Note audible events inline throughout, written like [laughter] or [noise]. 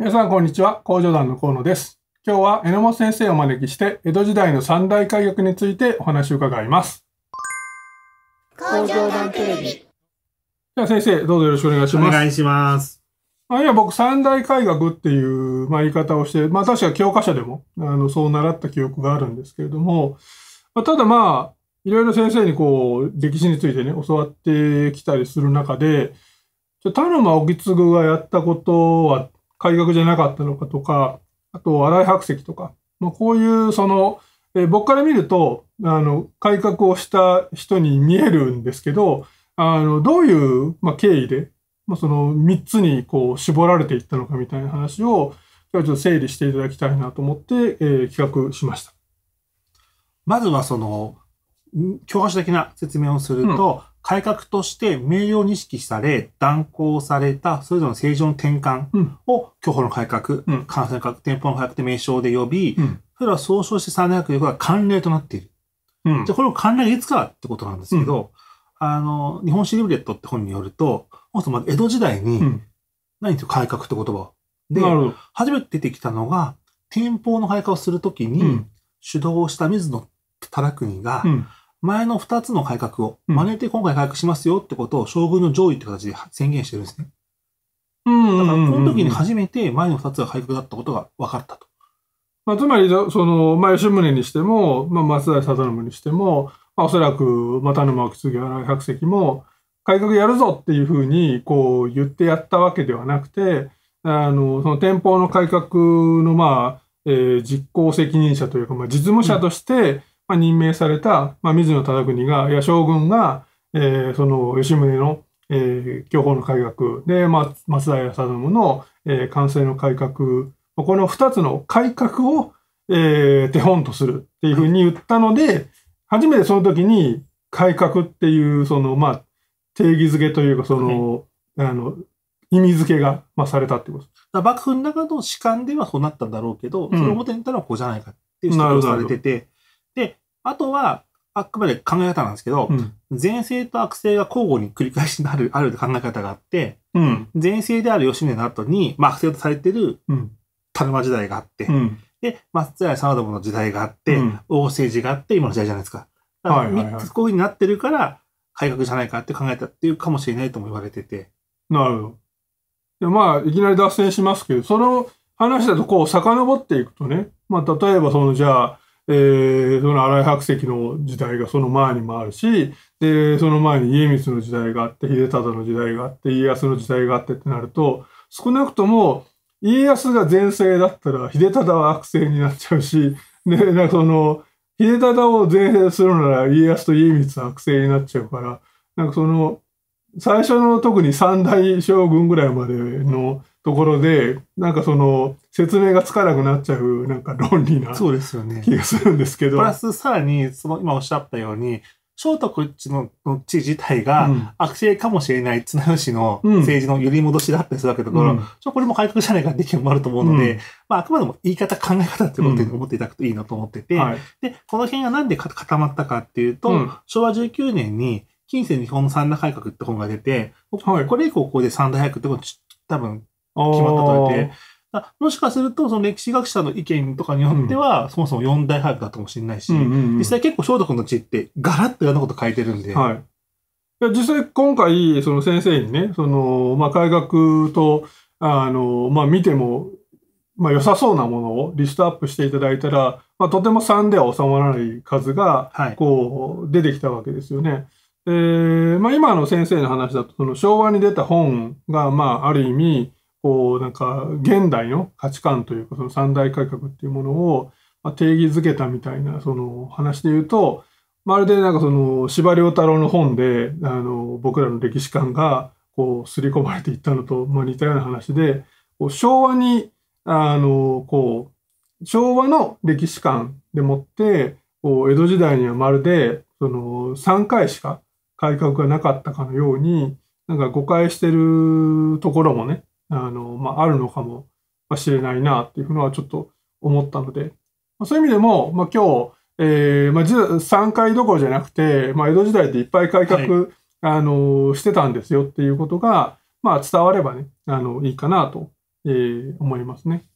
皆さん、こんにちは。工場団の河野です。今日は榎本先生をお招きして、江戸時代の三大改革についてお話を伺います。工場団テレビ。じゃあ先生、どうぞよろしくお願いします。お願いします。まあ、いや、僕、三大改革っていう、まあ、言い方をして、まあ、確か教科書でも、あの、そう習った記憶があるんですけれども、まあ、ただまあ、いろいろ先生にこう、歴史についてね、教わってきたりする中で、田沼意次がやったことは改革じゃなかったのかとか、あと、荒井白石とか、まあ、こういうその、えー、僕から見るとあの改革をした人に見えるんですけどあのどういう、まあ、経緯で、まあ、その3つにこう絞られていったのかみたいな話を今日ちょっと整理していただきたいなと思って、えー、企画しました。まずはその教科書的な説明をすると、改革として名誉に意識され、断行された、それぞれの政治の転換を、競歩の改革、うん、感染改革、店舗の改革って名称で呼び、うん、それは総称して3よくは慣例となっている。うん、じゃこれを慣例いつからってことなんですけど、うん、あの、日本史リブレットって本によると、まず江戸時代に、うん、何ていう改革って言葉で、初めて出てきたのが、天保の改革をするときに、主導した水野忠国が、うん前の2つの改革を真似て今回改革しますよってことを将軍の上位って形で宣言してるんですね。だからこの時に初めて前の2つが改革だったことが分かったと。まあ、つまりその、まあ、吉宗にしても、まあ、松田定信にしても、まあ、おそらく、まあ、田沼木次原百石も改革やるぞっていうふうにこう言ってやったわけではなくてあのその天保の改革の、まあえー、実行責任者というか、まあ、実務者として、うんまあ、任命された、まあ、水野忠邦が、いや、将軍が、えー、その、吉宗の、えー、教法の改革、で、まあ、松平定信の、えー、完成の改革、この2つの改革を、えー、手本とするっていうふうに言ったので、初めてその時に改革っていう、その、まあ、定義づけというか、その、はい、あの、意味づけが、まあ、されたってことです。幕府の中の主観ではそうなったんだろうけど、うん、その表にたらこうじゃないかっていう指摘をされてて、で、あとは、あくまで考え方なんですけど、前世と悪性が交互に繰り返しある、ある考え方があって、前世である吉宗の後に、まあ、悪性とされてる、樽間時代があって、で、松平定信の時代があって、大政治があって、今の時代じゃないですか。3つこういうふうになってるから、改革じゃないかって考えたっていうかもしれないとも言われてて。なるほど。いやまあ、いきなり脱線しますけど、その話だとこう遡っていくとね、まあ、例えばそのじゃあ、えー、その新井白石の時代がその前にもあるしでその前に家光の時代があって秀忠の時代があって家康の時代があってってなると少なくとも家康が前世だったら秀忠は悪性になっちゃうしでなんかその秀忠を全盛するなら家康と家光は悪性になっちゃうからなんかその最初の特に三大将軍ぐらいまでのところで、なんかその説明がつかなくなっちゃう、なんか論理なそうですよね気がするんですけど。プラスさらに、その今おっしゃったように、聖徳地の地自体が悪性かもしれない綱吉の政治の揺り戻しだったりするわけだから、うん、これも改革じゃないかって意見もあると思うので、うん、まあ、あくまでも言い方、考え方ってことで思っていただくといいなと思ってて、うんはい、で、この辺がなんで固まったかっていうと、昭和19年に近世日本の三大改革って本が出て、はい、これ以降ここで三大改革って多分決まったと言われて、もしかすると、その歴史学者の意見とかによっては、うん、そもそも四大俳句だったかもしれないし、うんうんうん、実際結構聖徳の地ってガラッといろんなこと書いてるんで。はい。いや実際今回、その先生にね、その、まあ、改革と、あの、まあ、見ても、まあ、良さそうなものをリストアップしていただいたら、まあ、とても3では収まらない数が、こう、出てきたわけですよね。はいえー、まあ、今の先生の話だと、その昭和に出た本が、まあ、ある意味、こうなんか現代の価値観というかその三大改革っていうものを定義づけたみたいなその話で言うとまるでなんかその司馬太郎の本であの僕らの歴史観がこう刷り込まれていったのと、まあ、似たような話でこう昭和にあのこう昭和の歴史観でもってこう江戸時代にはまるでその3回しか改革がなかったかのようになんか誤解してるところもねあの、まあ、あるのかもしれないなっていうのはちょっと思ったので、まあ、そういう意味でも、まあ、今日、えーまあ、3回どころじゃなくて、まあ、江戸時代っていっぱい改革、はい、あのしてたんですよっていうことが、まあ、伝わればねあのいいかなと、えー、思いますね。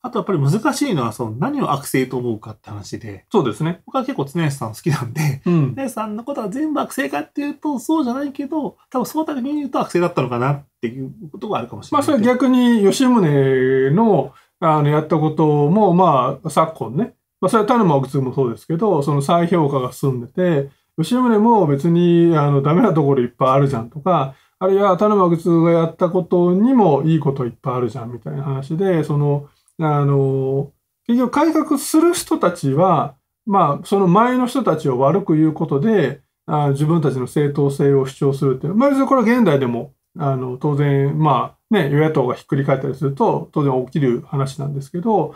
あとやっぱり難しいのは、その何を悪性と思うかって話で。そうですね。僕は結構常吉さん好きなんで、うん、常吉さんのことは全部悪性かっていうと、そうじゃないけど、多分そのために言うと悪性だったのかなっていうことがあるかもしれない。まあそれ逆に吉宗の、あの、やったことも、まあ、昨今ね。まあそれは田沼奥津もそうですけど、その再評価が進んでて、吉宗も別に、あの、ダメなところいっぱいあるじゃんとか、あるいは田沼奥津がやったことにもいいこといっぱいあるじゃんみたいな話で、その、あの、結局改革する人たちは、まあ、その前の人たちを悪く言うことで、あ自分たちの正当性を主張するっていう。まあ、別にこれは現代でも、あの、当然、まあ、ね、与野党がひっくり返ったりすると、当然起きる話なんですけど、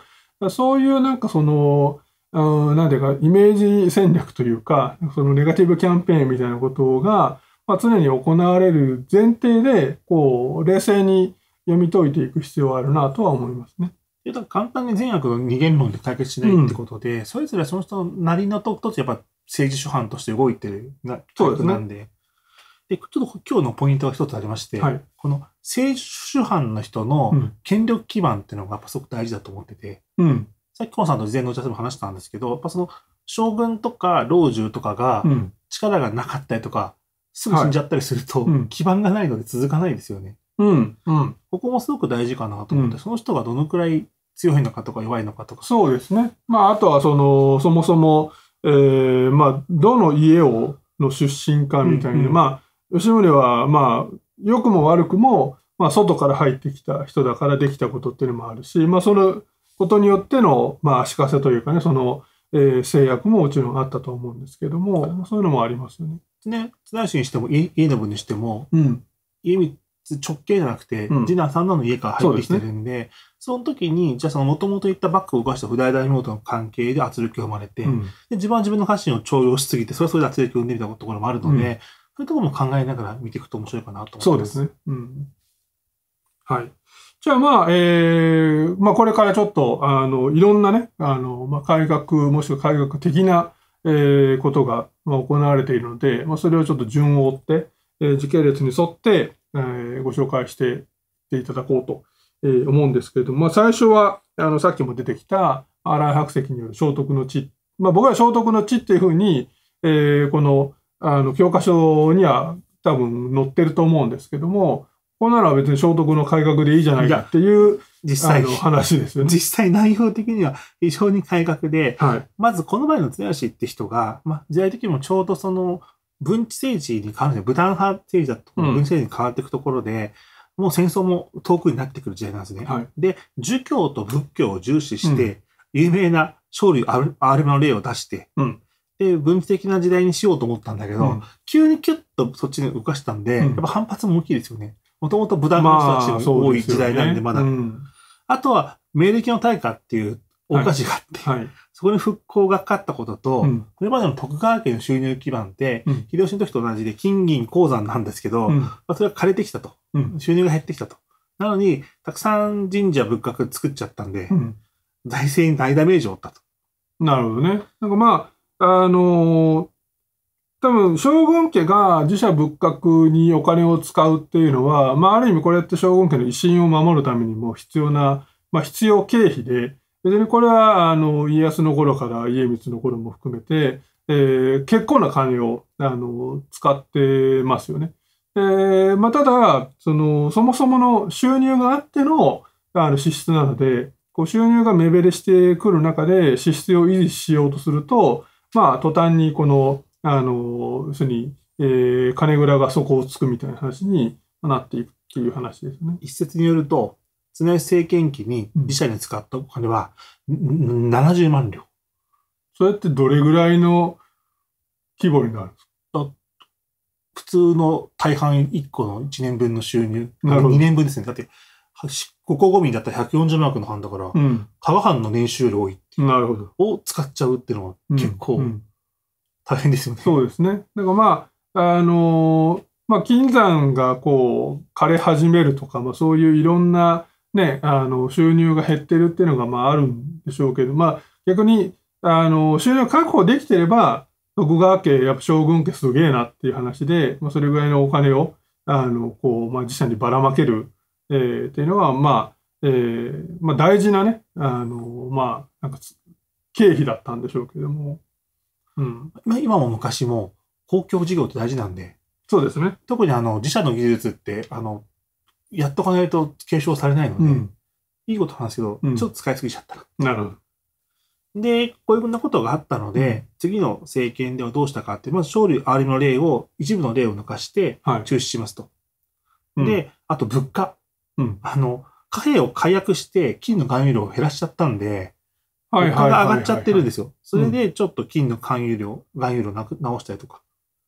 そういうなんかその、うん、なんていうか、イメージ戦略というか、そのネガティブキャンペーンみたいなことが、まあ、常に行われる前提で、こう、冷静に読み解いていく必要があるなとは思いますね。簡単に善悪が二元論で解決しないってことで、うん、それぞれその人なりのと一つやっぱ政治主犯として動いてるな、そうですね。なんで。で、ちょっと今日のポイントが一つありまして、はい、この政治主犯の人の権力基盤っていうのがやっぱすごく大事だと思ってて、うん、さっき河野さんと事前の打ち合わせも話したんですけど、やっぱその将軍とか老中とかが力がなかったりとか、すぐ死んじゃったりすると、基盤がないので続かないですよね。うん、うん。ここもすごく大事かなと思って、うん、その人がどのくらい強いのかとか弱いのかとか。そうですね。まあ、あとはその、そもそも、えー、まあ、どの家を、の出身かみたいな、うんうん、まあ、吉宗は、まあ、良くも悪くも、まあ、外から入ってきた人だからできたことっていうのもあるし、まあ、そのことによっての、まあ、足かせというかね、その、えー、制約ももちろんあったと思うんですけども、そういうのもありますよね。ね、綱吉にしても、家信にしても、うん、家光直径じゃなくて、次男三男の家から入ってきてるんで、そ、の時に、じゃあその元々言ったバックを動かした古代大名との関係で圧力が生まれて、自分は自分の家臣を徴用しすぎて、それはそれで圧力を生んでみたところもあるので、そういうところも考えながら見ていくと面白いかなと思います。そうですね。はい。じゃあまあ、ええー、まあこれからちょっと、あの、いろんなね、あの、まあ改革、もしくは改革的な、ええー、ことが、まあ、行われているので、まあそれをちょっと順を追って、えー、時系列に沿って、えご紹介していただこうと、え思うんですけれども、まあ、最初はあのさっきも出てきた新井白石による聖徳の地、まあ、僕は聖徳の地っていうふうに、えー、このあの教科書には多分載ってると思うんですけどもここなら別に聖徳の改革でいいじゃないかっていう実際の話ですよね。実際内容的には非常に改革で、はい、まずこの前の常吉って人が、まあ、時代的にもちょうどその分治政治に変わるんですよ。武断派政治だと、分治政治に変わっていくところで、うん、もう戦争も遠くになってくる時代なんですね。はい、で、儒教と仏教を重視して、有名な勝利アルアルマの例を出して、うん、で、分治的な時代にしようと思ったんだけど、うん、急にキュッとそっちに浮かしたんで、やっぱ反発も大きいですよね。もともと武断派の人たちが多い時代なんで、まだ。まあね、あとは、明暦の大火っていうお菓子があって、はいはいそこに復興がかかったことと、うん、これまでの徳川家の収入基盤って、うん、秀吉の時と同じで金銀鉱山なんですけど、うん、まあ、それが枯れてきたと、収入が減ってきたと。なのに、たくさん神社仏閣作っちゃったんで、財政に大ダメージを負ったと。なるほどね。なんかまあ、あのー、多分将軍家が自社仏閣にお金を使うっていうのは、まあ、ある意味これって将軍家の威信を守るためにも必要な、まあ、必要経費で、別にこれはあの家康の頃から家光の頃も含めて、えー、結構な金をあの使ってますよね。えーまあ、ただそのそもそもの収入があってのあの支出なのでこう収入が目減りしてくる中で支出を維持しようとすると、まあ、途端にこのあの要するに、えー、金蔵が底をつくみたいな話になっていくっていう話ですね。一説によると常吉政権期に自社に使ったお金は、うん、70万両。それってどれぐらいの規模になるんですか普通の大半1個の1年分の収入。な2年分ですね。だって、ここ5ミリだったら140万の半だから、うん、加賀藩の年収よ多いっていう。なるほど。を使っちゃうっていうのは結構大変ですよね。うんうん、そうですね。だからまあ、あのー、まあ、金山がこう枯れ始めるとか、まあ、そういういろんなね、あの収入が減ってるっていうのがまああるんでしょうけど、まあ、逆にあの収入確保できてれば徳川家やっぱ将軍家すげえなっていう話で、まあ、それぐらいのお金をあのこう、まあ、自社にばらまける、えー、っていうのは、まあえーまあ、大事なねあの、まあ、なんか経費だったんでしょうけども、うん、今も昔も公共事業って大事なんでそうですね特にあの自社の技術ってあのやっとかないと継承されないので、うん、いいことなんですけど、うん、ちょっと使いすぎちゃった。なるほど。で、こういうふうなことがあったので、次の政権ではどうしたかって、まず、勝利ありの例を、一部の例を抜かして、中止しますと。はい、で、あと物価。うん、あの、貨幣を解約して、金の含有量を減らしちゃったんで、物価が上がっちゃってるんですよ。それで、ちょっと金の含有量、含有量なく直したりとか。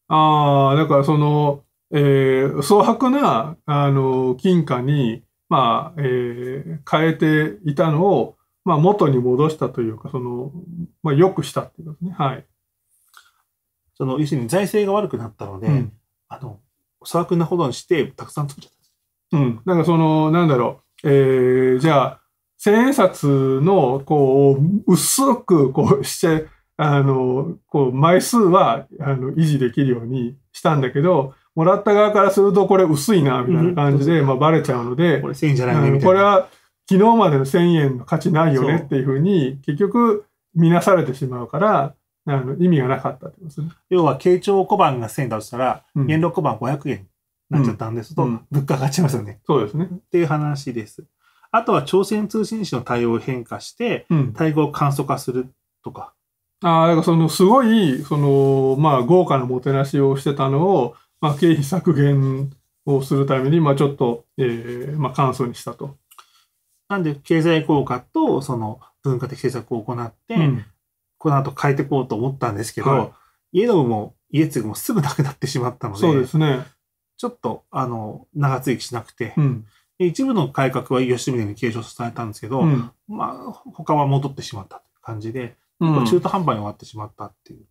ああ、だからその、えー、蒼白なあの金貨に、まあえー、変えていたのを、まあ、元に戻したというかその、まあ、よくしたっていうことね。はい、その要するに財政が悪くなったので、うん、あの蒼白なほどにしてたくさん作っちゃったうん、なんかそのなんだろう、えー、じゃあ千円札のこう薄くこうしてあのこう枚数はあの維持できるようにしたんだけどもらった側からするとこれ薄いな、みたいな感じで、まあバレちゃうので、これ1000円じゃないみたいな。これは昨日までの1000円の価値ないよねっていうふうに、結局見なされてしまうから、あの意味がなかったってことですね。要は、慶長小判が1000円だとしたら、元禄小判500円になっちゃったんですと、物価上がっちゃいますよね。そうですね。っていう話です。あとは朝鮮通信使の対応を変化して、対語を簡素化するとか。ああ、だからそのすごい、その、まあ、豪華なもてなしをしてたのを、まあ、経費削減をするために、まあ、ちょっと、えー、まあ、簡素にしたと。なんで、経済効果と、その、文化的政策を行って、うん、この後変えていこうと思ったんですけど、はい、家のも家継ぐもすぐなくなってしまったので、そうですね。ちょっと、あの、長続きしなくて、うん、一部の改革は吉宗に継承されたんですけど、うん、まあ、他は戻ってしまったという感じで、中途半端に終わってしまったっていう。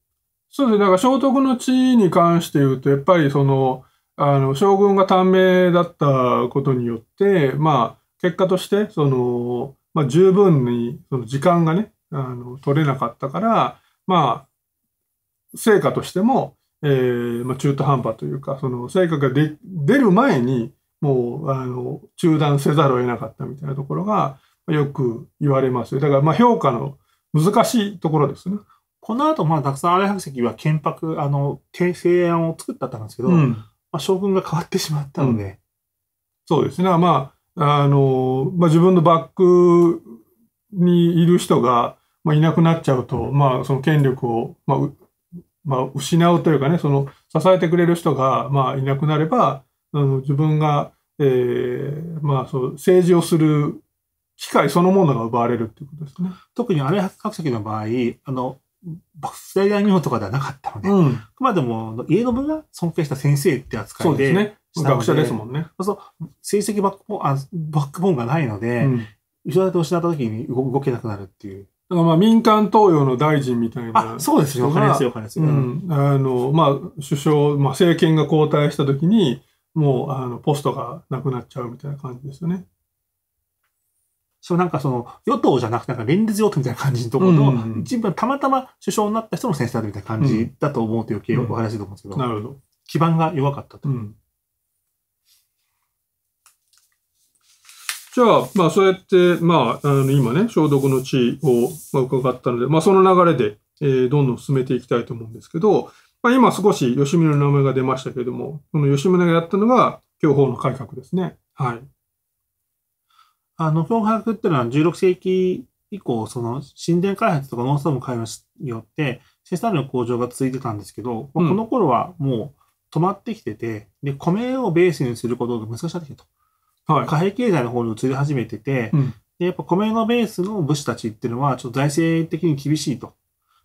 そうですね、だから聖徳の地位に関して言うと、やっぱりその、あの将軍が短命だったことによって、まあ、結果としてその、まあ、十分にその時間がねあの取れなかったから、まあ、成果としても、えーまあ、中途半端というかその成果が出る前にもうあの中断せざるを得なかったみたいなところがよく言われますだからまあ評価の難しいところですね。この後、まあ、たくさん荒井白石は建白、あの、西安を作ったったんですけど、うん、まあ、将軍が変わってしまったので。うん、そうですね。まあ、あの、まあ、自分のバックにいる人が、まあ、いなくなっちゃうと、まあ、その権力を、まあ、まあ、失うというかね、その、支えてくれる人が、まあ、いなくなれば、あの自分が、えー、まあ、そう、政治をする機会そのものが奪われるっていうことですね。特に荒井白石の場合、あの、莫大な日本とかではなかったので、あくまでも家信が尊敬した先生って扱いで。そうですね。学者ですもんね。そう成績バックボーンあバックボーンがないので、うん、失った時に動動けなくなるっていう。だからまあ民間東洋の大臣みたいな。そうですよ、お金ですよ、お金ですよ。うん、あの、まあ、首相、まあ、政権が交代した時に、もう、あの、ポストがなくなっちゃうみたいな感じですよね。そのなんかその、与党じゃなくて、なんか連立与党みたいな感じのところと、自分たまたま首相になった人の先生だみたいな感じだと思うという経緯お話だと思うんですけど、なるほど。基盤が弱かったと。じゃあ、まあ、そうやって、まあ、あの今ね、消毒の地を、まあ、伺ったので、まあ、その流れで、えー、どんどん進めていきたいと思うんですけど、まあ、今少し吉宗の名前が出ましたけれども、この吉宗がやったのが、享保の改革ですね。はい。あの、この科学っていうのは16世紀以降、その神殿開発とか農産物開発によって、生産量の向上が続いてたんですけど、うん、この頃はもう止まってきてて、で、米をベースにすることが難しかったと。はい、貨幣経済の方に移り始めてて、うん、で、やっぱ米のベースの武士たちっていうのは、ちょっと財政的に厳しいと。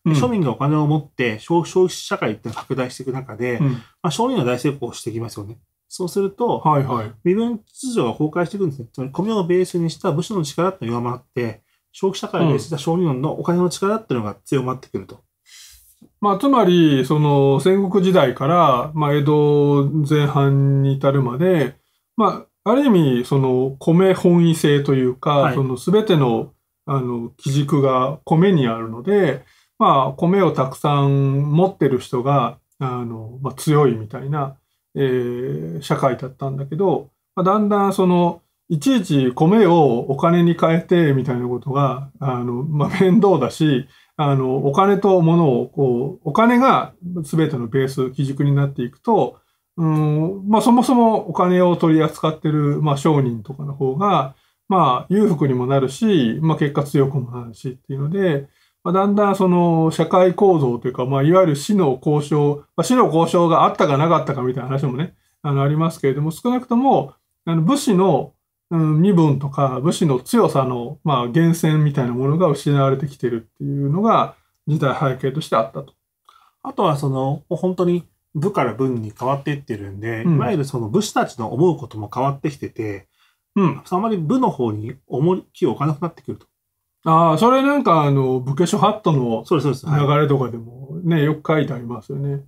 うん、庶民がお金を持って消費社会っていうの拡大していく中で、まあ、庶民は大成功してきますよね。そうすると、はいはい、身分秩序が崩壊していくんですね。米をベースにした武士の力って弱まって、消費社会をベースにした商人のお金の力っていうのが強まってくると。うん、まあ、つまり、その戦国時代から、まあ、江戸前半に至るまで、まあ、ある意味、その米本位制というか、はい、その全てのあの基軸が米にあるので、まあ、米をたくさん持ってる人があの、まあ、強いみたいな、えー、社会だったんだけど、まあ、だんだんその、いちいち米をお金に変えてみたいなことが、あの、まあ、面倒だし、あの、お金と物を、こう、お金が全てのベース、基軸になっていくと、うん、まあ、そもそもお金を取り扱ってる、まあ、商人とかの方が、まあ、裕福にもなるし、まあ、結果強くもなるしっていうので、まあ、だんだんその社会構造というか、まあ、いわゆる死の交渉、まあ、死の交渉があったかなかったかみたいな話もね、あのありますけれども、少なくとも、あの武士の、うん、身分とか武士の強さの、まあ、源泉みたいなものが失われてきてるっていうのが時代背景としてあったと。あとはその本当に部から文に変わっていってるんで、うん、いわゆるその武士たちの思うことも変わってきてて、うん、あまり部の方に重きを置かなくなってくると。ああ、それなんかあの、武家諸ハットのそうでそうです。流れとかでもね、よく書いてありますよね。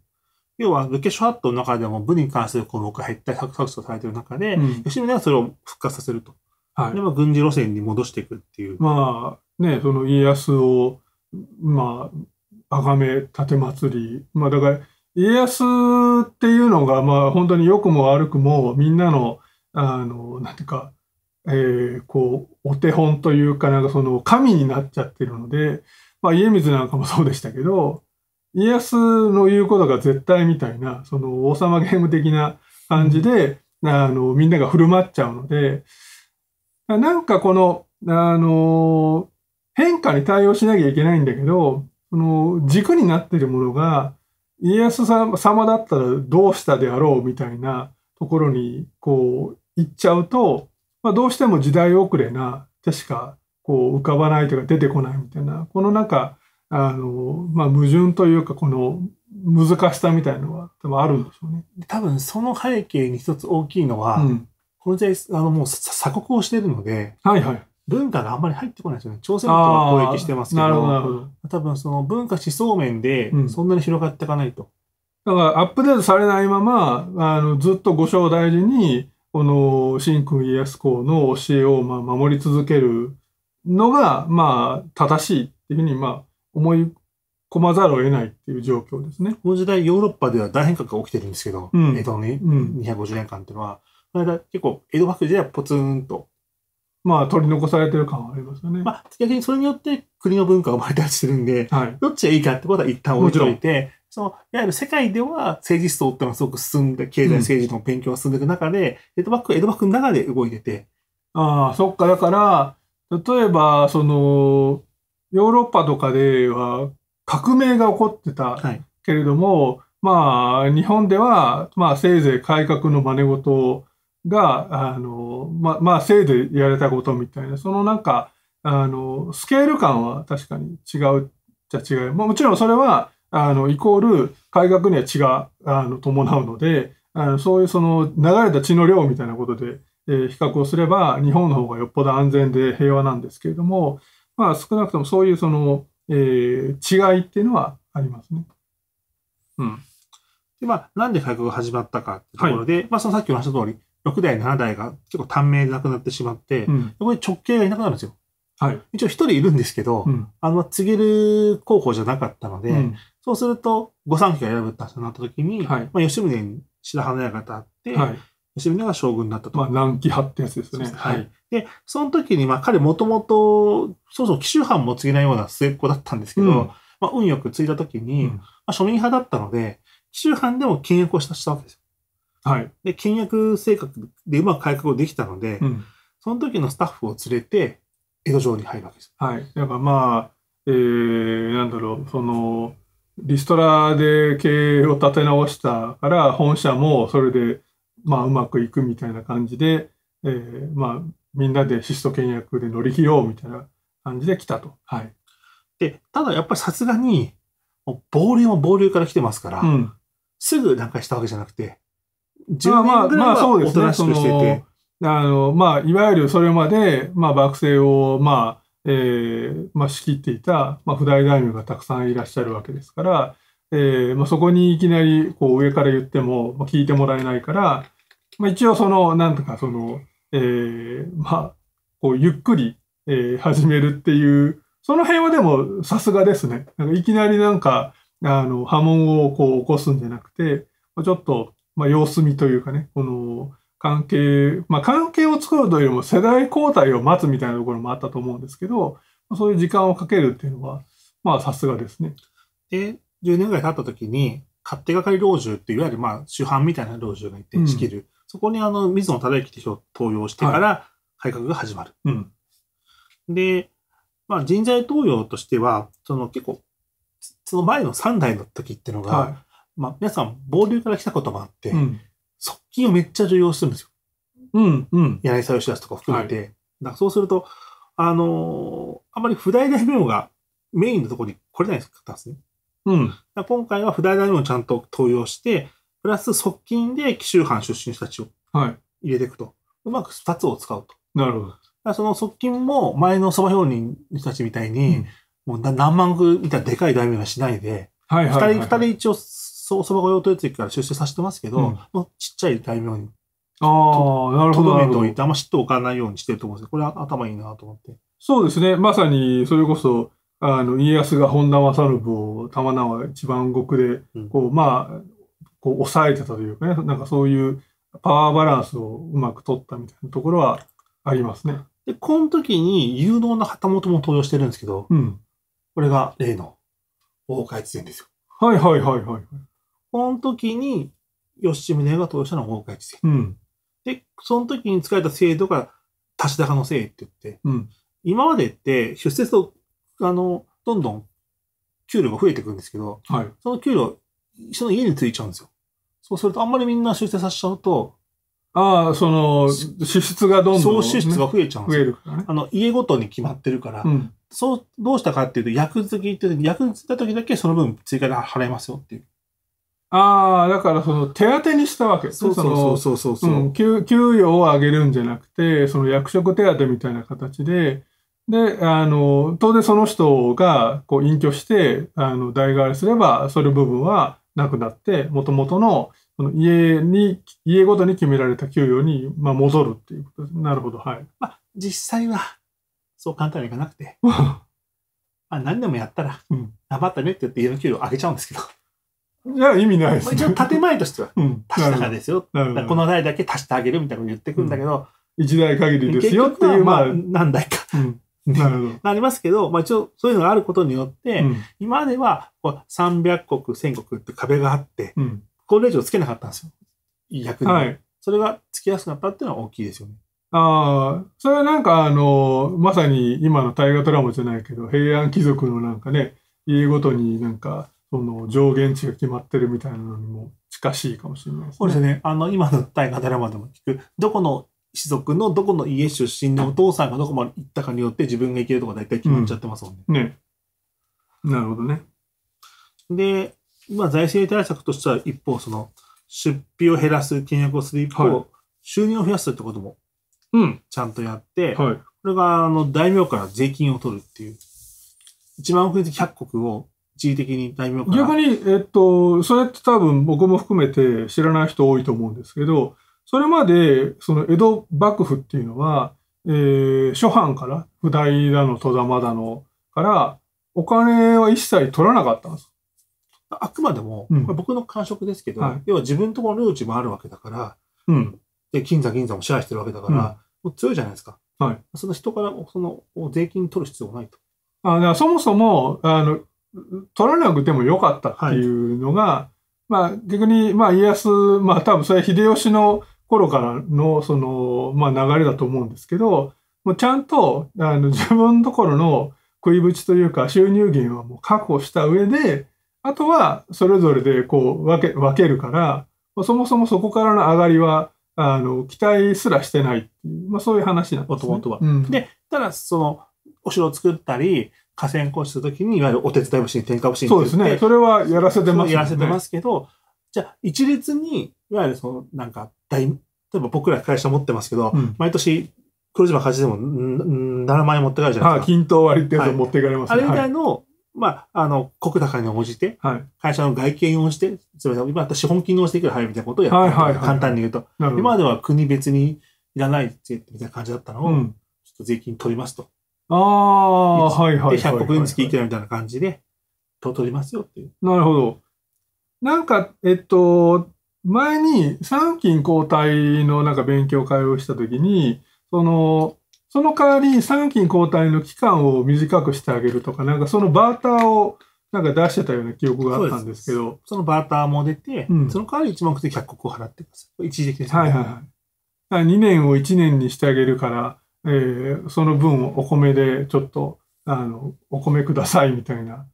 要は、武家諸ハットの中でも武に関する項目が減った削削除されてる中で、うん吉宗はそれを復活させると。はいで、。軍事路線に戻していくっていう。まあね、その家康を、まあ、崇め、奉り、まあだから、家康っていうのが、まあ本当に良くも悪くも、みんなの、あの、なんていうか、えー、こう、お手本というかなんかその神になっちゃってるので、まあ家光なんかもそうでしたけど、家康の言うことが絶対みたいな、その王様ゲーム的な感じで、あの、みんなが振る舞っちゃうので、なんかこの、あの、変化に対応しなきゃいけないんだけど、その軸になってるものが、家康様だったらどうしたであろうみたいなところに、こう、行っちゃうと、まあ、どうしても時代遅れな手しかこう浮かばないというか出てこないみたいなこのなんかあの、まあ、矛盾というかこの難しさみたいのは多分あるんでしょうね。多分その背景に一つ大きいのは、うん、この時代あのもう鎖国をしているので、はいはい、文化があんまり入ってこないですよね。朝鮮とは交易してますけどど多分その文化思想面でそんなに広がっていかないと。うんだからアップデートされないままあのずっとご正大寺にこの新君家康公の教えをまあ守り続けるのが、まあ、正しいっていうふうに、まあ、思い込まざるを得ないっていう状況ですね。この時代、ヨーロッパでは大変革が起きてるんですけど、うん、江戸の、250年間っていうのは、このだ結構、江戸幕府時代はポツンと。まあ、取り残されてる感はありますよね。まあ、逆にそれによって国の文化が生まれたりするんで、はい、どっちがいいかってことは一旦置いといて、その、いわゆる世界では政治思想っていうのはすごく進んで、経済政治の勉強が進んでいく中で、うん、江戸幕府、江戸幕府の中で動いてて。ああ、そっか、だから、例えば、その、ヨーロッパとかでは革命が起こってたけれども、はいまあ、日本では、まあ、せいぜい改革の真似事が、あの、ま、まあ、せいぜいやれたことみたいな、そのなんか、あの、スケール感は確かに違うじゃ違う。もちろんそれは、あのイコール改革には血があの伴うのであのそういうその流れた血の量みたいなことで、えー、比較をすれば日本の方がよっぽど安全で平和なんですけれども、まあ、少なくともそういうその、えー、違いっていうのはありますね。うんでまあ、なんで改革が始まったかってところで、はい、まあ、そのさっきの話した通り6代7代が結構短命で亡くなってしまって、うん、こ直系がいなくなるんですよ。はい、一応一人いるんですけど、うん、あの、告げる候補じゃなかったので、うそうすると、御三家が選ぶって話になった時に、はい、まあ、吉宗に白羽の矢が立って、はい、吉宗が将軍になったと。まあ、南紀派ってやつですね。すはい。で、その時に、まあ、彼もともと、そもそも紀州藩も継げないような末っ子だったんですけど、うん、まあ、運よく継いだ時に、うん、まあ、庶民派だったので、紀州藩でも倹約をしたわけですよ。はい。で、倹約性格でうまく改革をできたので、うん、その時のスタッフを連れて、江戸城に入るわけです。はい。だからまあ、えー、なんだろう、その、リストラで経営を立て直したから本社もそれでまあうまくいくみたいな感じで、えー、まあみんなで質素倹約で乗り切ろうみたいな感じで来たと。はい、でただやっぱりさすがに暴流も暴流から来てますから、うん、すぐなんかしたわけじゃなくて10年ぐらいはおとなしくしてて。まあまああのまあ、いわゆるそれまで、まあ、爆生を、まあ、えー、まあ、仕切っていた、まあ、不大大名がたくさんいらっしゃるわけですから、えー、まあ、そこにいきなりこう上から言っても、ま聞いてもらえないから、ま一応その何とかその、えー、まこうゆっくり、え始めるっていうその辺はでもさすがですねなんかいきなりなんかあの波紋をこう起こすんじゃなくてちょっと、ま様子見というかねこの関係、まあ、関係を作るというよりも世代交代を待つみたいなところもあったと思うんですけど、そういう時間をかけるっていうのは、まあさすがですね。で、10年ぐらい経った時に、勝手がかり老中っていわゆるまあ主犯みたいな老中がいて仕切る、うん、そこにあの水野忠之って人を登用してから改革が始まる。はいうん、で、まあ、人材登用としてはその結構その前の3代の時っていうのが、はい、まあ、皆さん暴流から来たこともあって、うん、側近をめっちゃ重要するんですよ。うんうん。柳沢義康とか含めて。はい、だからそうすると、あのー、あまり不大大名がメインのところに来れないんですね。うん。今回は不大大名をちゃんと登用して、プラス側近で紀州藩出身の人たちを入れていくと。はい、うまく2つを使うと。なるほど。その側近も前の蕎麦表人の人たちみたいに、うん、もう何万部みたいなでかい大名はしないで、はいはい人、2人一応そば御用トイレから出世させてますけど、うん、もちっちゃい大名に。ああ、なるほど。とどめておいて、あんま嫉妬を置かないようにしてると思うんですこれ頭いいなと思って。そうですね。まさに、それこそ、あの、家康が本田正信を玉名は一番国で、こう、うん、まあ、こう、抑えてたというかね、なんかそういうパワーバランスをうまく取ったみたいなところはありますね。で、この時に有能な旗本も登場してるんですけど、うん、これが例の大岡越前ですよ。はいはいはいはい。この時に、吉宗が投資したのは大川一制、うん。で、その時に使えた制度が、足し高の制って言って、うん、今までって出世と、あの、どんどん給料が増えていくんですけど、はい、その給料、その家についちゃうんですよ。そうすると、あんまりみんな出世させちゃうと、ああ、その、支出がどんどん、ね。総支出が増えちゃうんですよ。増えるからね。あの、家ごとに決まってるから、うん、そう、どうしたかっていうと、役付きって、役付いた時だけその分追加で払いますよっていう。ああ、だからその手当てにしたわけそうそうそうそう、うん、給。給与を上げるんじゃなくて、その役職手当みたいな形で、で、あの、当然その人がこう隠居して、あの、代替わりすれば、そういう部分はなくなって、もともとの家に、家ごとに決められた給与に、まあ、戻るっていうことです。なるほど、はい。まあ、実際は、そう簡単にいかなくて、[laughs] まあ、何でもやったら、うん、頑張ったねって言って家の給料上げちゃうんですけど。いや、意味ないです、ね、一応建前としては、足したからですよ。この代だけ足してあげるみたいなこと言ってくるんだけど、うん、一代限りですよっていう、まあ、何代か、うん、なるほどなりますけど、まあ一応そういうのがあることによって、うん、今まではこう300国、1000国って壁があって、うん、これ以上つけなかったんですよ。逆に。はい、それがつきやすくなったっていうのは大きいですよね。ああ、それはなんかあの、まさに今の大河ドラマじゃないけど、平安貴族のなんかね、家ごとになんか、その上限値が決まってるみたいなのにも近しいかもしれないですね。そうですね。あの、今の大河ドラマでも聞く、どこの士族のどこの家出身のお父さんがどこまで行ったかによって自分が行けるとか大体決まっちゃってますもんね。うん、ね。なるほどね。で、まあ財政対策としては一方、その出費を減らす、契約をする一方、はい、収入を増やすってことも、うん。ちゃんとやって、はい、これが、あの、大名から税金を取るっていう。1万億円で100国を地理的に大名から逆に、えっと、それって多分僕も含めて知らない人多いと思うんですけど、それまで、その江戸幕府っていうのは、えー、諸藩から、普代だの、戸玉だの、から、お金は一切取らなかったんです。あくまでも、これ僕の感触ですけど、はい、要は自分とこの領地もあるわけだから、うん、で、金山銀山も支配してるわけだから、うん、強いじゃないですか。はい、その人から、その、税金取る必要ないと。あそもそも、あの、取らなくてもよかったっていうのが、はい、まあ逆に、まあ家康、まあ多分それ秀吉の頃からのその、まあ流れだと思うんですけど、もうちゃんと、あの、自分ところの食いぶちというか収入源はもう確保した上で、あとはそれぞれでこう分け、分けるから、そもそもそこからの上がりは、あの、期待すらしてないっていう、まあそういう話なんですね。もともとは。うん、で、ただその、お城を作ったり、河川工事するときに、いわゆるお手伝い部審、転嫁部審そうですね。それはやらせてます、ね、やらせてますけど、じゃあ一律に、いわゆるその、なんか、大、例えば僕ら会社持ってますけど、うん、毎年、黒島会社でも、7万円持って帰るじゃないですか。ああ均等割ってやつ持っていかれます、ねはい、あれ以外の、はいまあ、あの、国高に応じて、はい、会社の外見を応じて、つまり、今私、資本金に応じていくら入るみたいなことをやって、はいはいはい、簡単に言うと。今までは国別にいらないって、みたいな感じだったのを、うん、ちょっと税金取りますと。ああ、はいはい。で、100国分ずつ聞いてるみたいな感じで、と取りますよっていう。なるほど。なんか、えっと、前に参勤交代のなんか勉強会をしたときに、その、その代わり参勤交代の期間を短くしてあげるとか、なんかそのバーターをなんか出してたような記憶があったんですけど。そのバーターも出て、うん、その代わり一目的100個を払ってます。一時的ですね。はいはいはい。2年を1年にしてあげるから、えー、その分お米でちょっと、あの、お米くださいみたいな。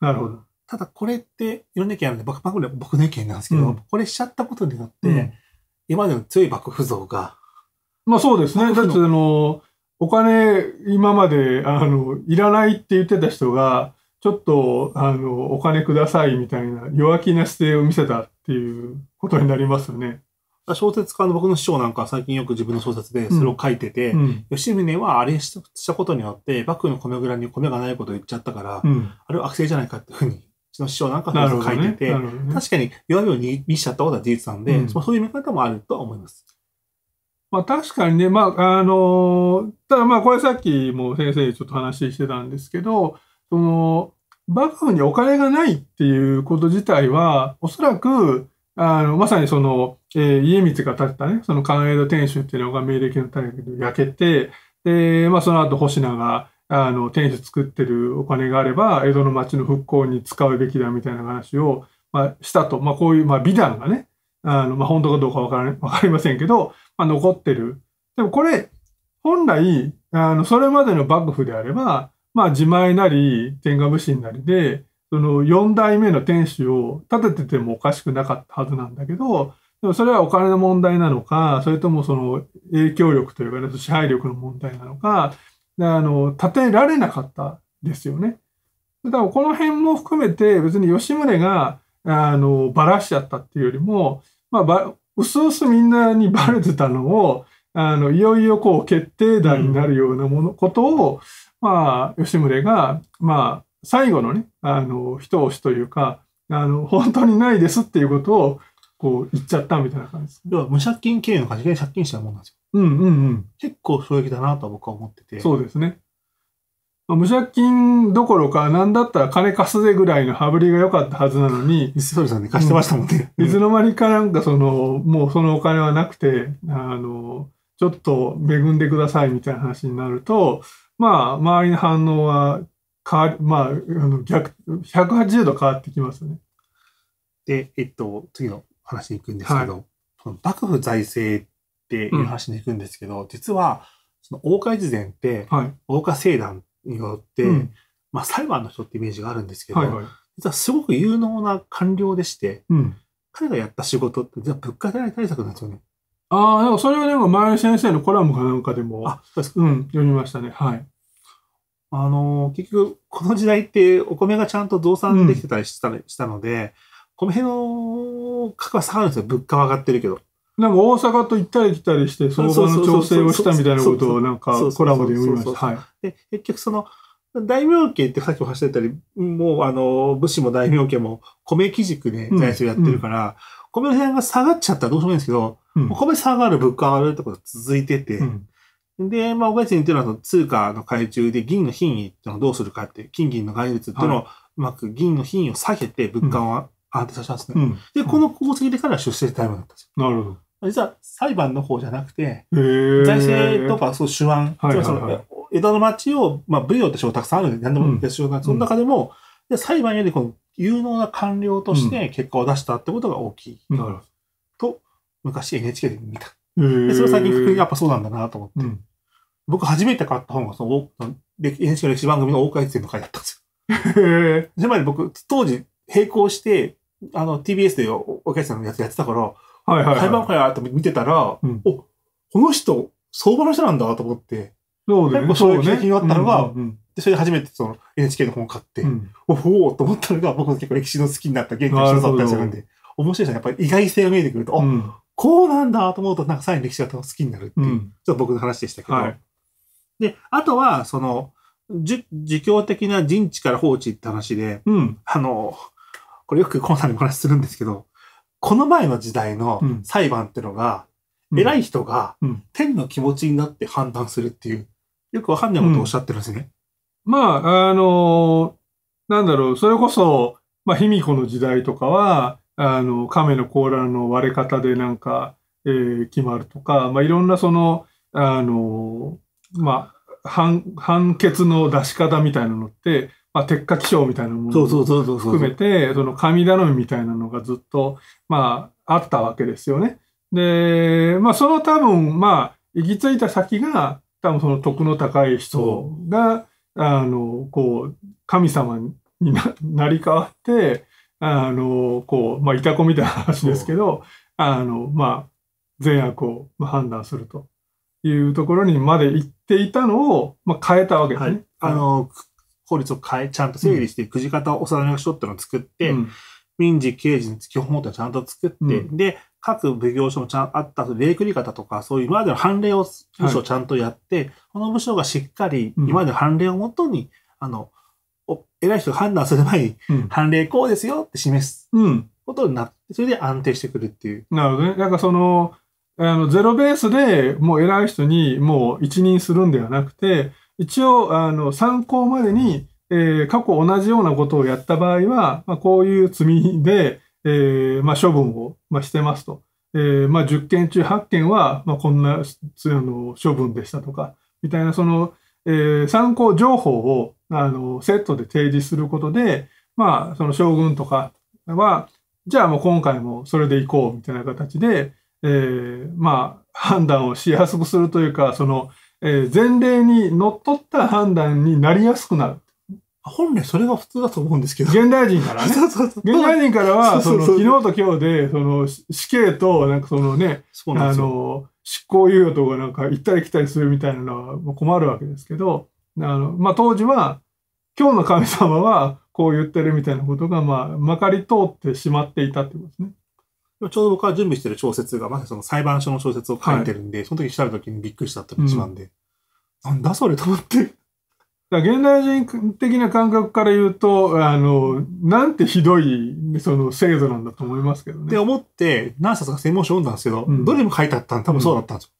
なるほど。ただこれって、いろんな意見あるんで、僕の意見なんですけど、うん、これしちゃったことによって、うん、今までの強い幕府像が。まあそうですね。だってあの、お金、今まで、あの、いらないって言ってた人が、ちょっと、あの、お金くださいみたいな弱気な姿勢を見せたっていうことになりますよね。小説家の僕の師匠なんか最近よく自分の小説でそれを書いてて、うん、吉宗はあれしたことによって、幕府の米蔵に米がないことを言っちゃったから、うん、あれは悪性じゃないかっていうふうに、うちの師匠なんか書いてて、ねね、確かに弱みを見しちゃったことは事実なんで、うん、そういう見方もあるとは思います。まあ確かにね、まああの、ただまあこれさっきも先生ちょっと話してたんですけど、その、幕府にお金がないっていうこと自体は、おそらく、あの、まさにその、えー、家光が建てたね、その寛江戸天守っていうのが明暦の大学で焼けて、で、まあ、その後、星名が、あの、天守作ってるお金があれば、江戸の町の復興に使うべきだみたいな話を、まあ、したと。まあ、こういう、まあ、美談がね、あの、まあ、本当かどうかわから、わかりませんけど、まあ、残ってる。でもこれ、本来、あの、それまでの幕府であれば、まあ、自前なり、天下武神なりで、その4代目の天守を建てててもおかしくなかったはずなんだけど、でもそれはお金の問題なのか、それともその影響力というか、ね、支配力の問題なのか、あの、立てられなかったですよね。だからこの辺も含めて別に吉宗が、あの、ばらしちゃったっていうよりも、まあ、ば、うすうすみんなにばれてたのを、あの、いよいよこう決定打になるようなもの、ことを、まあ、吉宗が、まあ、最後のね、あの、一押しというか、あの、本当にないですっていうことを、こう、行っちゃったみたいな感じです要は、無借金経営の会社で借金したもんなんですよ。うんうんうん。結構衝撃だなと僕は思ってて。そうですね。まあ、無借金どころか、なんだったら金貸すぜぐらいの羽振りが良かったはずなのに。そうですよね、貸してましたもんね。いつの間にかなんかその、もうそのお金はなくて、あの、ちょっと恵んでくださいみたいな話になると、まあ、周りの反応は変わり、まあ、あの逆、180度変わってきますよね。で、えっと、次の話に行くんですけど、はい、その幕府財政っていう話に行くんですけど、うん、実は、その、大岡越前って、大岡政団によって、まあ、裁判の人ってイメージがあるんですけど、はいはい、実はすごく有能な官僚でして、うん、彼がやった仕事って、実は物価対策なんですよね。ああ、でもそれはでも前前先生のコラムかなんかでも、あ、そうですうん、読みましたね。はい。あのー、結局、この時代ってお米がちゃんと増産できてたりした,、したので、この辺の価格は下がるんですよ。物価は上がってるけど。なんか大阪と行ったり来たりして、相場の調整をしたみたいなことをなんかコラボで読みました。で、結局その、大名家ってさっきお話ってたり、もうあの、武士も大名家も米基軸で財政やってるから、うんうん、米の辺が下がっちゃったらどうしようもないんですけど、うん、米下がる物価上がるってことが続いてて、うん、で、まあ、お別にっていうのは通貨の改中で銀の品位っていうのをどうするかって、金銀の概率っていうのをうまく銀の品位を下げて物価を判定さたんですね。うん、で、この功を告げてから出世タイムだったんですよ。なるほど。実は裁判の方じゃなくて、財政とかそう手腕、はいはいはい、江戸の町を、まあ、武用って仕事たくさんあるんで、何でもですよが、うん、その中でも、で裁判よりこの有能な官僚として結果を出したってことが大きい。なるほど。と、昔 NHK で見た。でそれ最近、やっぱそうなんだなと思って。うん、僕、初めて買った本が、その、NHK の歴史番組の大川一戦の回だったんですよ。へぇー。つまり僕、当時、並行して、あの、TBS でお客さんのやつやってたから、はいはい、はい、裁判官やと見てたら、うん、お、この人、相場の人なんだと思って、そうだよね。そういう経験があったのが、で、それで初めてその NHK の本を買って、うん、おおと思ったのが、僕の結構歴史の好きになった原点一つだったりするんで、面白いじゃやっぱり意外性が見えてくると、うん、こうなんだと思うと、なんかさらに歴史が好きになるっていう、うん、ちょっと僕の話でしたけど。はい、で、あとは、その、自教的な人知から放置って話で、うん、あの、これよくコーさんにお話しするんですけど、この前の時代の裁判ってのが、うん、偉い人が天の気持ちになって判断するっていう、よくわかんないことをおっしゃってるんですね。うん、まあ、あのー、なんだろう、それこそ、まあ、卑弥呼の時代とかは、あの、亀の甲羅の割れ方でなんか、えー、決まるとか、まあ、いろんなその、あのー、まあ、判決の出し方みたいなのって、まあ、鉄火気象みたいなものを含めて、その神頼みみたいなのがずっと、まあ、あったわけですよね。で、まあ、その多分、まあ、行き着いた先が、多分その徳の高い人が、あの、こう、神様にななり変わって、あの、こう、まあ、いたこみたいな話ですけど、あの、まあ、善悪を判断するというところにまで行っていたのを、まあ、変えたわけですね。はい、あの、法律を変え、ちゃんと整理して、くじ方をお定めましょうっていうのを作って、うん、民事、刑事の基本法ってちゃんと作って、うん、で、各奉行所もちゃんあった、例繰り方とか、そういう今までの判例を、部署ちゃんとやって、はい、この部署がしっかり、今までの判例をもとに、あの、偉い人が判断する前に、判例こうですよって示すことになって、それで安定してくるっていう。なるほどね。なんかその、あの、ゼロベースでもう偉い人にもう一任するんではなくて、一応、あの、参考までに、えー、過去同じようなことをやった場合は、まあ、こういう罪で、えー、まあ、処分を、まあ、してますと。えー、まあ、10件中8件は、まあ、こんな、あの、処分でしたとか、みたいな、その、えー、参考情報を、あの、セットで提示することで、まあ、その将軍とかは、じゃあもう今回もそれでいこう、みたいな形で、えー、まあ、判断をしやすくするというか、その、えー、前例にのっとった判断になりやすくなる。本来それが普通だと思うんですけど。現代人からね。[laughs] そうそうそう現代人からは、その、昨日と今日で、その、死刑と、なんかそのね、あの、執行猶予とかなんか行ったり来たりするみたいなのは困るわけですけど、あの、まあ、当時は、今日の神様はこう言ってるみたいなことが、まあ、まかり通ってしまっていたってことですね。ちょうど僕が準備してる小説が、まさにその裁判所の小説を書いてるんで、はい、その時調べた時にびっくりしたって一番で、うん、なんだそれと思って。現代人的な感覚から言うと、あの、なんてひどい、その制度なんだと思いますけどね。って思って、何冊か専門書読んだんですけど、うん、どれも書いてあったの多分そうだったんですよ。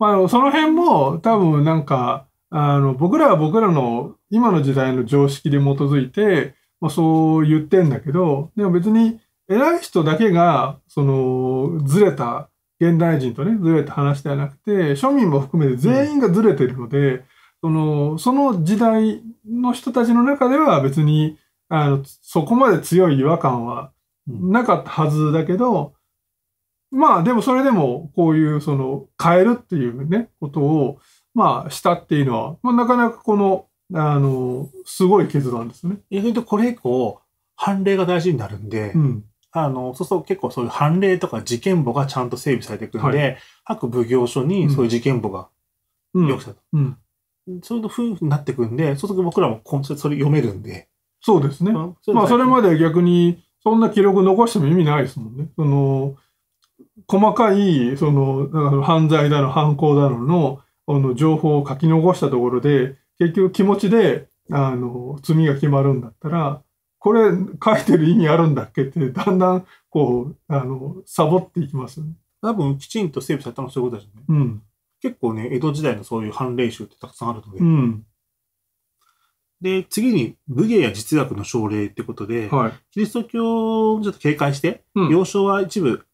うん、まあ、その辺も多分なんか、あの、僕らは僕らの今の時代の常識で基づいて、まあ、そう言ってんだけど、でも別に偉い人だけが、その、ずれた、現代人とね、ずれた話ではなくて、庶民も含めて全員がずれてるので、うん、その、その時代の人たちの中では別に、あの、そこまで強い違和感はなかったはずだけど、うん、まあでもそれでもこういうその変えるっていうね、ことを、まあしたっていうのは、まあ、なかなかこの、あの、すごい決断ですね。逆にとこれ以降、判例が大事になるんで、うん、あの、そうすると結構そういう判例とか事件簿がちゃんと整備されていくんで、はい、各奉行所にそういう事件簿がよくした。うん。うん、それと夫婦になってくんで、そうすると僕らもそれ読めるんで。そうですね。まあそれまで逆に、そんな記録残しても意味ないですもんね。その、細かい、その、犯罪だの、犯行だのの、あの、情報を書き残したところで、結局気持ちで、あの、罪が決まるんだったら、これ書いてる意味あるんだっけってだんだんこうあのサボっていきます、ね、多分きちんと整備されたのそういうことですね、うん、結構ね江戸時代のそういう判例集ってたくさんあるので、うん、で次に武芸や実学の奨励ってことで、はい、キリスト教をちょっと警戒して、うん、幼少は一部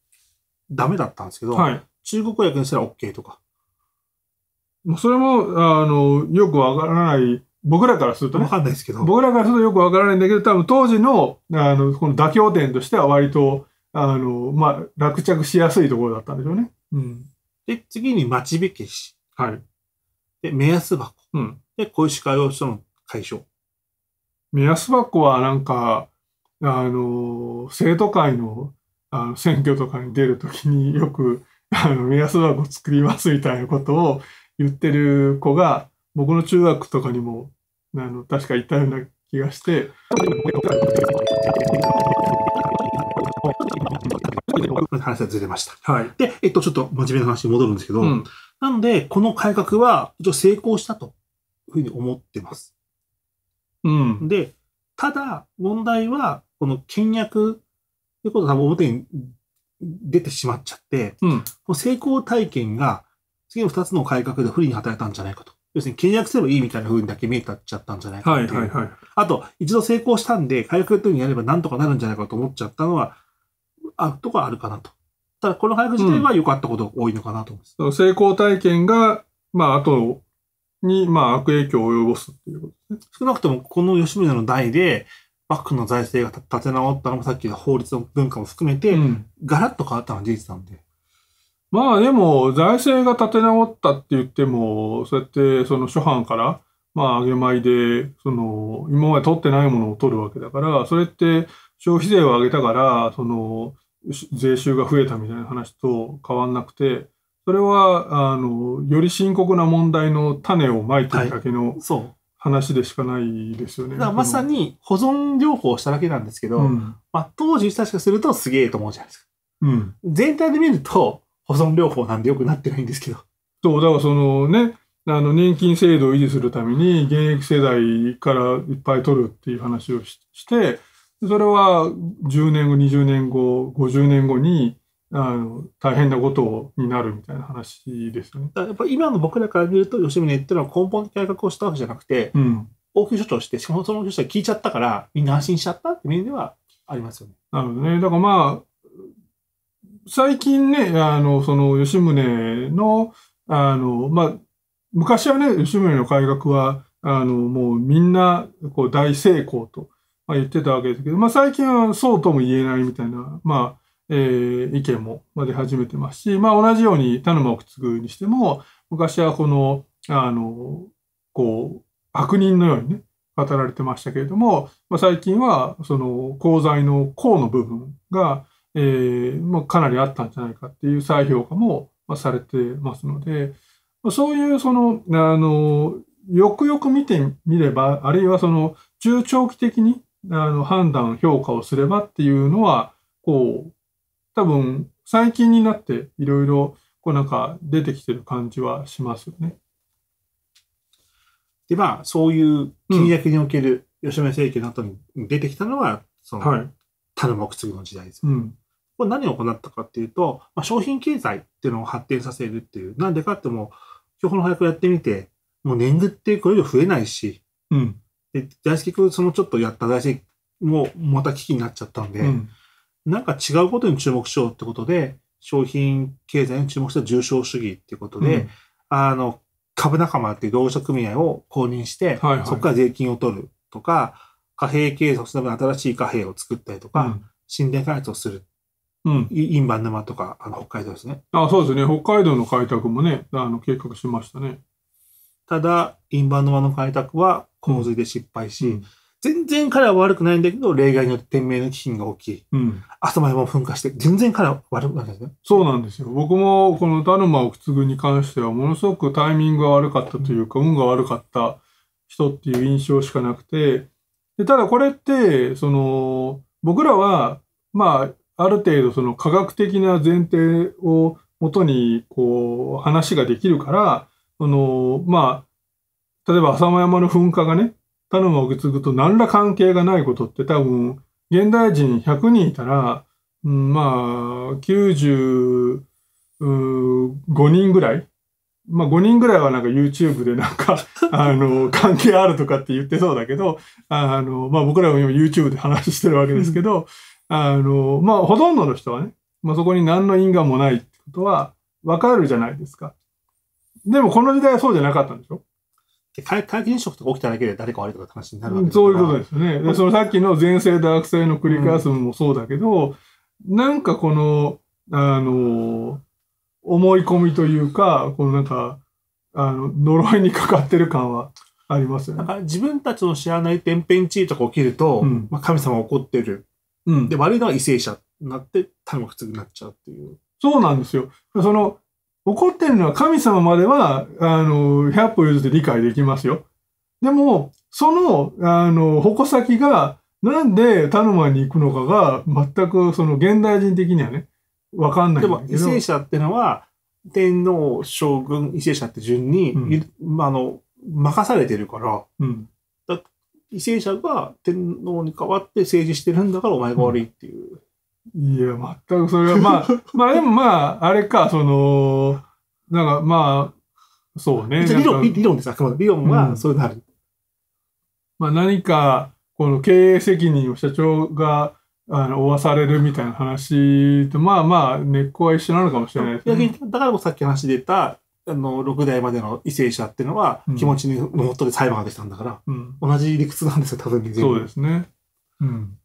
ダメだったんですけど、はい、中国語訳にしたら OK とか。それも、あの、よくわからない僕らからするとね。わかんないですけど。僕らからするとよくわからないんだけど、多分当時の、あの、この妥協点としては割と、あの、まあ、落着しやすいところだったんでしょうね。うん。で、次に待ち火消し。はい。で、目安箱。うん。で、小石会をその解消。目安箱はなんか、あの、生徒会のあの選挙とかに出るときによく、あの、目安箱作りますみたいなことを言ってる子が、僕の中学とかにも、あの、確かいたような気がして、話はずれました。はい。で、えっと、ちょっと真面目な話に戻るんですけど、うん、なので、この改革は、一応成功したというふうに思ってます。うん。で、ただ、問題は、この倹約ということが多分表に出てしまっちゃって、うん、成功体験が、次の2つの改革で不利に働いたんじゃないかと。要するに契約すればいいみたいな風にだけ見えたっちゃったんじゃないかいはいはいはい。あと、一度成功したんで、解約というにやればなんとかなるんじゃないかと思っちゃったのは、あ、とかあるかなと。ただ、この解約自体は良かったことが多いのかなと思います。うん、成功体験が、まあ、あとに、まあ、悪影響を及ぼすっていうことですね。少なくとも、この吉宗の代で、幕府の財政が立て直ったのも、さっきの法律の文化も含めて、うん、ガラッと変わったのは事実なんで。まあでも、財政が立て直ったって言っても、そうやってその諸般から、まあ、上げまいで、その、今まで取ってないものを取るわけだから、それって消費税を上げたから、その、税収が増えたみたいな話と変わんなくて、それは、あの、より深刻な問題の種をまいてるだけの、話でしかないですよね。だからまさに保存療法をしただけなんですけど、うん、まあ、当時したしかするとすげえと思うじゃないですか。うん、全体で見ると、保存療法なんでよくなってないんですけど。そう、だからそのね、あの年金制度を維持するために現役世代からいっぱい取るっていう話をしして、それは10年後、20年後、50年後にあの大変なことになるみたいな話ですよね。やっぱ今の僕らから見ると、吉宗っていうのは根本的改革をしたわけじゃなくて、うん、応急処置をして、しかもその人は聞いちゃったから、みんな安心しちゃったって面ではありますよね。なるほどね。だからまあ、最近ね、あの、その、吉宗の、あの、まあ、昔はね、吉宗の改革は、あの、もうみんな、こう、大成功と、まあ、言ってたわけですけど、まあ、最近はそうとも言えないみたいな、まあ、えー、意見も出始めてますし、まあ、同じように、田沼をつぐにしても、昔はこの、あの、こう、悪人のようにね、語られてましたけれども、まあ、最近は、その、功罪の功の部分が、えー、まあ、かなりあったんじゃないかっていう再評価も、まあ、されてますので、まあ、そういうその、あの、よくよく見てみれば、あるいはその中長期的にあの判断、評価をすればっていうのは、こう、多分最近になっていろいろこうなんか出てきてる感じはしますよね。で、まあ、そういう金約における吉村政権の後に出てきたのは、その、はい、田の木次の時代ですよね、ね、うん、これ何を行ったかっていうと、まあ、商品経済っていうのを発展させるっていう。なんでかっても、標本の早くやってみて、もう年貢ってこれ以上増えないし、うん。で、大好きそのちょっとやった大好もまた危機になっちゃったんで、うん、なんか違うことに注目しようってことで、商品経済に注目した重症主義っていうことで、うん、あの、株仲間っていう同社組合を公認して、はいはい、そこから税金を取るとか、貨幣経をすのために新しい貨幣を作ったりとか、うん、新電開発をするうん。インバン沼とか、あの、北海道ですね。あ、そうですね。北海道の開拓もね、あの、計画しましたね。ただ、インバン沼の開拓は洪水で失敗し、うん、全然彼は悪くないんだけど、例外によって天命の危機が大きい。うん。朝まも噴火して、全然彼は悪くないですね。そうなんですよ。僕も、この田沼奥ぐに関しては、ものすごくタイミングが悪かったというか、運が悪かった人っていう印象しかなくて、でただこれって、その、僕らは、まあ、ある程度その科学的な前提をもとにこう話ができるから、そのまあ、例えば浅間山の噴火がね、田沼を継ぐと何ら関係がないことって多分、現代人100人いたら、うん、まあ、95人ぐらいまあ5人ぐらいはなんか YouTube でなんか [laughs] あの、関係あるとかって言ってそうだけど、あの、まあ僕らも今 YouTube で話してるわけですけど、あの、まあ、ほとんどの人はね、まあ、そこに何の因果もないってことはわかるじゃないですか。でもこの時代はそうじゃなかったんでしょで皆既現象とか起きただけで誰か悪いとか話になるわけですそういうことですよね。でそのさっきの前世と悪性の繰り返すのもそうだけど、うん、なんかこの、あの、思い込みというか、このなんか、あの、呪いにかかってる感はありますよね。だか自分たちの知らない天変地異とか起きると、うん、まあ、神様怒ってるうん。で、悪いのは為政者になって、ただの普通になっちゃうっていう。そうなんですよ。その、怒ってるのは神様までは、あの、100歩譲って理解できますよ。でも、その、あの、矛先が、なんで田沼に行くのかが、全く、その、現代人的にはね、分かんないんでも、為政者ってのは、天皇、将軍、為政者って順に、うん、あの、任されてるから、うん、為政者が天皇に代わって政治してるんだからお前が悪いっていう。うん、いや、全くそれは、まあ、[laughs] まあでもまあ、あれか、その、なんかまあ、そうね。理論、理論です、あくまで。理論は、そういうのある。うん、まあ何か、この経営責任を社長が、あの、負わされるみたいな話と、まあまあ、根っこは一緒なのかもしれないですね。だからもさっき話出た、あの、6代までの為政者っていうのは、気持ちのもとで裁判ができたんだから、うん、同じ理屈なんですよ、多分そうですね。うん。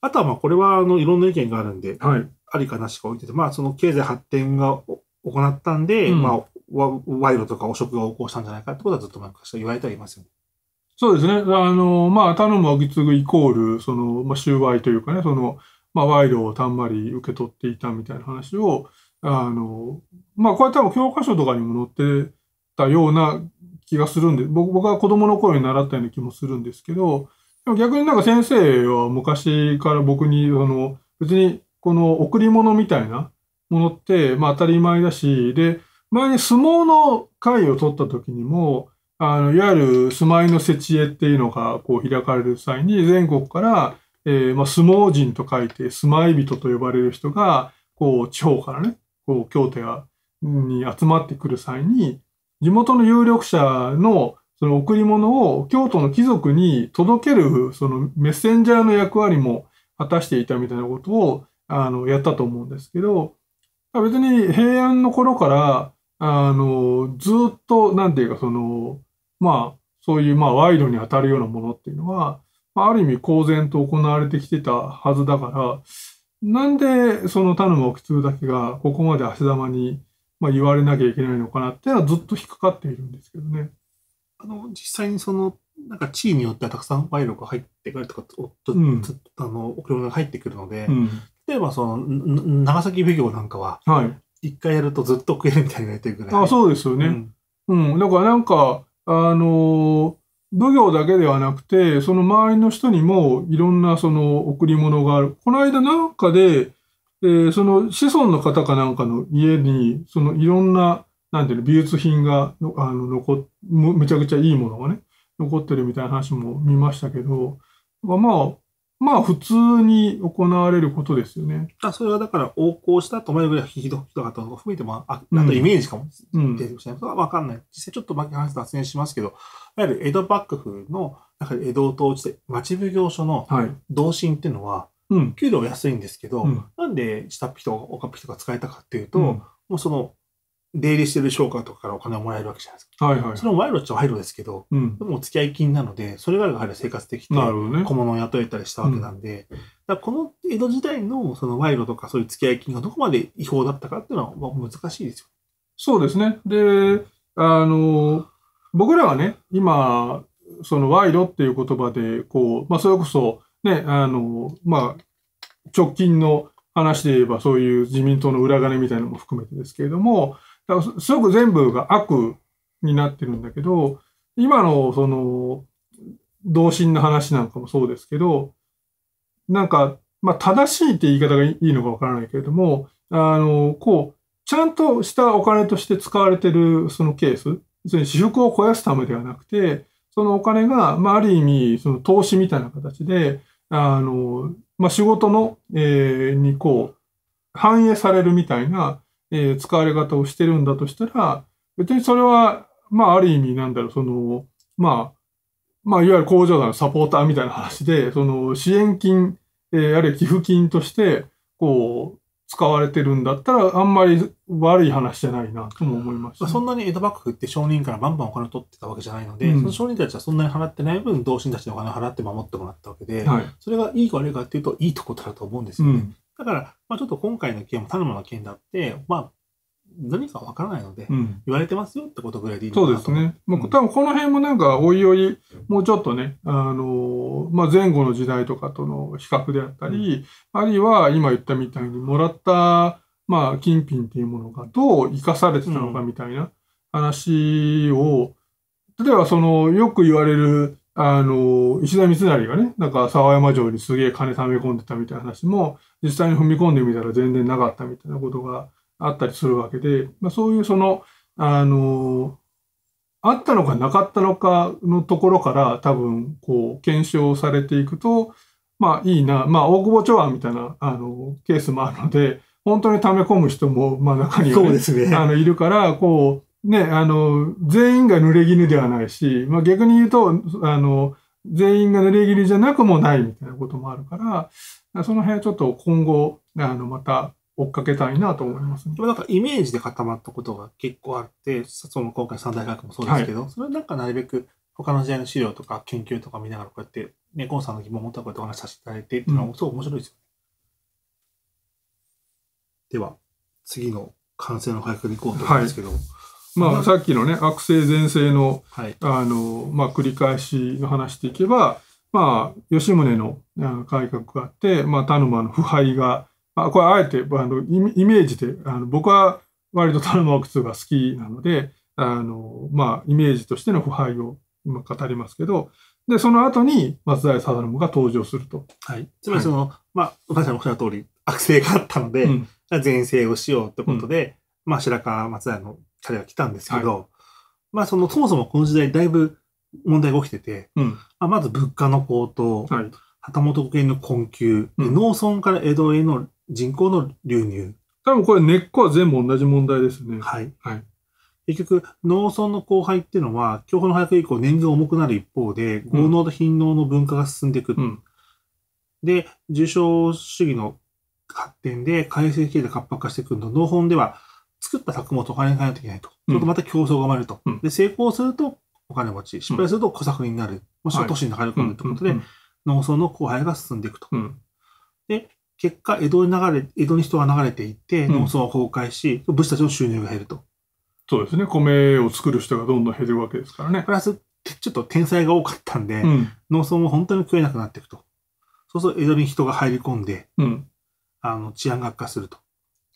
あとは、まあ、これは、あの、いろんな意見があるんで、はい、ありかなしか置いてて、まあ、その経済発展が行ったんで、うん、まあ、賄賂とか汚職が横行したんじゃないかってことはずっと昔言われてはいますよね。そうですね。あの、まあ、頼むあぎつぐイコール、その、まあ、収賄というかね、その、まあ、賄賂をたんまり受け取っていたみたいな話を、あの、まあ、これ多分教科書とかにも載ってたような気がするんで、僕僕は子供の頃に習ったような気もするんですけど、でも逆になんか先生は昔から僕に、あの、別にこの贈り物みたいなものって、まあ、当たり前だし、で、前に相撲の会を取った時にも、あの、いわゆる住まいの設置っていうのがこう開かれる際に、全国から、えー、まあ、相撲人と書いて、住まい人と呼ばれる人が、こう、地方からね、こう、京都や、に集まってくる際に、地元の有力者のその贈り物を京都の貴族に届けるそのメッセンジャーの役割も果たしていたみたいなことをあのやったと思うんですけど別に平安の頃からあのずっと何て言うかそのまあそういうまあ賄賂にあたるようなものっていうのは、まあ、ある意味公然と行われてきてたはずだからなんでその田の沖通だけがここまで足玉に、まあ、言われなきゃいけないのかなっていうのはずっと引っかかっているんですけどね。あの実際にそのなんか地位によってはたくさん賄賂が入ってくるとか、おとうん、あの贈り物が入ってくるので、うん、例えばその長崎奉行なんかは、はい、一回やるとずっと食えるみたいになってるぐらい。あそうですよね。うん、うん、だからなんか、あのー奉行だけではなくて、その周りの人にもいろんなその贈り物がある。この間なんかで、えー、その子孫の方かなんかの家に、そのいろんな、なんていうの、美術品がの、あの、残めちゃくちゃいいものがね、残ってるみたいな話も見ましたけど、まあ、まあ普通に行われることですよね。あそれはだから横行した止まりぐひどかったのを含めて、まあ、あとイメージかも、うん、出てきてないはわかんない。実際ちょっと巻き話脱線しますけど、いわゆる江戸幕府の、なんか江戸統治で町奉行所の同心っていうのは、はい、給料安いんですけど、うん、なんで下っ引きとか岡っ引きとか使えたかっていうと、うん、もうその出入りしてる商家とかからお金をもらえるわけじゃないですか。はいはい。その賄賂っちゃ賄賂ですけど、うん、でもお付き合い金なので、それが入る生活的と小物を雇えたりしたわけなんで、ねうん、この江戸時代のその賄賂とかそういう付き合い金がどこまで違法だったかっていうのは難しいですよ。そうですね。で、あの、僕らはね、今、その賄賂っていう言葉で、こう、まあ、それこそ、ね、あの、まあ、直近の話で言えばそういう自民党の裏金みたいなのも含めてですけれども、だからすごく全部が悪になってるんだけど、今のその、同心の話なんかもそうですけど、なんか、まあ、正しいって言い方がいいのかわからないけれども、あの、こう、ちゃんとしたお金として使われてるそのケース、別に私服を肥やすためではなくて、そのお金が、まあ、ある意味、その投資みたいな形で、あの、まあ、仕事の、えー、にこう、反映されるみたいな、えー、使われ方をしてるんだとしたら、別にそれは、まあ、ある意味なんだろう、その、まあ、まあ、いわゆる工場団のサポーターみたいな話で、その支援金、えー、あるいは寄付金として、こう、使われてるんだったら、あんまり悪い話じゃないなとも思いました、ね、そんなに江戸幕府って商人からバンバンお金を取ってたわけじゃないので、うん、その商人たちはそんなに払ってない分、同心たちのお金を払って守ってもらったわけで、はい、それがいいか悪いかっていうと、いいところだと思うんですよね。うんだから、まあ、ちょっと今回の件も田沼の件だって、まあ、何かわからないので、うん、言われてますよってことぐらいでいいそうですね。まあ、多分この辺もなんか、おいおい、もうちょっとね、あのー、まあ、前後の時代とかとの比較であったり、うん、あるいは今言ったみたいに、もらった、まあ、金品っていうものがどう生かされてたのかみたいな話を、うん、例えばその、よく言われる、あのー、石田三成がね、なんか、沢山城にすげえ金貯め込んでたみたいな話も、実際に踏み込んでみたら全然なかったみたいなことがあったりするわけで、まあ、そういうその、あの、あったのかなかったのかのところから多分こう検証されていくと、まあいいな、まあ大久保長安みたいなあのケースもあるので、本当に溜め込む人も、まあ、中には、ねね、あのいるから、こう、ね、あの、全員が濡れ衣ではないし、まあ、逆に言うと、あの、全員が濡れ衣じゃなくもないみたいなこともあるから、その辺はちょっと今後、あの、また追っかけたいなと思います、ね、でもなんかイメージで固まったことが結構あって、その今回三大学もそうですけど、はい、それはなんかなるべく他の時代の資料とか研究とか見ながらこうやって、ね、コンさんの疑問を持ったことをお話しさせていただいてっていうのはすごく面白いですよね。うん、では、次の完成の回復に行こうと思うんですけど、はいまあ、さっきのね、悪性、善性の、はい、あの、まあ、繰り返しの話していけば、まあ、吉宗の改革があって、まあ、田沼の腐敗が、まあ、これあえてあのイメージであの僕は割と田沼奥通が好きなのであの、まあ、イメージとしての腐敗を語りますけどでその後に松平定信が登場すると。はい、つまりその、はい、まあ、お母さんおっしゃる通り悪性があったので、うん、善をしようってことで、うん、まあ、白川松平の彼が来たんですけど、はい、まあ、そのそもそもこの時代だいぶ問題が起きてて、うん、まず物価の高騰、はい、旗本家の困窮、うん、農村から江戸への人口の流入。多分これ根っこは全部同じ問題ですね。はい。はい、結局、農村の荒廃っていうのは、教法の早く以降年貢重くなる一方で、豪農と貧農の文化が進んでいく。うん、で、重商主義の発展で、改正経済活発化していくると、農本では、作った作物をお金に変えないといけないと。ちょっとまた競争が生まれると。で、成功すると、お金持ち、失敗すると小作になる、もしくは都市に流れ込むということで、農村の荒廃が進んでいくと。で、結果、江戸に流れ、江戸に人が流れていって、農村は崩壊し、武士たちの収入が減ると。そうですね。米を作る人がどんどん減るわけですからね。プラス、ちょっと天才が多かったんで、農村も本当に食えなくなっていくと。そうすると江戸に人が入り込んで、あの治安が悪化すると。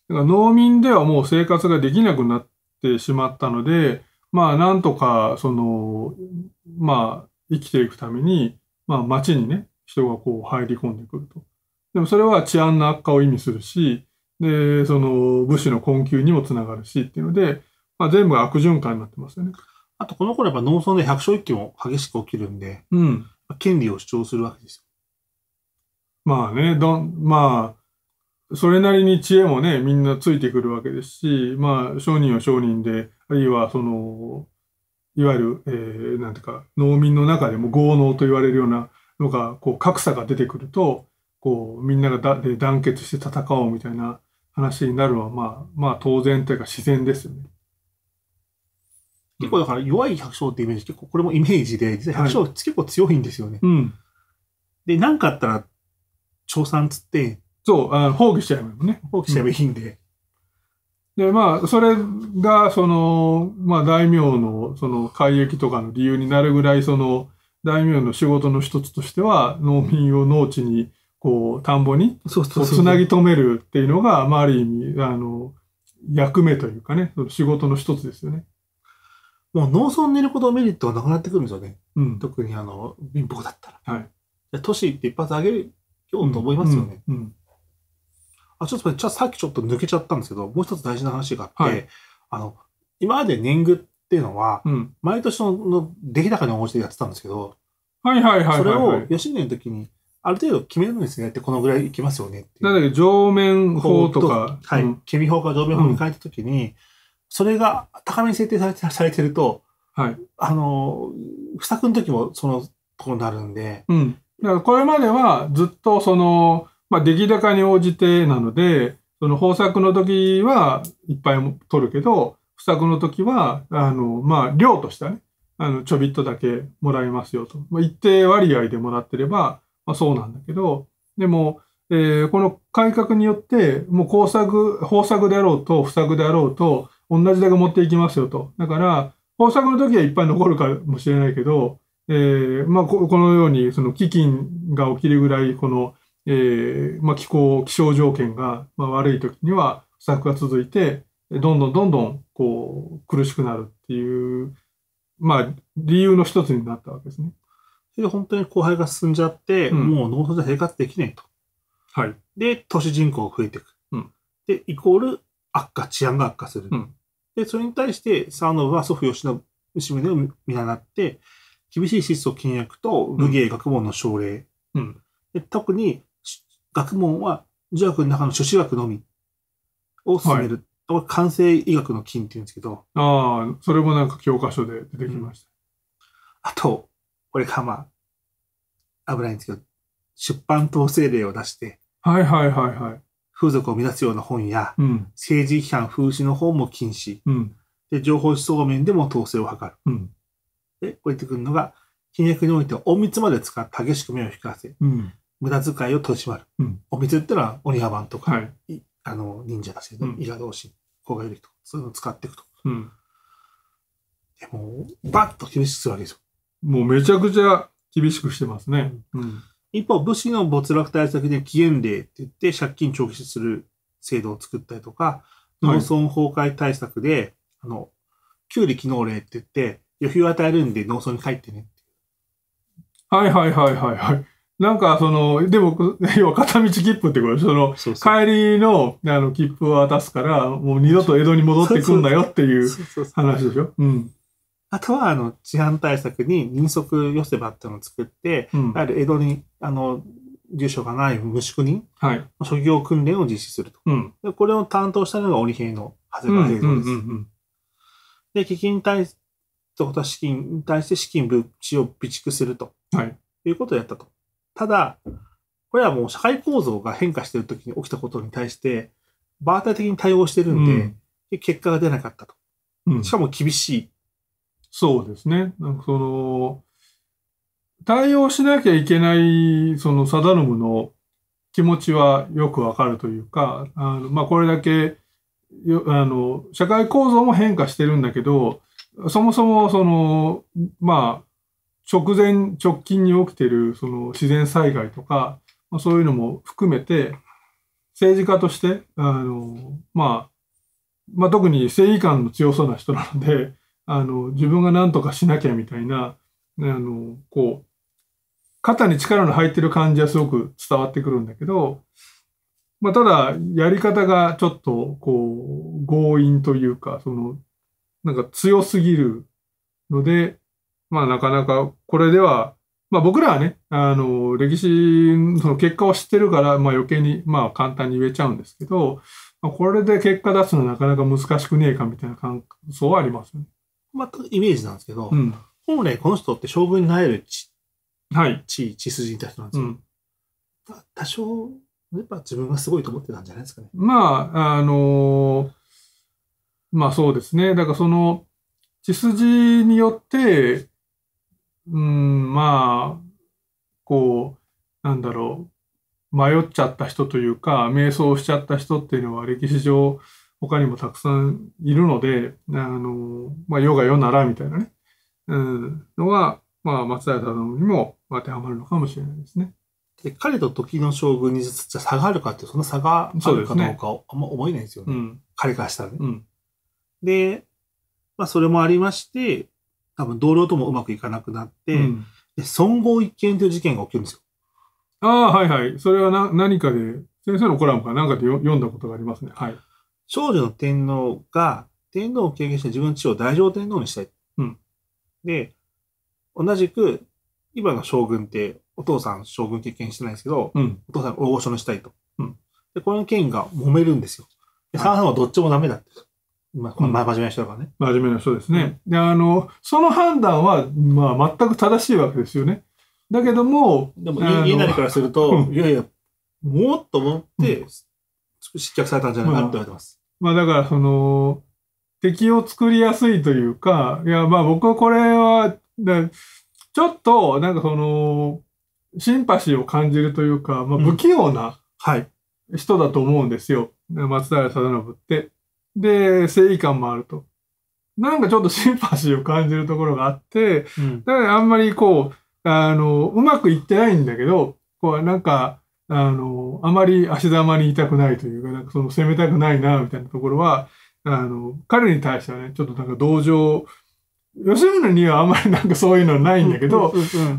だから農民ではもう生活ができなくなってしまったので、まあ、なんとか、その、まあ、生きていくために、まあ、街にね、人がこう入り込んでくると。でもそれは治安の悪化を意味するし、で、その物資の困窮にもつながるしっていうので、まあ、全部悪循環になってますよね。あと、この頃やっぱ農村で百姓一揆も激しく起きるんで、うん。権利を主張するわけですよ。まあね、どん、まあ、それなりに知恵もね、みんなついてくるわけですし、まあ、商人は商人で、あるいは、その、いわゆる、えー、なんていうか、農民の中でも豪農と言われるようなのが、こう、格差が出てくると、こう、みんながだで団結して戦おうみたいな話になるのは、まあ、まあ、当然というか自然ですよね。結構だから弱い百姓ってイメージ、結構これもイメージで、百姓結構強いんですよね。はいうん、で、何かあったら、調査つって、そう、あ放棄しちゃえばいいんね。放棄しちゃえばいいんで。うん、で、まあ、それが、その、まあ、大名の、その、改易とかの理由になるぐらい、その、大名の仕事の一つとしては、農民を農地に、こう、田んぼに、つなぎ止めるっていうのが、まあ、ある意味、あの、役目というかね、その仕事の一つですよね。もう農村にいることメリットはなくなってくるんですよね。うん、特にあの、貧乏だったら。はい。都市って一発上げようと思いますよね。うん、うんあ、ちょっとちょさっきちょっと抜けちゃったんですけど、もう一つ大事な話があって、はい、あの、今まで年貢っていうのは、うん、毎年の出来高に応じてやってたんですけど、はいはいはい、はい、それを吉宗の時に、ある程度決めるんですねって、このぐらいいきますよねってなんだっけ、上面法とか。はい。うん、法か上面法に変えた時に、それが高めに設定されて [laughs] されてると、はい。あの、不作の時もそのとこになるんで。うん。だからこれまではずっとその、まあ、出来高に応じてなので、その豊作の時はいっぱい取るけど、不作の時は、あの、まあ、量としてはね、あの、ちょびっとだけもらえますよと。まあ、一定割合でもらってれば、まあ、そうなんだけど、でも、えー、この改革によって、もう工作、豊作であろうと、不作であろうと、同じだけ持っていきますよと。だから、豊作の時はいっぱい残るかもしれないけど、えー、まあこ、このように、その基金が起きるぐらい、この、えー、まあ、気候、気象条件が、まあ、悪い時には不作が続いて、どんどんどんどん、こう、苦しくなるっていう、まあ、理由の一つになったわけですね。で本当に荒廃が進んじゃって、うん、もう農村で生活できないと。はい。で、都市人口が増えていく。うん、で、イコール悪化、治安が悪化する。うん、で、それに対して、沢信は祖父吉野吉宗を見習って、厳しい質素倹約と武芸学問の奨励。うん、で特に学問は儒学の中の諸子学のみを進める。はい、完成医学の金って言うんですけど。ああ、それもなんか教科書で出てきました。うん、あと、これがまあ、危ないんですけど、出版統制令を出して、はいはいはいはい。風俗を乱すような本や、うん、政治批判風刺の本も禁止、うん、で情報思想面でも統制を図る。うん、で、降ってくるのが、金額において隠密まで使って激しく目を光らせ、無駄遣いを取り締まる。うん、お水ってのは鬼ハとか、はい、あの忍者だし、ね、伊賀同士、甲賀よりとか、そういうのを使っていくと。うん、でも、バッと厳しくするわけですよ。もうめちゃくちゃ厳しくしてますね。うん、うん、一方、武士の没落対策で期限令って言って借金長期する制度を作ったりとか、農村崩壊対策で、はい、あの、給利機能令って言って、余裕を与えるんで農村に帰ってねって。はいはいはいはいはい。なんか、その、でも、[laughs] 要は片道切符ってことその、そうそう帰りの、あの、切符を渡すから、もう二度と江戸に戻ってくんだよっていう話でしょうん。あとは、あの、治安対策に人足寄せ場っていうのを作って、うん、やは江戸に、あの、住所がない無宿人、はい、職業訓練を実施すると。うん、でこれを担当したのが鬼平の長谷川平蔵です。うんうんうんうんで、基金に対して、資金に対して資金、物資を備蓄すると。はい。いうことをやったと。ただ、これはもう社会構造が変化してるときに起きたことに対して、場当たり的に対応してるんで、うん、結果が出なかったと。うん、しかも厳しい。そうですね。なんかその、対応しなきゃいけない、その、サダノムの気持ちはよくわかるというか、あのまあ、これだけよ、あの、社会構造も変化してるんだけど、そもそも、その、まあ、直前、直近に起きてるその自然災害とか、まあ、そういうのも含めて、政治家として、あの、まあ、まあ、特に正義感の強そうな人なので、あの、自分が何とかしなきゃみたいな、あの、こう、肩に力の入ってる感じはすごく伝わってくるんだけど、まあ、ただ、やり方がちょっと、こう、強引というか、その、なんか強すぎるので、まあなかなかこれでは、まあ僕らはね、あの、歴史の結果を知ってるから、まあ余計に、まあ簡単に言えちゃうんですけど、まあ、これで結果出すのなかなか難しくねえかみたいな感想はありますね。全イメージなんですけど、うん、本来この人って将軍になれる地、はい、地、筋にいた人なんですよ。うん、多少、やっぱ自分がすごいと思ってたんじゃないですかね。まあ、あのー、まあそうですね。だからその、血筋によって、うん、まあ、こう、なんだろう、迷っちゃった人というか、迷走しちゃった人っていうのは歴史上、他にもたくさんいるので、あの、まあ、世が世ならみたいなね、うん、のは、まあ、松平殿にも当てはまるのかもしれないですね。で彼と時の将軍にじゃ差があるかって、その差があるかどうかをあんま思えないんですよね。ねうん、彼からしたらね。うん、で、まあ、それもありまして、多分同僚ともうまくいかなくなって、うん、で損害一件という事件が起きるんですよ。ああ、はいはい。それはな何かで、先生のコラムか何かで読んだことがありますね。はい。少女の天皇が、天皇を経験して自分の地を大乗天皇にしたい。うん。で、同じく、今の将軍って、お父さん将軍経験してないですけど、うん、お父さん大御所にしたいと。うん。で、この件が揉めるんですよ。で、三々はどっちもダメだって。まあ、真面目な人だかね。真面目な人ですね。で、あの、その判断は、まあ、全く正しいわけですよね。だけども、でも、家なりからすると、いやいや、もっと思って、失脚されたんじゃないかなと言われてます。まあ、だから、その、敵を作りやすいというか、いや、まあ、僕はこれは、ちょっと、なんかその、シンパシーを感じるというか、まあ、不器用な人だと思うんですよ。うん、松平定信って。で、正義感もあると。なんかちょっとシンパシーを感じるところがあって、うん、だからあんまりこう、あの、うまくいってないんだけど、こうなんか、あの、あまり足ざまにいたくないというか、なんかその攻めたくないな、みたいなところは、あの、彼に対してはね、ちょっとなんか同情、吉村にはあんまりなんかそういうのはないんだけど、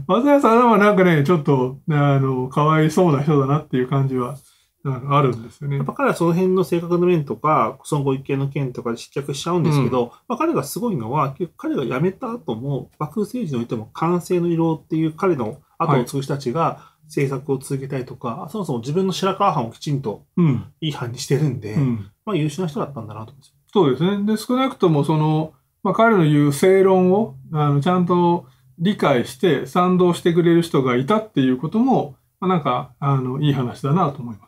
松谷さんはなんかね、ちょっと、あの、かわいそうな人だなっていう感じはあるんですよね。やっぱ彼はその辺の性格の面とか、そのご意見の件とかで失脚しちゃうんですけど、うん、まあ、彼がすごいのは、彼が辞めた後も、幕府政治においても完成の色っていう彼の後を継ぐ人たちが政策を続けたりとか、はい、そもそも自分の白川藩をきちんといい藩にしてるんで、うん、まあ優秀な人だったんだなと思すそうですね。で、少なくともその、まあ、彼の言う正論をあのちゃんと理解して賛同してくれる人がいたっていうことも、まあ、なんか、あの、いい話だなと思います。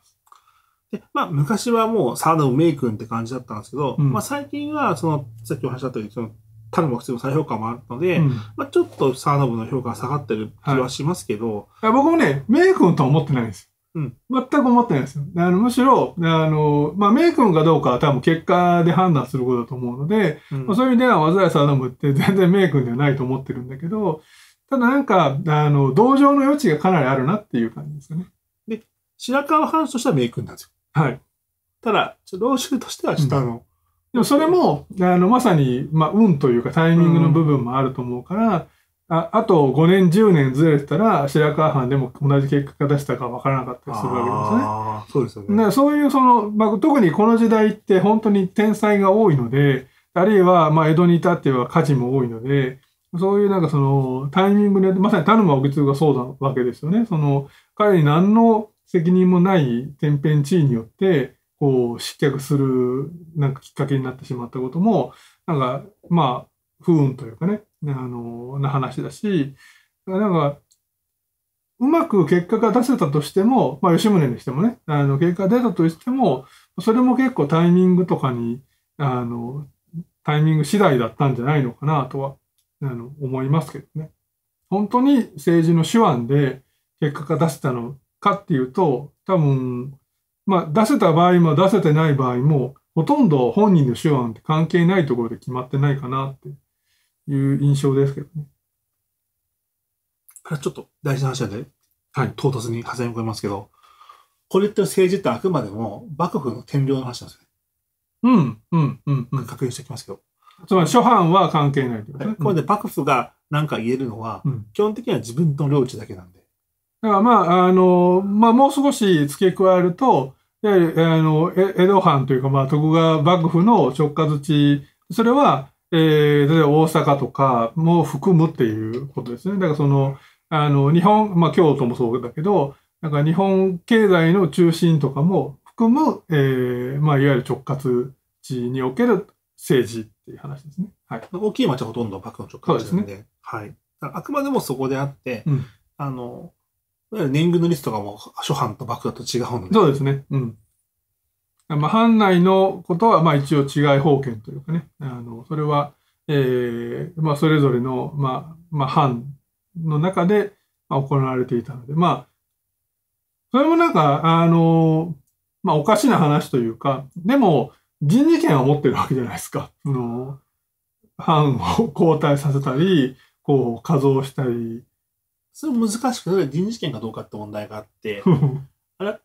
で、まあ、昔はもうサードメイ君って感じだったんですけど、うん、まあ、最近は、その、さっきお話した通り、その、他の惑星の再評価もあるので、うん、まあ、ちょっとサーノブの評価が下がってる気はしますけど。はい、僕もね、メイ君とは思ってないんですうん、全く思ってないですよ。あのむしろ、あの、まあ、メイ君かどうかは多分結果で判断することだと思うので、うん、まあ、そういう意味では、わざやさんむって全然メイ君ではないと思ってるんだけど、ただなんか、あの、同情の余地がかなりあるなっていう感じですよね。で、白川藩士としてはメイ君なんですよ。はい。ただ、老衆としてはちょっとあの、うん、でもそれも、あの、まさに、まあ、運というかタイミングの部分もあると思うから、うん、ああと5年、10年ずれてたら、白河藩でも同じ結果が出したか分からなかったりするわけですね。そうですよね。そういうその、まあ、特にこの時代って本当に天才が多いので、あるいは、まあ、江戸に至っては火事も多いので、そういうなんかそのタイミングで、まさに田沼意次がそうなわけですよね。その彼に何の責任もない天変地異によって、こう、失脚する、なんかきっかけになってしまったことも、なんか、まあ、不運というかね、あの、な話だし、なんか、うまく結果が出せたとしても、まあ、吉宗にしてもね、あの、結果が出たとしても、それも結構タイミングとかに、あの、タイミング次第だったんじゃないのかなとは、あの、思いますけどね。本当に政治の手腕で結果が出せたのかっていうと、多分、まあ、出せた場合も出せてない場合も、ほとんど本人の手腕って関係ないところで決まってないかなっていう印象ですけどね。ちょっと大事な話なんで、はい、唐突に挟み込みますけど、これって政治ってあくまでも幕府の天領の話なんですね。うん、うん、うん、うん。確認しておきますけど。つまり、諸藩は関係ない、これで幕府が何か言えるのは、うん、基本的には自分の領地だけなんで。だからまあ、あの、まあ、もう少し付け加えると、やはり、あの、江戸藩というか、まあ、徳川幕府の直轄地、それは、えー、例えば大阪とかも含むっていうことですね。だからその、あの、日本、まあ、京都もそうだけど、なんか日本経済の中心とかも含む、えー、まあ、いわゆる直轄地における政治っていう話ですね。はい。大きい町はほとんど幕府の直轄地ですね。はい。あくまでもそこであって、うん、あの、年貢のリストがもう初版と幕ッだと違うので。そうですね。うん。まあ、版内のことは、まあ一応違い封建というかね、あの、それは、えー、まあそれぞれの、まあ、まあ版の中で、まあ、行われていたので、まあ、それもなんか、あの、まあおかしな話というか、でも人事権を持ってるわけじゃないですか。あの、版を交代させたり、こう、画像したり、それ難しくて、人事権かどうかって問題があって、あれ、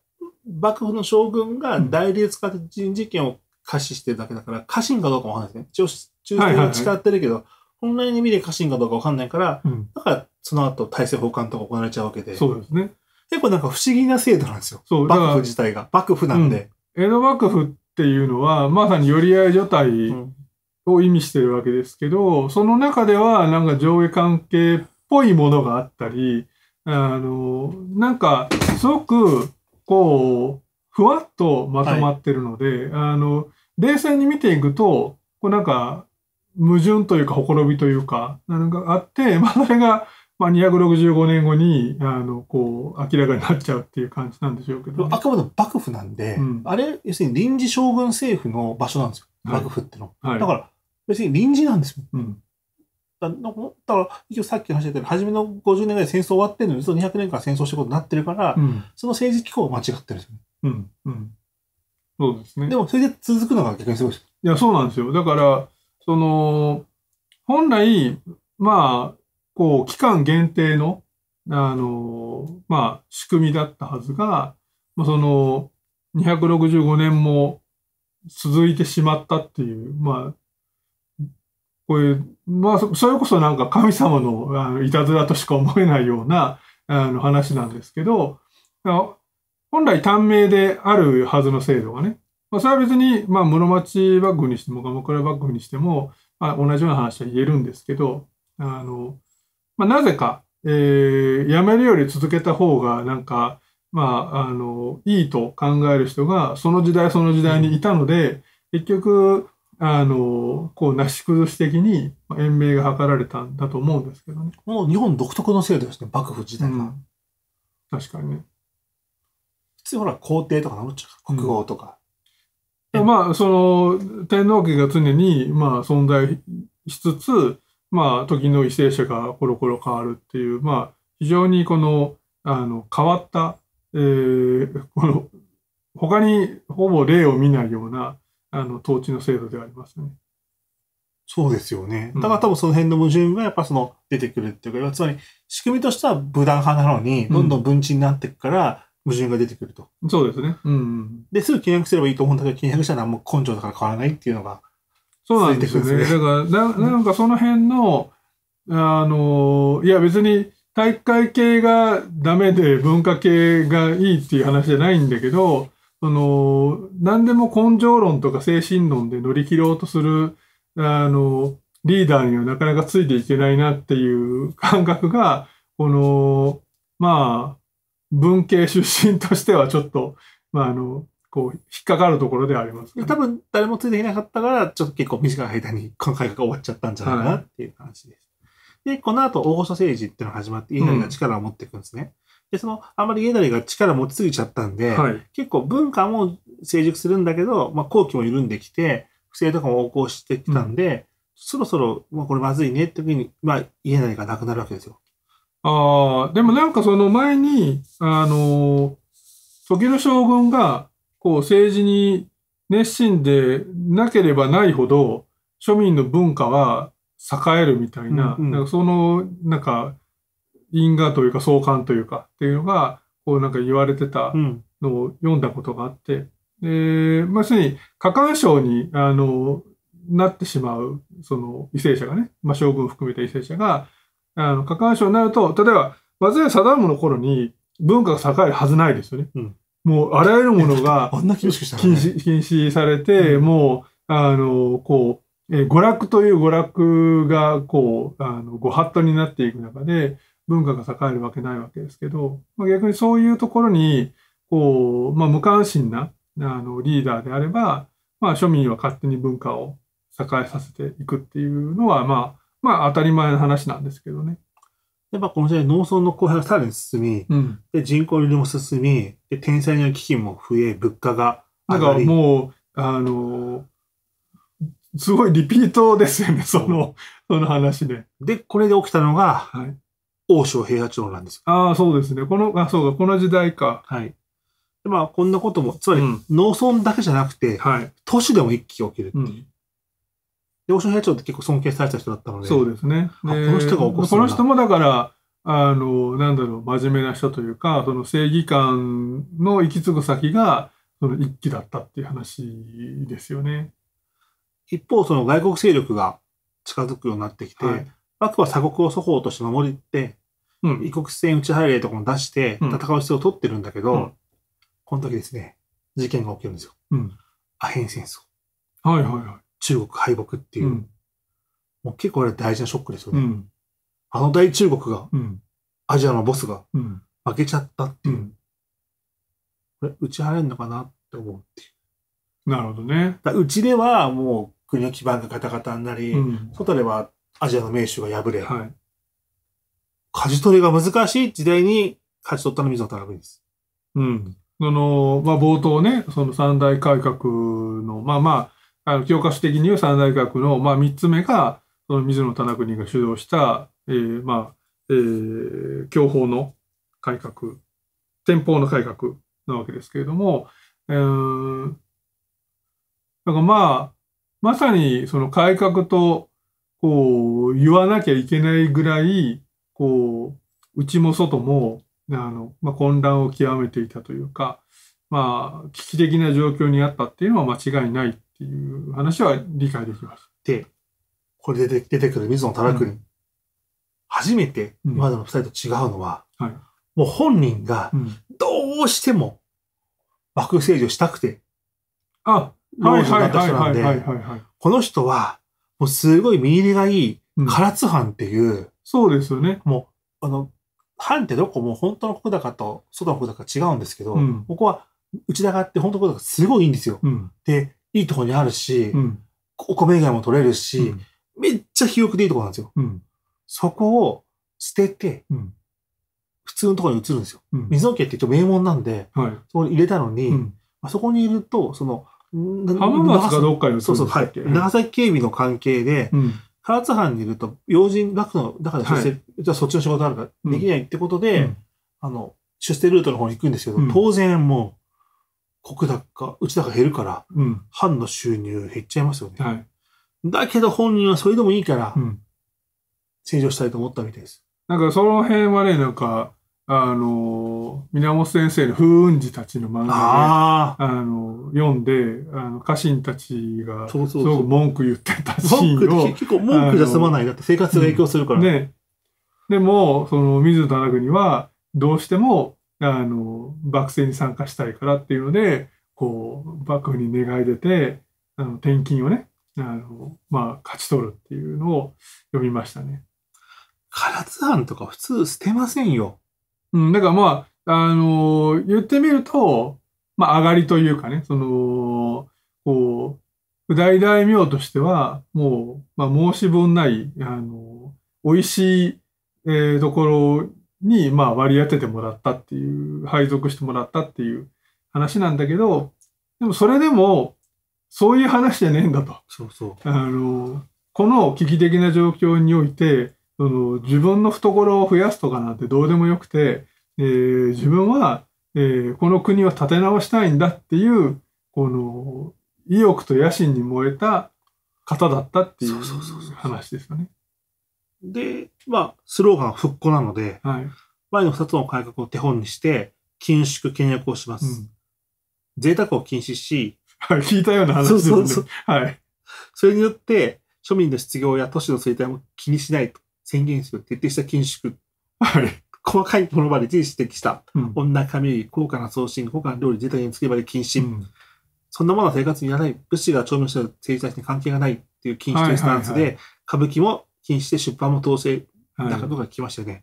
幕府の将軍が代理で使って人事権を可視してるだけだから、家臣かどうかわかんないですね。一応、中継は誓ってるけど、本来の意味で家臣かどうかわかんないから、うん、だからその後大政奉還とか行われちゃうわけで。そうですね。結構なんか不思議な制度なんですよ。そう幕府自体が。幕府なんで、うん、江戸幕府っていうのは、まさに寄り合い所帯を意味してるわけですけど、うん、その中ではなんか上下関係っぽいものがあったり、あの、なんか、すごく、こう、ふわっとまとまってるので、はい、あの、冷静に見ていくと、こうなんか、矛盾というか、ほころびというか、なんかあって、[laughs] まあ、それが、まあ、265年後に、あの、こう、明らかになっちゃうっていう感じなんでしょうけど、ね、あくまで幕府なんで、うん、あれ、要するに臨時将軍政府の場所なんですよ。幕府っての。はい、だから、別に臨時なんですよ。うんだから一応さっき話してたように初めの50年ぐらい戦争終わってるのにそのと200年間戦争したことになってるから、うん、その政治機構が間違ってるんですよね。うんうんそうですね。でもそれで続くのが逆にすごいです。いや、そうなんですよ。だから、その、本来、まあ、こう、期間限定の、あの、まあ、仕組みだったはずが、その、265年も続いてしまったっていう、まあ、こういう、まあ、それこそなんか神様のあのいたずらとしか思えないようなあの話なんですけど、本来短命であるはずの制度がね、まあ、それは別に、まあ、室町幕府にしても鎌倉幕府にしても、まあ、同じような話は言えるんですけど、あのまあ、なぜか、えー、やめるより続けた方がなんか、まあ、あのいいと考える人がその時代その時代にいたので、結局あの、こう、なし崩し的に延命が図られたんだと思うんですけどね。もう日本独特の制度ですね、幕府時代が。うん、確かにね。普通ほら、皇帝とかなっちゃう国王とか。うん、まあ、その、天皇家が常に、まあ、存在しつつ、まあ、時の為政者がコロコロ変わるっていう、まあ、非常にこの、あの、変わった、えー、この、他にほぼ例を見ないような、あの統治の制度ではありますね。そうですよね。だから多分その辺の矛盾がやっぱその出てくるっていうか、うん、つまり仕組みとしては武断派なのに、どんどん分治になっていくから、矛盾が出てくると、うん。そうですね。うん。で、すぐ契約すればいいと思うんだけど、契約したらもう根性だから変わらないっていうのが、そうなんですよね。だからな、なんかその辺の、あの、いや別に体育会系がダメで文化系がいいっていう話じゃないんだけど、その、何でも根性論とか精神論で乗り切ろうとする、あの、リーダーにはなかなかついていけないなっていう感覚が、この、まあ、文系出身としてはちょっと、まあ、あの、こう、引っかかるところであります、ね、多分、誰もついていなかったから、ちょっと結構短い間にこの改革が終わっちゃったんじゃないかなっていう話です。はい、で、この後、大御所政治っていうのが始まって、いろんな力を持っていくんですね。で、その、あんまり家ダが力持ちすぎちゃったんで、はい、結構文化も成熟するんだけど、まあ、後期も緩んできて、不正とかも横行してきたんで、うん、そろそろ、まあ、これまずいねって時に、まあ、家なりがなくなるわけですよ。ああ、でもなんかその前に、あの時の将軍が、こう、政治に熱心でなければないほど、庶民の文化は栄えるみたいな、うんうん、なんかその、なんか、因果というか相関というかっていうのが、こうなんか言われてたのを読んだことがあって、うん、で、まあ、要するに、過干渉に、あの、なってしまう、その、為政者がね、まあ、将軍含めた為政者が、あの、過干渉になると、例えば、松江貞信の頃に文化が栄えるはずないですよね。うん、もう、あらゆるものが、[laughs] あんな禁止、禁止されて、うん、もう、あの、こう、えー、娯楽という娯楽が、こう、あの、ご法度になっていく中で、文化が栄えるわけないわけですけど、まあ、逆にそういうところに、こう、まあ、無関心なあのリーダーであれば、まあ、庶民は勝手に文化を栄えさせていくっていうのは、まあ、まあ、当たり前の話なんですけどね。やっぱこの時代、農村の荒廃がさらに進み、うん、で人口よりも進み、で天災の危機も増え、物価が上がり。だかもう、あのすごいリピートですよね、その、その話で。で、これで起きたのが、王将平八郎なんですああ、そうですね。この、あ、そうか、この時代か。はい。でまあ、こんなことも、つまり、農村だけじゃなくて、はい、都市でも一気起きるっていう。うん平って結構尊敬された人だったので。そうですね。この人が起こすこの人もだから、あの、なんだろう、真面目な人というか、その正義感の行き継ぐ先が、その一揆だったっていう話ですよね。一方、その外国勢力が近づくようになってきて、はい、とは鎖国を祖法として守って、うん、異国船打ち入れとかも出して、戦う必要を取ってるんだけど、うん、この時ですね、事件が起きるんですよ。うん、アヘン戦争。はいはいはい。中国敗北っていう。もう結構あれ大事なショックですよね。あの大中国が、アジアのボスが、負けちゃったっていう。これ、打ち入れるのかなって思うっていう。なるほどね。うちではもう国の基盤がガタガタになり、外ではアジアの名手が敗れ、はい。舵取りが難しい時代に勝ち取ったのは水野忠文です。うん。その、まあ、冒頭ね、その三大改革の、まあまあ、あの、教科書的に言う三大改革の、まあ、三つ目が、その水野忠国が主導した、えー、まあ、えー、教法の改革、天保の改革なわけですけれども、えー、だからまあ、まさにその改革とこう、言わなきゃいけないぐらい、こう、内も外も、あの、まあ、混乱を極めていたというか、まあ、危機的な状況にあったっていうのは間違いないっていう話は理解できます。で、これで出てくる水野忠邦、うん、初めて今までの2人と違うのは、うんはい、もう本人がどうしても幕府政治をしたくて、あ、はいはいはいはいはい、はい。この人はもうすごい身入れがいい、唐津藩っていう、うん、そうですよね。もう、あの、藩ってどこも本当の国高と外の国高違うんですけど、うん、ここは内田があって本当の国高すごいいいんですよ。うん、で、いいとこにあるし、お米以外も取れるし、めっちゃ肥沃でいいとこなんですよ。そこを捨てて、普通のところに移るんですよ。水の家って一応名門なんで、はい、そこに入れたのに、まあ、そこにいると、その、浜松かどっかに移るそうそう、はい。長崎警備の関係で、うん、唐津藩にいると、要人幕の、だから出世、はい、じゃあそっちの仕事あるからできないってことで、うん、あの、出世ルートの方に行くんですけど、うん、当然もう、国高、内高減るから、藩の収入減っちゃいますよね。はい、だけど本人はそれでもいいから、うん、成長したいと思ったみたいです。なんかその辺はね、なんか、あの、源先生の風雲児たちの漫画をあの、読んで、あの、家臣たちが、そうく文句言ってたシーンを。[laughs] 結構文句じゃ済まない。だって生活が影響するから。うん、ね。でも、その、水田君には、どうしても、あの、幕政に参加したいからっていうので、こう、幕府に願い出て、あの、転勤をね、あの、まあ、勝ち取るっていうのを読みましたね。唐津藩とか普通捨てませんよ。うん、だからまあ、あのー、言ってみると、まあ、上がりというかね、その、こう、大大名としては、もう、まあ、申し分ない、あのー、美味しい、えー、ところに、まあ、割り当ててもらったっていう、配属してもらったっていう話なんだけど、でもそれでも、そういう話じゃねえんだと。そうそう。あのー、この危機的な状況において、その自分の懐を増やすとかなんてどうでもよくて、えー、自分は、えー、この国を立て直したいんだっていうこの意欲と野心に燃えた方だったっていう話ですよね。で、まあ、スローガンは復興なので、はい、前の2つの改革を手本にして、緊縮、契約をします。うん、贅沢を禁止し、聞いたような話ですよね。そうそうそうはい。それによって、庶民の失業や都市の衰退も気にしないと。宣言する徹底した緊縮、はい、細かいものまで指摘した、うん、女髪、高価な送信、高価な料理、自沢につけばで禁止、うん、そんなものは生活にいらない、物資が長命した政治家に関係がないっていう禁止というスタンスで、歌舞伎も禁止して出版も統制、なんかとか聞きましたよね。はい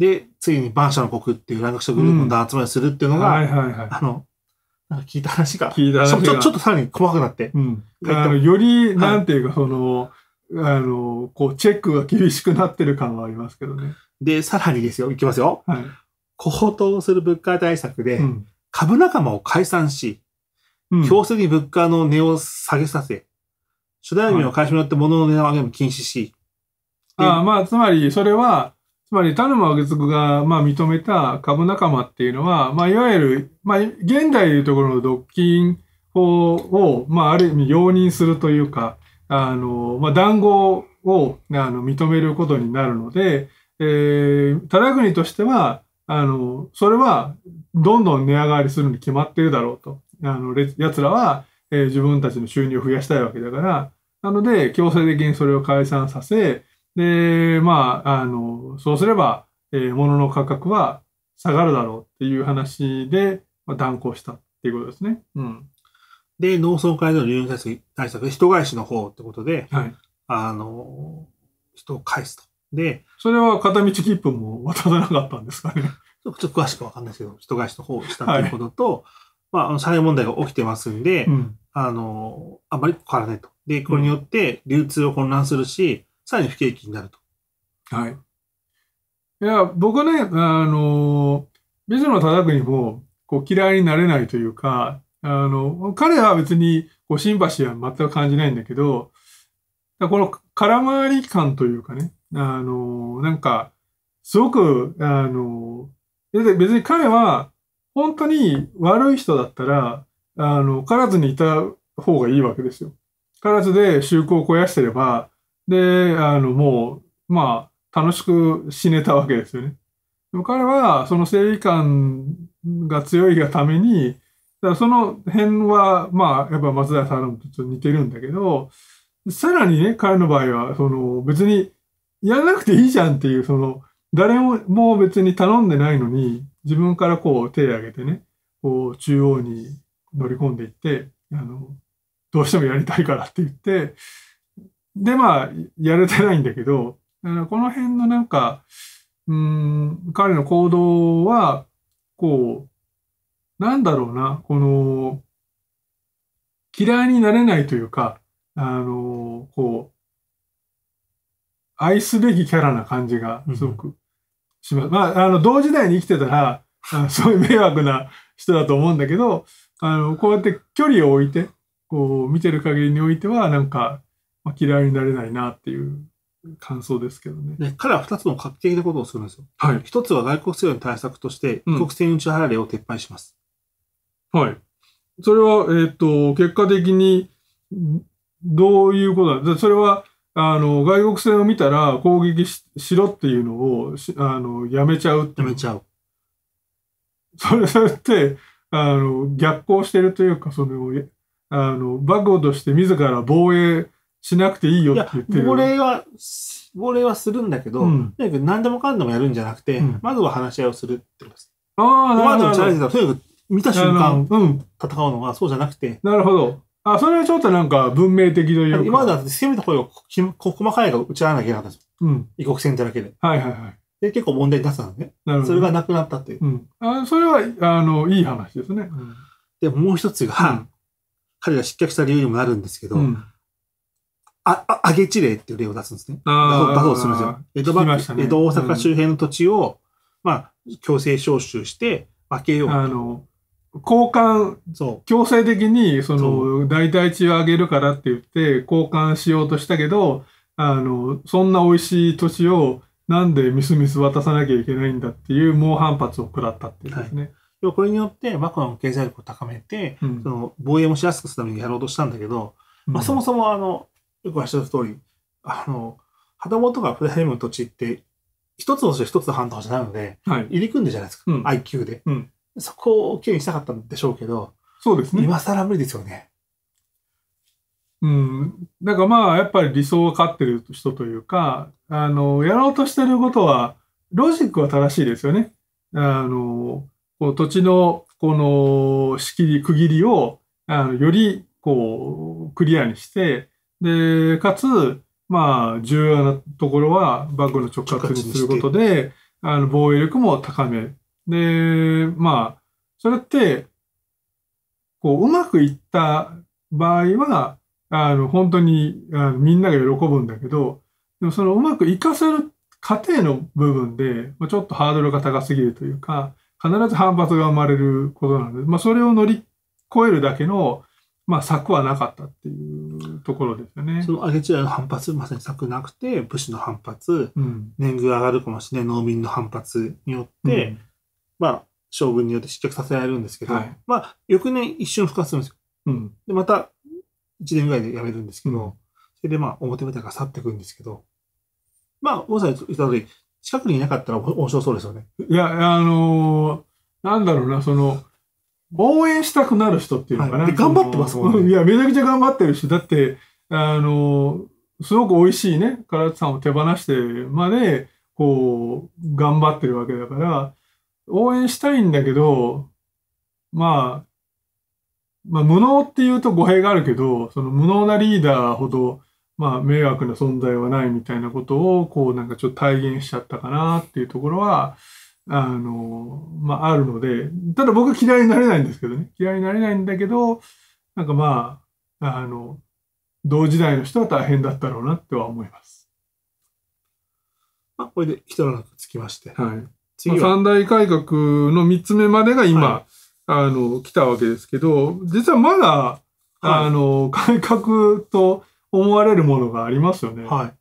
で、ついに万社の国っていう蘭学者グループの団集まりするっていうのが、あの、なんか聞いた話が、話がちょっとさらに細かくなって、うん、より、なんていうか、はい、その、あの、こう、チェックが厳しくなってる感はありますけどね。で、さらにですよ、いきますよ。はい。高騰する物価対策で、うん、株仲間を解散し、うん、強制に物価の値を下げさせ、初代名を会社によって物の値段上げも禁止し。はい、あまあ、つまり、それは、つまり、田沼揚次が、まあ、認めた株仲間っていうのは、まあ、いわゆる、まあ、現代でいうところの独禁法を、まあ、ある意味容認するというか、あの、まあ、談合をあの認めることになるので、えー、だ国としては、あの、それはどんどん値上がりするに決まってるだろうと。あの、奴らは、えー、自分たちの収入を増やしたいわけだから、なので、強制的にそれを解散させ、で、まあ、あの、そうすれば、えー、物の価格は下がるだろうっていう話で、まあ、断行したっていうことですね。うん。で、農村会らの流入対策、人返しの方ってことで、はい、あの、人を返すと。で、それは片道切符も渡らなかったんですかね。ちょっと詳しくわかんないですけど、人返しの方をしたということと、はいまあ、社内問題が起きてますんで、うん、あの、あまり変わらないと。で、これによって流通を混乱するし、さらに不景気になると。はい。いや、僕ね、あの、水野忠国もこう嫌いになれないというか、あの、彼は別にこうシンパシーは全く感じないんだけど、この空回り感というかね、あの、なんか、すごく、あの、別に彼は本当に悪い人だったら、あの、カラズにいた方がいいわけですよ。カラズで収穫を肥やしてれば、で、あの、もう、まあ、楽しく死ねたわけですよね。でも彼は、その正義感が強いがために、だからその辺は、まあ、やっぱ松田さんと似てるんだけど、さらにね、彼の場合は、その別にやらなくていいじゃんっていう、その誰ももう別に頼んでないのに、自分からこう手を挙げてね、こう中央に乗り込んでいって、あの、どうしてもやりたいからって言って、で、まあ、やれてないんだけど、この辺のなんか、うん、彼の行動は、こう、なんだろうな、この、嫌いになれないというか、あの、こう、愛すべきキャラな感じがすごくします。うん、まあ、あの、同時代に生きてたら、そういう迷惑な人だと思うんだけど、あの、こうやって距離を置いて、こう、見てる限りにおいては、なんか、まあ、嫌いになれないなっていう感想ですけどね。ね彼は2つの画期的なことをするんですよ。はい。1つは外国政府の対策として、国政打ち払いを撤廃します。はい。それは、えっ、ー、と、結果的に、どういうことだそれは、あの、外国船を見たら攻撃ししろっていうのをあの、やめちゃうってやめちゃう。それ、それって、あの、逆行してるというか、その、あの、バグとして自ら防衛しなくていいよって言ってる。亡霊は、亡霊はするんだけど、うん、何でもかんでもやるんじゃなくて、うん、まずは話し合いをするってことです。ああ、なるほど。まずチャレンジだ。とにかく見た瞬間、うん、戦うのがそうじゃなくて。なるほど。あ、それはちょっとなんか文明的というか。今までだっ攻めた声を細かいが打ち合わなきゃいけなかったですうん。異国船だけで。はいはいはい。で、結構問題出すのね。なるほど。それがなくなったっていう。うん。あそれは、あの、いい話ですね。うん、で、もう一つが、うん、彼が失脚した理由にもなるんですけど、うん、あ、あ、あげち令っていう例を出すんですね。ああ。出そうするんですよ。江戸、ね、江戸大阪周辺の土地を、まあ、強制招集して、分けようあの、交換、そう強制的に、その、代替地をあげるからって言って、交換しようとしたけど、あの、そんな美味しい土地を、なんでみすみす渡さなきゃいけないんだっていう猛反発を食らったっていうですね。はいこれによってマクロの経済力を高めて、うん、その防衛もしやすくするためにやろうとしたんだけど、うん、まあ、そもそもあのよくおっしゃる通りあの旗本とかプレハイム土地って一つの土地一つの半島じゃないので、はい、入り組んでじゃないですか、うん、IQ で、うん、そこを経由したかったんでしょうけど、そうですね。今更無理ですよね。うん。だからまあ、やっぱり理想を勝ってる人というか、あの、やろうとしてることは、ロジックは正しいですよね。あの、この土地の、この、仕切り、区切りを、あのより、こう、クリアにして、で、かつ、まあ、重要なところは、バッグの直角にすることで、あの、防衛力も高めで、まあ、それって、こう、うまくいった場合は、あの、本当にあのみんなが喜ぶんだけど、でもそのうまくいかせる過程の部分で、まあ、ちょっとハードルが高すぎるというか、必ず反発が生まれることなんで、す、まあ、それを乗り越えるだけの、まあ、策はなかったっていうところですよね。その明智チの反発、まさに策なくて、武士の反発、うん、年貢が上がるかもしれない農民の反発によって、うんまあ、将軍によって失脚させられるんですけど、はいまあ、翌年一瞬復活するんですよ。うん。で、また、1年ぐらいで辞めるんですけど、それでまあ、表舞台が去っていくんですけど、まあ、大沢さん言った通り、近くにいなかったら面白そうですよね。いや、あのーなんだろうな、その、応援したくなる人っていうのかな。はいで頑張ってますもんねいや、めちゃくちゃ頑張ってるし、だって、あのーすごく美味しいね、唐津さんを手放してまで、こう、頑張ってるわけだから、応援したいんだけど、まあ、まあ、無能っていうと語弊があるけど、その無能なリーダーほど、まあ、迷惑な存在はないみたいなことを、こう、なんかちょっと体現しちゃったかなっていうところは、あの、まあ、あるので、ただ僕嫌いになれないんですけどね。嫌いになれないんだけど、なんかまあ、あの、同時代の人は大変だったろうなっては思います。まあ、これで一段落つきまして。はい。ま三大改革の3つ目までが今、はい、あの、来たわけですけど、実はまだ、あの、[laughs] 改革と思われるものがありますよね。はい。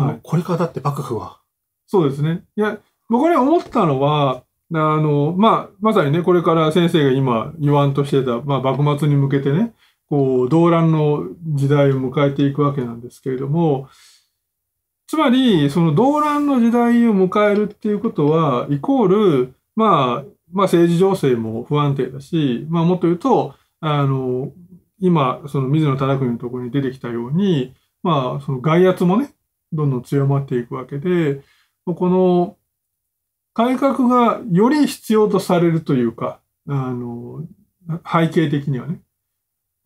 はい、これからだって幕府は。そうですね。いや、僕ね、思ったのは、あの、まあ、まさにね、これから先生が今言わんとしてた、まあ、幕末に向けてね、こう、動乱の時代を迎えていくわけなんですけれども、つまり、その動乱の時代を迎えるっていうことは、イコール、まあ、まあ政治情勢も不安定だし、まあもっと言うと、あの、今、その水野忠文のところに出てきたように、まあその外圧もね、どんどん強まっていくわけで、この改革がより必要とされるというか、あの、背景的にはね、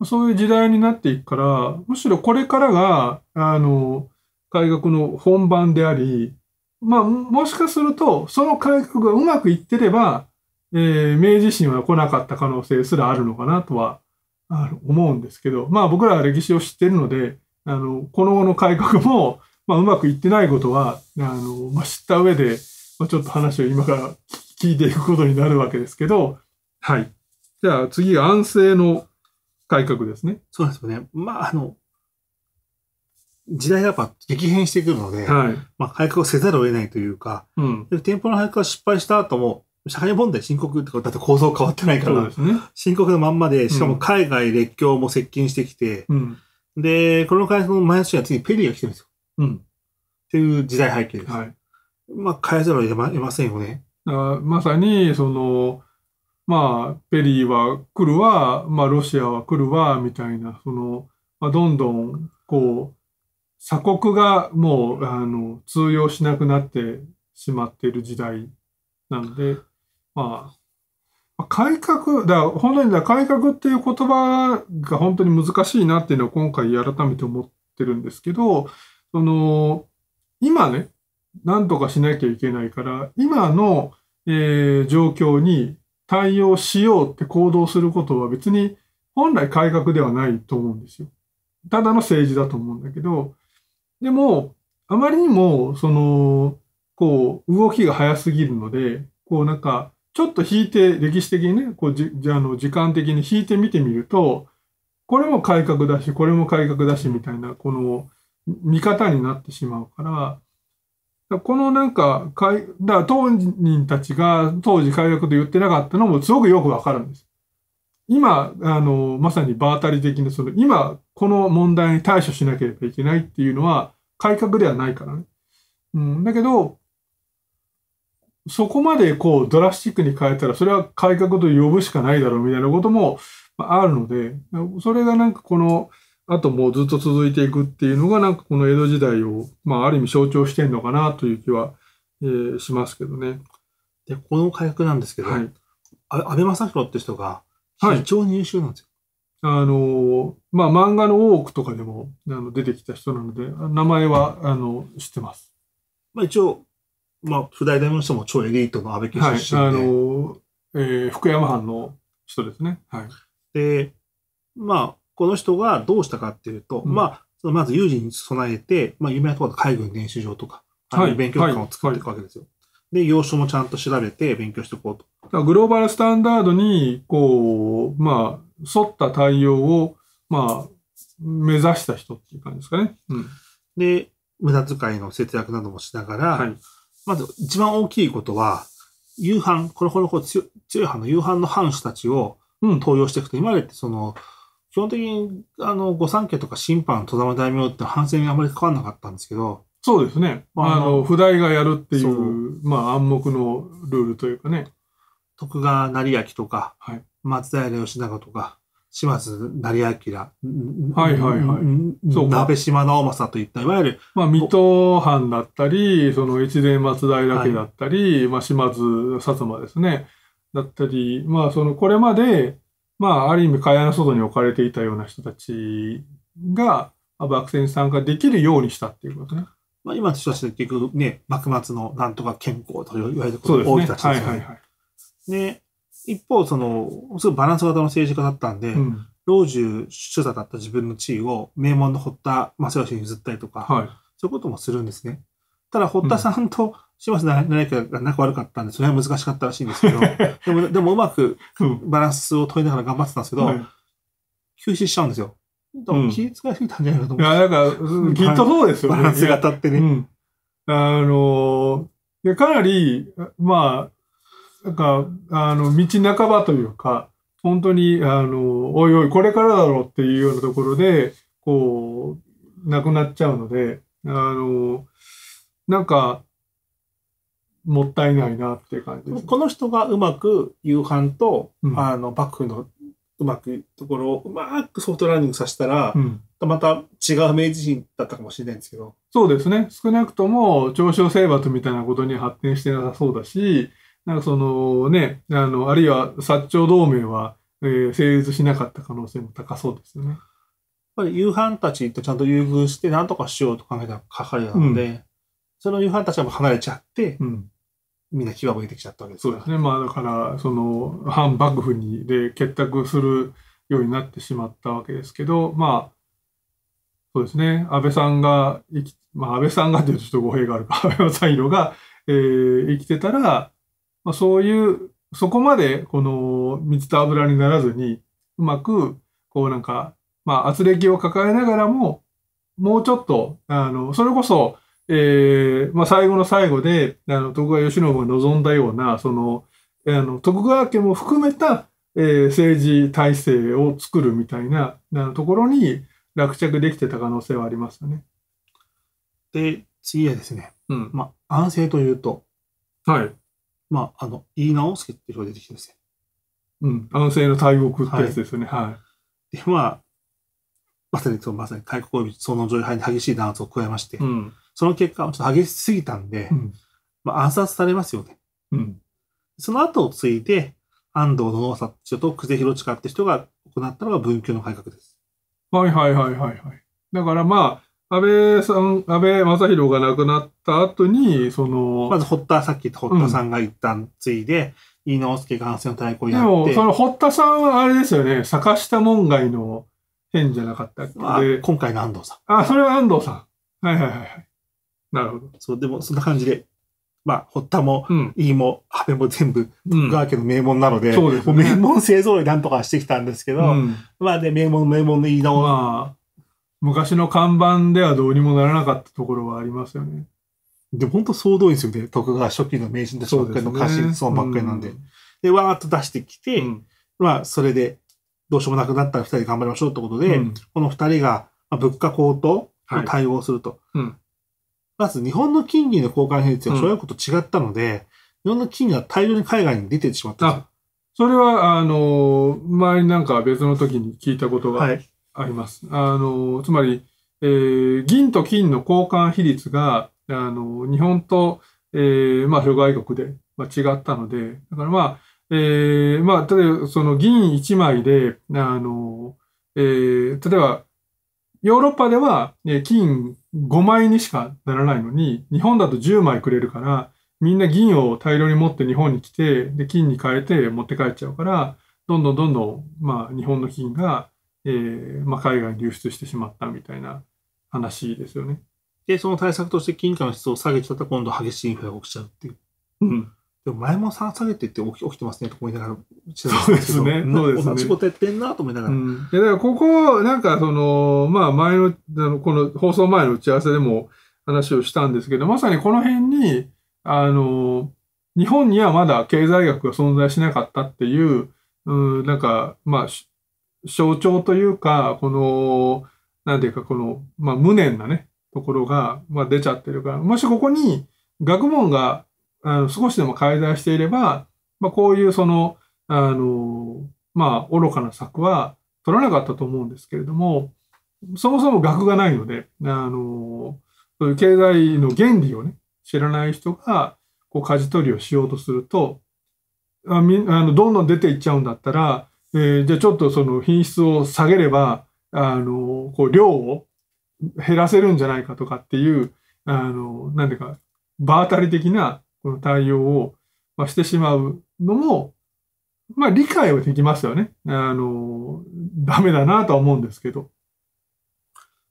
そういう時代になっていくから、むしろこれからが、あの、改革の本番であり、まあ、もしかすると、その改革がうまくいってれば、えー、明治維新は来なかった可能性すらあるのかなとは思うんですけど、まあ、僕らは歴史を知ってるので、あのこの後の改革も、まあ、うまくいってないことはあの、まあ、知った上で、まあ、ちょっと話を今から聞いていくことになるわけですけど、はい。じゃあ次が安政の改革ですね。そうですよね。まあ、あの、時代がやっぱ激変してくるので、はい、まあ、改革をせざるを得ないというか、うん、店舗の改革が失敗した後も、社会問題深刻ってだって構造変わってないから、ね、深刻なまんまで、しかも海外列強も接近してきて、うん、で、この会社の前の週は次ペリーが来てるんですよ。うん、っていう時代背景です。はい、まあ、変えざるを得ま得ませんよね。あまさに、その、まあ、ペリーは来るわ、まあ、ロシアは来るわ、みたいな、その、まあ、どんどん、こう、鎖国がもうあの通用しなくなってしまっている時代なので、まあ、改革、だ本当に改革っていう言葉が本当に難しいなっていうのは今回改めて思ってるんですけど、その、今ね、なんとかしなきゃいけないから、今の、えー、状況に対応しようって行動することは別に本来改革ではないと思うんですよ。ただの政治だと思うんだけど、でも、あまりにも、その、こう、動きが早すぎるので、こうなんか、ちょっと引いて、歴史的にね、こうじ、じゃあの、時間的に引いて見てみると、これも改革だし、これも改革だし、みたいな、この、見方になってしまうから、このなんか、かいだから当人たちが当時改革と言ってなかったのもすごくよくわかるんです。今、あの、まさに場当たり的な、その、今、この問題に対処しなければいけないっていうのは改革ではないからね。うん、だけど、そこまでこうドラスティックに変えたら、それは改革と呼ぶしかないだろうみたいなこともあるので、それがなんかこの、あともうずっと続いていくっていうのが、なんかこの江戸時代を、まあある意味象徴してんのかなという気は、えー、しますけどね。で、この改革なんですけど、はい、安倍正宏って人が非常に優秀なんですよ。あの、まあ、漫画の多くとかでもあの出てきた人なので、名前は、あの、知ってます。まあ、一応、まあ、普代大の人も超エリートの安倍家出身で。はい、あの、えー、福山藩の人ですね。はい。で、まあ、この人がどうしたかっていうと、うん、まあ、まず有事に備えて、まあ、有名なところ海軍練習場とか、はい、勉強機関を作っていくわけですよ。はいはい、で、要所もちゃんと調べて勉強していこうと。グローバルスタンダードに、こう、まあ、沿った対応を、まあ、目指した人っていう感じですかね。うん、で、無駄遣いの節約などもしながら、はい、まず一番大きいことは、夕飯、このこのこ強強い班の夕飯の藩主たちを登用していくと、うん、今までってその、基本的に、あの、御三家とか審判、戸玉大名って反省にあまり関わらなかったんですけど、そうですね。あの、不代がやるっていう、まあ暗黙のルールというかね。徳川成明とか、はい、松平義長とか、島津成明、はいはいはい、そう鍋島直政といったいわゆる、まあ、水戸藩だったりその越前松平家だったり、はい、まあ、島津薩摩ですねだったり、まあ、そのこれまで、まあ、ある意味蚊帳の外に置かれていたような人たちが、あ、幕戦参加できるようにしたっていうことね。まあ、今としては結局ね幕末のなんとか健康といわれることが大きな人ですね。はいはいはい、ね一方、その、すごいバランス型の政治家だったんで、うん、老中主座だった自分の地位を名門の堀田正義に譲ったりとか、はい、そういうこともするんですね。ただ、堀田さんと島津成家が仲悪かったんで、それは難しかったらしいんですけど、[laughs] でも、でもうまくバランスを取りながら頑張ってたんですけど、休止しちゃうんですよ。でも気使いすぎたんじゃないかと思う。いや、なんか、きっとそうですよね。バランスが当たってね。うん、あのー、かなり、まあ、なんか、あの、道半ばというか、本当に、あの、おいおい、これからだろうっていうようなところで、こう、なくなっちゃうので、あの、なんか、もったいないなっていう感じです、ね、この人がうまく夕飯と、あの、幕府のうまくところをうまくソフトランニングさせたら、うん、また違う明治人だったかもしれないんですけど。そうですね。少なくとも、長州征伐みたいなことに発展してなさそうだし、なんかそのね、あの、あるいは薩長同盟は、えー、成立しなかった可能性も高そうですよね。やっぱり夕飯たちとちゃんと優遇して何とかしようと考えた係なので、うん、その夕飯たちはもう離れちゃって、うん、みんな牙をてきちゃったわけですそうですね。まあだから、その、反幕府に、で、結託するようになってしまったわけですけど、まあ、そうですね。安倍さんが生き、まあ安倍さんがというとちょっと語弊があるか、安倍さん色が、えー、生きてたら、まあ、そういう、そこまでこの水と油にならずに、うまく、こうなんか、まあ、圧力を抱えながらも、もうちょっと、あの、それこそ、えー、まあ、最後の最後で、あの、徳川慶喜が望んだような、その、あの、徳川家も含めた、えー、政治体制を作るみたいな、あのところに落着できてた可能性はありますよね。で、次はですね、うん、まあ、安政というと、はい。まあ、あの、井伊直輔っていう人が出てきてですね。うん、男性の大国ってやつですよね。はい。はい、で、まあ、まさにそのまさに開国及その上派に激しい弾圧を加えまして、うん、その結果、ちょっと激しすぎたんで、うん、まあ、暗殺されますよね。うん。その後を継いで、安藤の農作長と久世広親って人が行ったのが文教の改革です。はいはいはいはいはい。だからまあ、安倍さん、安倍正弘が亡くなった後に、その、まず堀田、さっき堀田さんが一旦継いで、伊之助が反戦の太鼓なって。でも、その堀田さんはあれですよね、坂下門外の変じゃなかったっけ、まあ、今回の安藤さん。あ、それは安藤さん。はいはいはい。なるほど。そう、でもそんな感じで、まあ、堀田も、飯、うん、も、安倍も全部、徳川家の名門なので、うん、そうです、ね、名門勢ぞろいなんとかしてきたんですけど、うん、まあで、名門、名門の飯の、まあ、昔の看板ではどうにもならなかったところはありますよね。でも本当総動員ですよね。徳川初期の名人たちっかの家臣そばっかりなんで。うん、で、わーっと出してきて、うん、まあ、それで、どうしようもなくなったら二人頑張りましょうってことで、うん、この二人が物価高騰の対応すると。はい、まず、日本の金利の交換比率はいうこと違ったので、日本の金利は大量に海外に出てしまった。それは、あの前になんか別の時に聞いたことがあって、はいあります。あの、つまり、えー、銀と金の交換比率が、あの、日本と、えー、まあ、諸外国で、まあ、違ったので、だからまあ、えー、まあ、例えば、その銀1枚で、あの、えー、例えば、ヨーロッパでは、金5枚にしかならないのに、日本だと10枚くれるから、みんな銀を大量に持って日本に来て、で、金に変えて持って帰っちゃうから、どんどんどんどん、まあ、日本の金が、えー、まあ、海外に流出してしまったみたいな話ですよね。で、その対策として金貨の質を下げちゃったら今度激しいインフレが起きちゃうっていう。うん。でも前も下げてって起き起きてますねと思いながら、そうですね。[laughs] そうですね。同じことやってんなと思いながら。うん、いやだからここ、なんかその、まあ前の、あのこの放送前の打ち合わせでも話をしたんですけど、まさにこの辺に、あの、日本にはまだ経済学が存在しなかったっていう、うん、なんか、まあ、象徴というか、この、なんていうか、この、まあ、無念なね、ところが、まあ、出ちゃってるから、もしここに学問があの少しでも介在していれば、まあ、こういうその、あの、まあ、愚かな策は取らなかったと思うんですけれども、そもそも学がないので、あの、そういう経済の原理をね、知らない人が、こう、舵取りをしようとすると、あみあのどんどん出ていっちゃうんだったら、えー、じゃあちょっとその品質を下げればあのこう量を減らせるんじゃないかとかっていうあのなんていうか場当たり的なこの対応を、まあ、してしまうのも、まあ、理解はできますよねあのダメだなとは思うんですけど。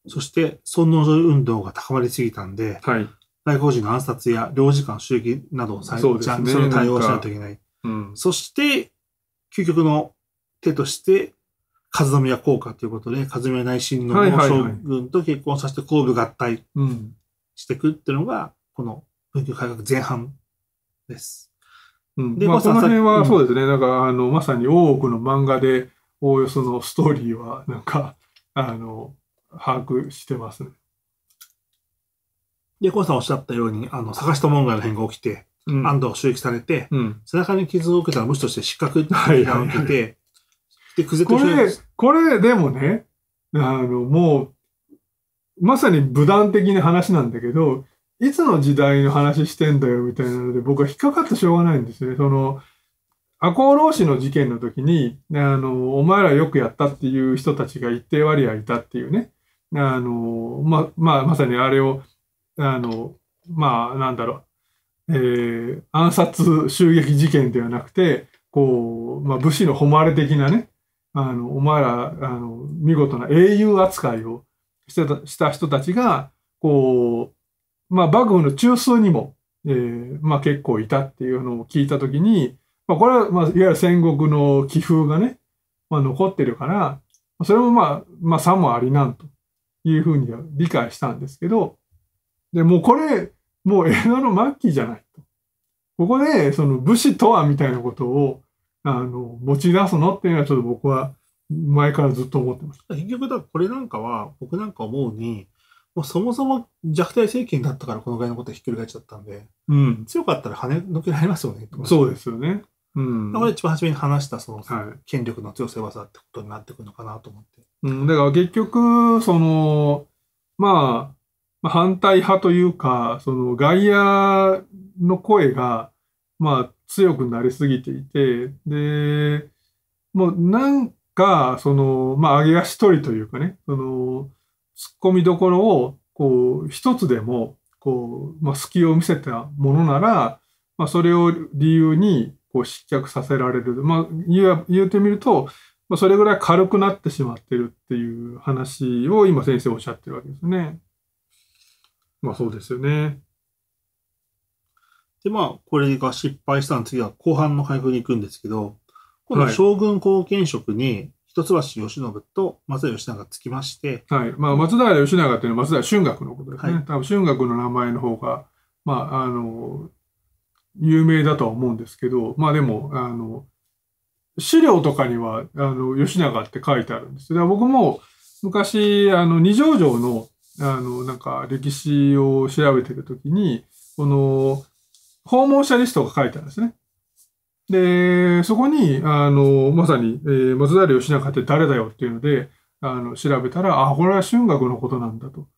そして尊王攘運動が高まりすぎたんで、はい、外国人の暗殺や領事館襲撃などを最ですね、それ対応しないといけない。うん、そして究極の手として、和宮効果ということで、和宮内親王将軍と結婚させて後部合体していくっていうのが、この文教改革前半です。うん、で、まあ、この辺はそうですね、うん、なんか、あの、まさに多くの漫画で、おおよそのストーリーは、なんか、[laughs] あの、把握してますね。で、コンさんおっしゃったように、あの、坂下門外の変が起きて、うん、安藤を襲撃されて、うん、背中に傷を受けたら無視として失格っていうのが起きて、で、これ、これでもね、あの、もう、まさに武断的な話なんだけど、いつの時代の話してんだよみたいなので、僕は引っかかってしょうがないんですね。その、赤穂浪士の事件の時に、あの、お前らよくやったっていう人たちが一定割合いたっていうね。あの、ま、まあ、まさにあれを、あの、まあ、なんだろう、えー、暗殺襲撃事件ではなくて、こう、まあ、武士の誉れ的なね、あの、お前ら、あの、見事な英雄扱いをしてた、した人たちが、こう、まあ、幕府の中枢にも、えー、まあ、結構いたっていうのを聞いたときに、まあ、これは、まあ、いわゆる戦国の気風がね、まあ、残ってるから、それもまあ、まあ、さもありなんというふうには理解したんですけど、で、もうこれ、もう映画の末期じゃないと。ここで、その武士とはみたいなことを、あの、持ち出すのっていうのはちょっと僕は前からずっと思ってます。結局、だこれなんかは、僕なんか思うに、もうそもそも弱体政権だったからこのぐらいのことひっくり返っちゃったんで、うん、強かったら跳ねのけられますよね。そうですよね。うん、だから一番初めに話したその、はい、権力の強さ技ってことになってくるのかなと思って。うん、だから結局、その、まあ、反対派というか、その外野の声が、まあ、強くなりすぎていて、で、もうなんか、その、まあ、揚げ足取りというかね、その、突っ込みどころを、こう、一つでも、こう、まあ、隙を見せたものなら、まあ、それを理由に、こう、失脚させられる。まあ、言う、言うてみると、まあ、それぐらい軽くなってしまってるっていう話を今先生おっしゃってるわけですね。まあそうですよね。で、まあ、これが失敗したの次は後半の配布に行くんですけど、今度将軍後見職に一橋慶喜と松平義長がつきまして。はい。まあ、松平義長っていうのは松平春学のことですね。はい、多分春学の名前の方が、まあ、あの、有名だとは思うんですけど、まあでも、あの、資料とかには、あの、吉永って書いてあるんです。だから僕も昔、あの、二条城の、あの、なんか歴史を調べてるときに、この、訪問者リストが書いてあるんですね。で、そこに、あの、まさに、えー、松平義仲って誰だよっていうので、あの、調べたら、あ、これは春学のことなんだと。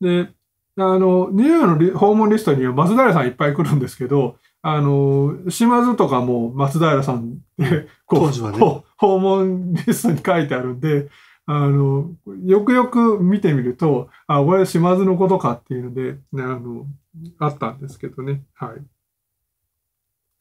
で、あの、ニューヨークの訪問リストには松平さんいっぱい来るんですけど、あの、島津とかも松平さんで、こう、ね、訪問リストに書いてあるんで、あの、よくよく見てみると、あ、これ島津のことかっていうので、あの、あったんですけどね。はい。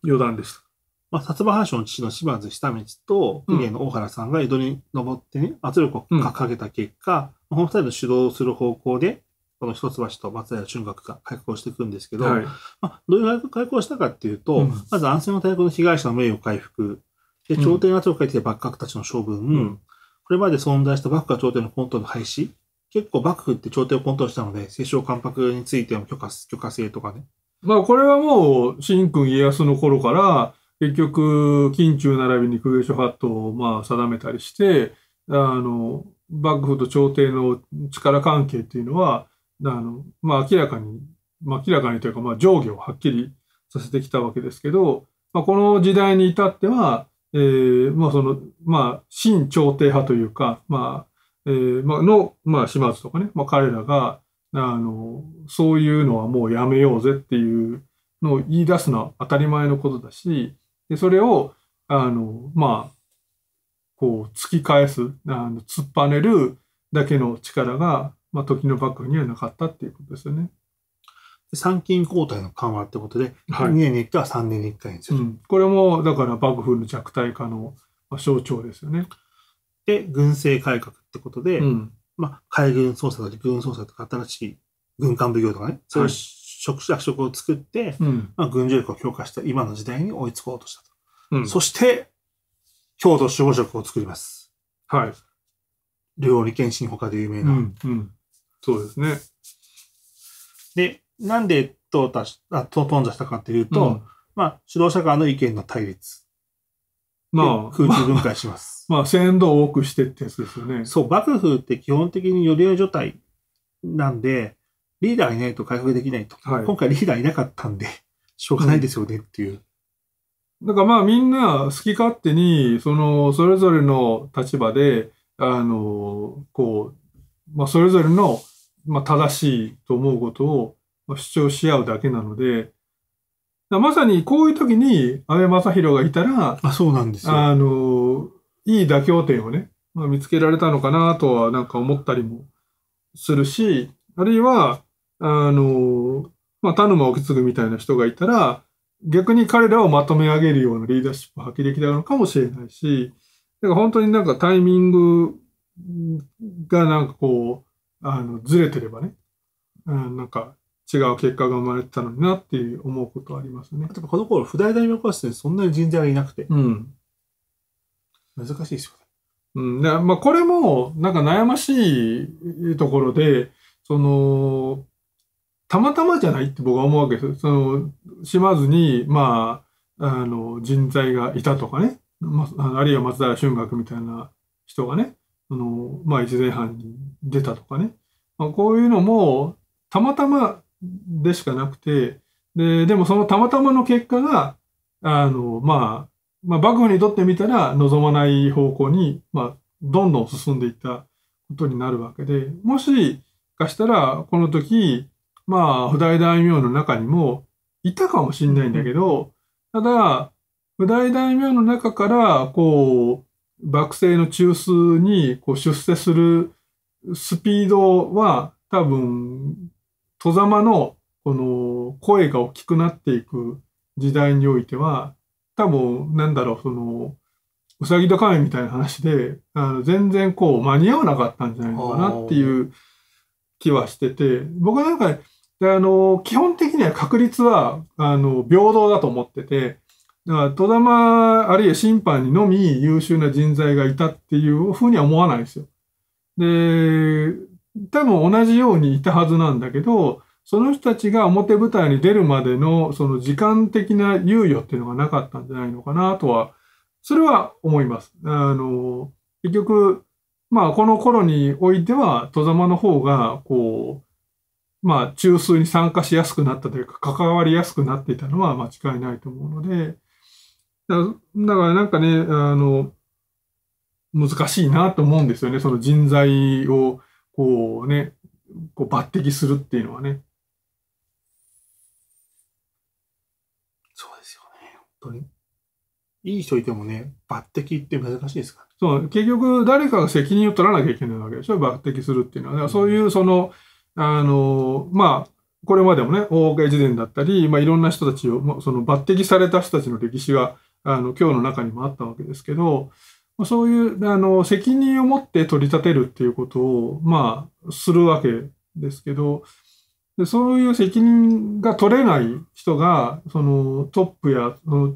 余談でした。まあ、薩摩藩主の父の島津久道と、うん、家の大原さんが江戸に登ってね、圧力を掲げた結果、うん、この二人の主導する方向で、この一橋と松平春学が開校していくんですけど、はい、まあ、どういう開校したかっていうと、うん、まず安政の大役の被害者の名誉回復、で、朝廷圧力を書いて幕閣たちの処分、これまで存在した幕府が朝廷のコントの廃止、結構幕府って朝廷をコントロールしたので、政商関白についても許可、許可制とかね、まあこれはもう、新君家康の頃から、結局、近中並びに公家諸法度をまあ定めたりして、あの、幕府と朝廷の力関係っていうのは、あの、まあ明らかに、まあ明らかにというか、まあ上下をはっきりさせてきたわけですけど、まあこの時代に至っては、えー、まあその、まあ、新朝廷派というか、まあ、えー、まあの、まあ、島津とかね、まあ彼らが、あの、そういうのはもうやめようぜっていうのを言い出すのは当たり前のことだし、でそれを、あの、まあ、こう、突き返す、あの突っぱねるだけの力が、まあ、時の幕府にはなかったっていうことですよね。参勤交代の緩和ってことで、は2年に1回は3年に1回にする、うん、これも、だから幕府の弱体化の象徴ですよね。で、軍政改革ってことで、うん、まあ、海軍捜査だり軍捜査とか新しい軍艦奉行とかね、そういう職職を作って、まあ、軍事力を強化した今の時代に追いつこうとしたと。うん、そして、京都守護職を作ります。はい。料理検診他で有名な。うん、うん、そうですね。で、なんでとたし、あ、んざしたかというと、まあ、指導者側の意見の対立。まあ、空中分解します。[laughs] まあ、鮮度を多くしてってやつですよね。そう、幕府って基本的に寄り合い除隊なんで、リーダーいないと回復できないと。はい、今回リーダーいなかったんで、しょうがないですよねっていう。ん、だからまあみんな好き勝手に、その、それぞれの立場で、あの、こう、まあそれぞれの、まあ正しいと思うことを主張し合うだけなので、まさにこういう時に安倍正宏がいたら、あ、そうなんですあの、いい妥協点をね、まあ、見つけられたのかなとはなんか思ったりもするし、あるいは、あの、まあ、田沼沖継みたいな人がいたら、逆に彼らをまとめ上げるようなリーダーシップを発揮できたのかもしれないし、だから本当になんかタイミングがなんかこう、あの、ずれてればね、なんか違う結果が生まれてたのになっていう思うことありますね。例えばこの頃、不大大名クラスにそんなに人材がいなくて。うん。難しいですよね。うん。で、まあ、これも、なんか悩ましいところで、その、たまたまじゃないって僕は思うわけですその、島津に、まあ、あの、人材がいたとかね。まあ、あるいは松平春学みたいな人がね、あの、まあ、一前半に出たとかね。まあ、こういうのも、たまたまでしかなくて、で、でもそのたまたまの結果が、あの、まあ、まあ、幕府にとってみたら望まない方向に、まあ、どんどん進んでいったことになるわけで、もしかしたら、この時、まあ、普代大名の中にもいたかもしれないんだけど、ただ、普代大名の中から、こう、幕政の中枢にこう出世するスピードは多分戸様のこの声が大きくなっていく時代においては多分なんだろうそのうさぎと亀みたいな話であの全然こう間に合わなかったんじゃないのかなっていう気はしてて僕なんかあの基本的には確率はあの平等だと思ってて。だから戸様、あるいは審判にのみ優秀な人材がいたっていうふうには思わないですよ。で多分同じようにいたはずなんだけど、その人たちが表舞台に出るまでのその時間的な猶予っていうのがなかったんじゃないのかなとは、それは思います。あの、結局、まあこの頃においては、戸様の方が、こう、まあ中枢に参加しやすくなったというか、関わりやすくなっていたのは間違いないと思うので、だからなんかね、あの、難しいなと思うんですよね。その人材をこうね、こう抜擢するっていうのはね。そうですよね、本当に。いい人いてもね、抜擢って難しいですからそう、結局誰かが責任を取らなきゃいけないわけでしょ、抜擢するっていうのは。だからそういう、その、あの、まあ、これまでもね、大岡越前だったり、まあ、いろんな人たちを、その抜擢された人たちの歴史が、あの、今日の中にもあったわけですけど、そういうあの責任を持って取り立てるっていうことを、まあ、するわけですけどでそういう責任が取れない人がそのトップやその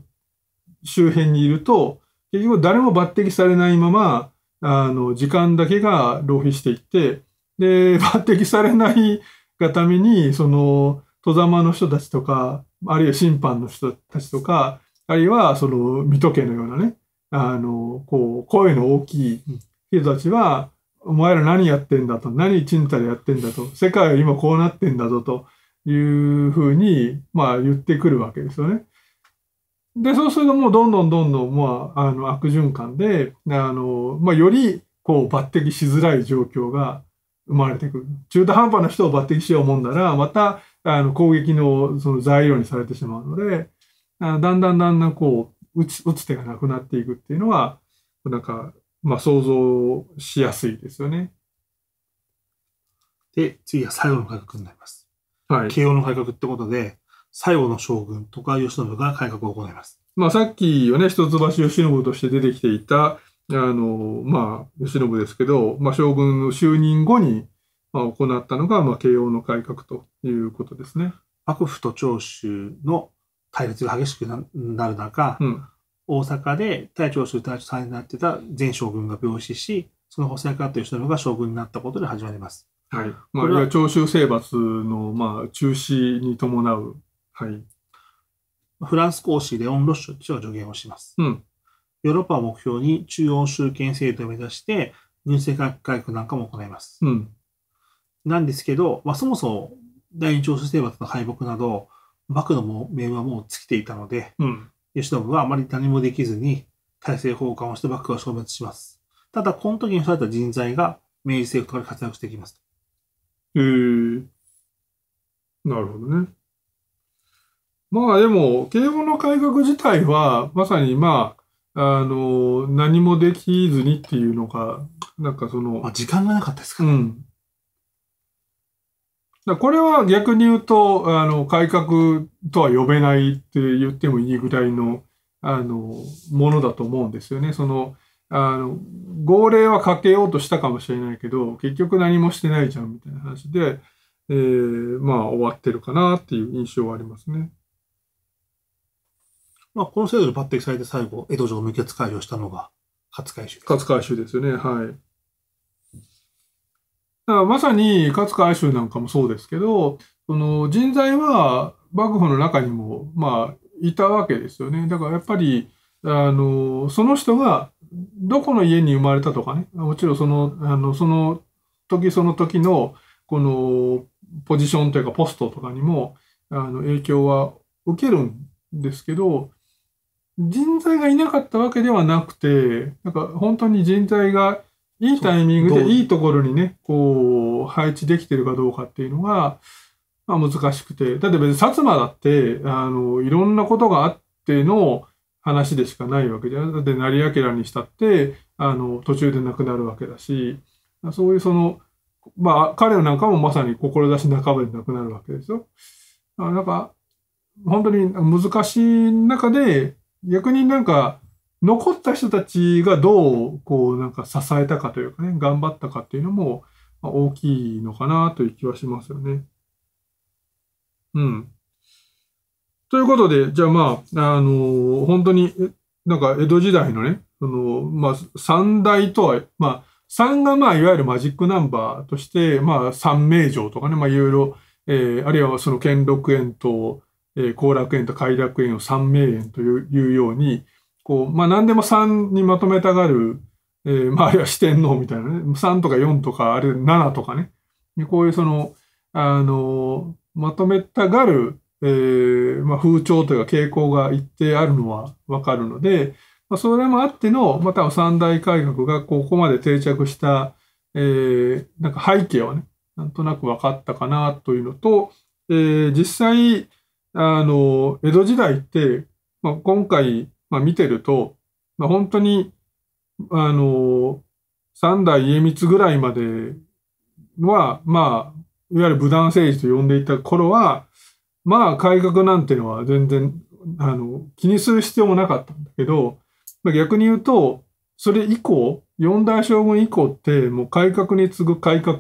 周辺にいると結局誰も抜擢されないままあの時間だけが浪費していってで [laughs] 抜擢されないがためにその戸様の人たちとかあるいは審判の人たちとかあるいはその水戸家のようなねあの、こう、声の大きい人たちは、お前ら何やってんだと、何ちんたらやってんだと、世界は今こうなってんだぞというふうに、まあ言ってくるわけですよね。で、そうするともうどんどんどんどん、まあ、あの、悪循環で、あの、まあより、こう、抜擢しづらい状況が生まれてくる。中途半端な人を抜擢しようもんなら、また、あの、攻撃のその材料にされてしまうので、だんだんだんだんこう、打つ打つ手がなくなっていくっていうのは、なんか、まあ、想像しやすいですよね。で、次は最後の改革になります。はい。慶応の改革ってことで、最後の将軍、徳川慶喜が改革を行います。まあ、さっきよね、一橋慶喜として出てきていた、あの、まあ、慶喜ですけど、まあ、将軍の就任後に、まあ、行ったのが、まあ、慶応の改革ということですね。幕府と長州の対立が激しくなる中、うん、大阪で大長州大長さんになってた前将軍が病死し、その補正化という人が将軍になったことで始まります。はい。まあ、は長州征伐の、まあ、中止に伴う。はい。フランス公使レオン・ロッシュというは助言をします。うん。ヨーロッパを目標に中央集権制度を目指して、軍政改革なんかも行います。うん。なんですけど、まあ、そもそも第二長州征伐の敗北など、幕府の面はもう尽きていたので、うん、慶喜はあまり何もできずに、大政奉還をして幕府は消滅します。ただ、この時にされた人材が明治政府とかで活躍していきます。へえー、なるほどね。まあでも、慶応の改革自体は、まさにまあ、あの、何もできずにっていうのが、なんかその。まあ、時間がなかったですかね、うん。これは逆に言うと、あの、改革とは呼べないって言ってもいいぐらいの、あの、ものだと思うんですよね。その、あの、号令はかけようとしたかもしれないけど、結局何もしてないじゃんみたいな話で、えー、まあ、終わってるかなっていう印象はありますね。まあ、この制度で抜擢されて最後、江戸城無血解除したのが、初改修。初海舟ですよね、はい。だからまさに勝海舟なんかもそうですけど、その人材は幕府の中にも、まあ、いたわけですよね。だからやっぱり、あの、その人がどこの家に生まれたとかね、もちろんその、あの、その時その時の、この、ポジションというかポストとかにも、あの、影響は受けるんですけど、人材がいなかったわけではなくて、なんか本当に人材がいいタイミングでいいところにね、こう、配置できてるかどうかっていうのが、まあ、難しくて。だって別に薩摩だって、あの、いろんなことがあっての話でしかないわけじゃなだって成明にしたって、あの、途中で亡くなるわけだし、そういうその、まあ、彼なんかもまさに志半ばで亡くなるわけですよ。なんか、本当に難しい中で、逆になんか、残った人たちがどう、こう、なんか支えたかというかね、頑張ったかっていうのも、まあ、大きいのかなという気はしますよね。うん。ということで、じゃあまあ、あのー、本当に、なんか江戸時代のね、その、まあ、三大とは、まあ、三がまあ、いわゆるマジックナンバーとして、まあ、三名城とかね、まあ、いろいろ、えー、あるいはその兼六園と、えー、後楽園と偕楽園を三名園というように、こう、まあ、何でも3にまとめたがる、えー、は四天王みたいなね、3とか4とか、あるいは7とかね、こういうその、あの、まとめたがる、えー、まあ、風潮というか傾向が一定あるのはわかるので、まあ、それもあっての、まあ、三大改革がここまで定着した、えー、なんか背景はね、なんとなく分かったかなというのと、えー、実際、あの、江戸時代って、まあ、今回、まあ、見てると、まあ、本当に、あの、三代家光ぐらいまでは、まあ、いわゆる武断政治と呼んでいた頃は、まあ、改革なんてのは全然、あの、気にする必要もなかったんだけど、まあ、逆に言うと、それ以降、四大将軍以降って、もう改革に次ぐ改革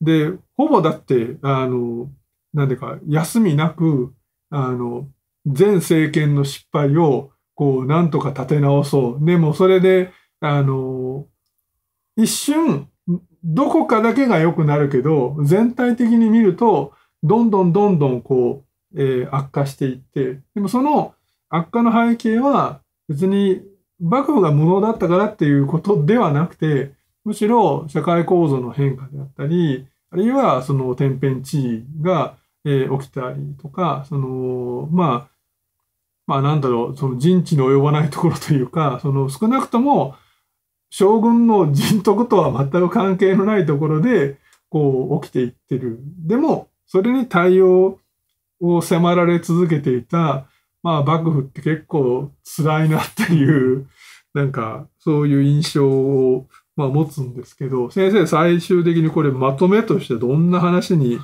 で、ほぼだって、あの、なんでか、休みなく、あの、前政権の失敗を、こう、なんとか立て直そう。でもそれで、あの、一瞬、どこかだけが良くなるけど、全体的に見ると、どんどんどんどんこう、えー、悪化していって、でもその悪化の背景は別に幕府が無能だったからっていうことではなくて、むしろ社会構造の変化であったり、あるいはその天変地異が、えー、起きたりとか、その、まあ、まあなんだろう、その陣地に及ばないところというか、[laughs] その少なくとも将軍の人徳とは全く関係のないところで、こう起きていってる。でも、それに対応を迫られ続けていた、まあ幕府って結構辛いなっていう、[laughs] なんかそういう印象を、まあ、持つんですけど、先生最終的にこれまとめとしてどんな話に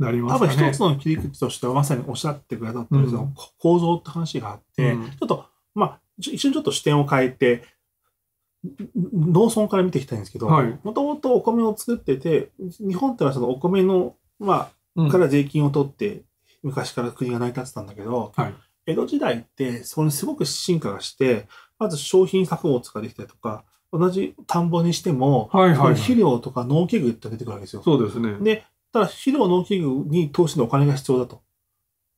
なります、ね、多分一つの切り口としてはまさにおっしゃってくださってるその構造って話があって、うん、ちょっとまあ一瞬ちょっと視点を変えて農村から見ていきたいんですけどもともとお米を作ってて日本ってのはそのお米のまあから税金を取って、昔から国が成り立ってたんだけど、はい、江戸時代ってそこにすごく進化がしてまず商品作物ができたりとか同じ田んぼにしても、はいはいはい、肥料とか農機具って出てくるわけですよ。そうですね。で、ただ、肥料農機具に投資のお金が必要だと。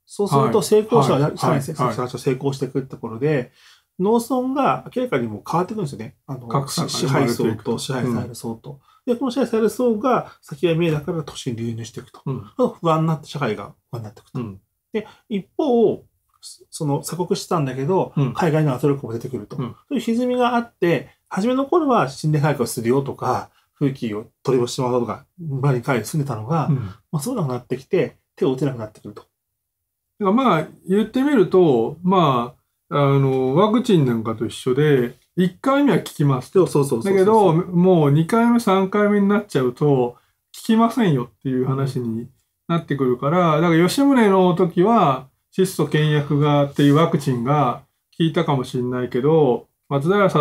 そうすると成功者は、はい、さに成功していくってところで、農村が明らかにも変わってくるんですよね。あの支配層と支配される層と、うん。で、この支配される層が先が見えだから都市に流入していくと。うん、不安になって、社会が不安になっていくと。うん、で、一方、その鎖国してたんだけど、海外の圧力も出てくると。そういう歪みがあって、初めの頃は森林改革をするよとか、風気を取り越してもらうとか、前に回進んでたのが、うん、まあ、そうなくなってきて、手を打てなくなってくると。だからまあ、言ってみると、まあ、あの、ワクチンなんかと一緒で、1回目は効きます。そうそうそうだけど、もう2回目、3回目になっちゃうと、効きませんよっていう話になってくるから、うん、だから吉宗の時は、質素倹約がっていうワクチンが効いたかもしれないけど、松平定信水